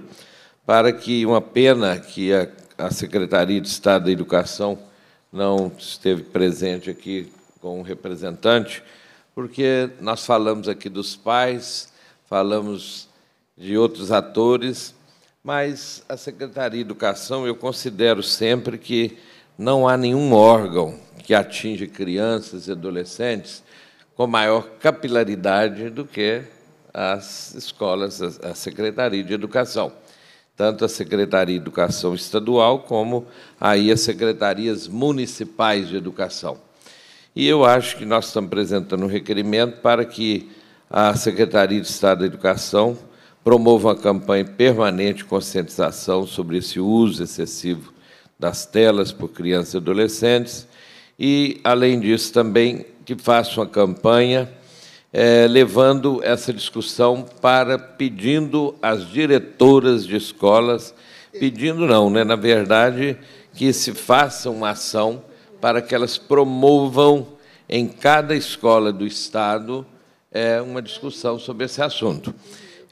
S1: para que uma pena que a a Secretaria de Estado da Educação não esteve presente aqui com o um representante, porque nós falamos aqui dos pais, falamos de outros atores, mas a Secretaria de Educação eu considero sempre que não há nenhum órgão que atinge crianças e adolescentes com maior capilaridade do que as escolas, a Secretaria de Educação tanto a Secretaria de Educação Estadual como aí as secretarias municipais de educação. E eu acho que nós estamos apresentando um requerimento para que a Secretaria de Estado da Educação promova uma campanha permanente de conscientização sobre esse uso excessivo das telas por crianças e adolescentes e, além disso, também que faça uma campanha é, levando essa discussão para pedindo às diretoras de escolas, pedindo não, né, na verdade, que se faça uma ação para que elas promovam em cada escola do Estado é, uma discussão sobre esse assunto.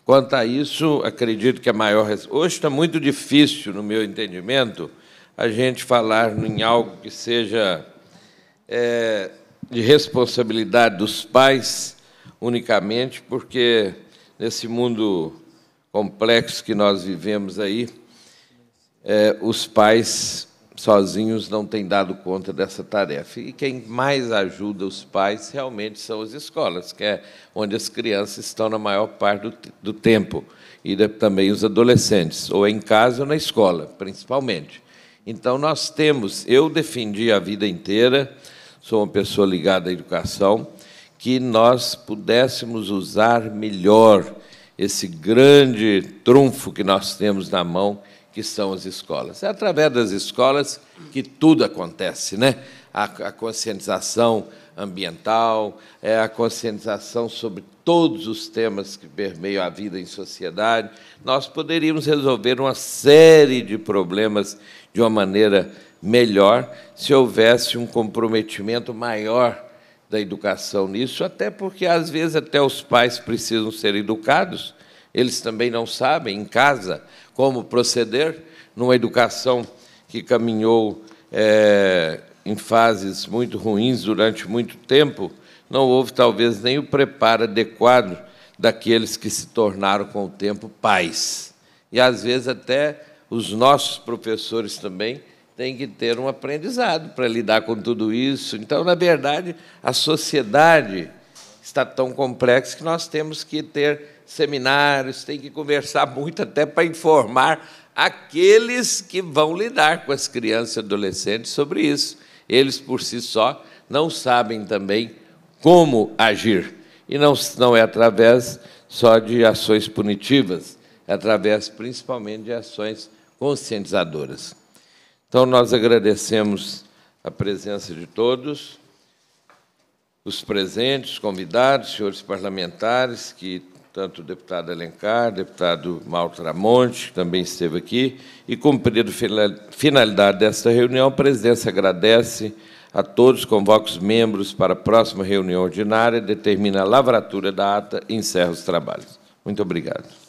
S1: Quanto a isso, acredito que a maior. Hoje está muito difícil, no meu entendimento, a gente falar em algo que seja é, de responsabilidade dos pais unicamente, porque nesse mundo complexo que nós vivemos aí, é, os pais sozinhos não têm dado conta dessa tarefa. E quem mais ajuda os pais realmente são as escolas, que é onde as crianças estão na maior parte do, do tempo, e também os adolescentes, ou em casa ou na escola, principalmente. Então, nós temos, eu defendi a vida inteira, sou uma pessoa ligada à educação, que nós pudéssemos usar melhor esse grande trunfo que nós temos na mão, que são as escolas. É através das escolas que tudo acontece, né? A, a conscientização ambiental, é a conscientização sobre todos os temas que permeiam a vida em sociedade. Nós poderíamos resolver uma série de problemas de uma maneira melhor se houvesse um comprometimento maior da educação nisso, até porque às vezes até os pais precisam ser educados, eles também não sabem em casa como proceder numa educação que caminhou é, em fases muito ruins durante muito tempo, não houve talvez nem o preparo adequado daqueles que se tornaram com o tempo pais. E às vezes até os nossos professores também tem que ter um aprendizado para lidar com tudo isso. Então, na verdade, a sociedade está tão complexa que nós temos que ter seminários, tem que conversar muito até para informar aqueles que vão lidar com as crianças e adolescentes sobre isso. Eles por si só não sabem também como agir. E não, não é através só de ações punitivas, é através principalmente de ações conscientizadoras. Então, nós agradecemos a presença de todos, os presentes, convidados, senhores parlamentares, que tanto o deputado Alencar, deputado Maltramonte, que também esteve aqui, e cumprido a finalidade desta reunião, a presidência agradece a todos, convoca os membros para a próxima reunião ordinária, determina a lavratura da ata e encerra os trabalhos. Muito obrigado.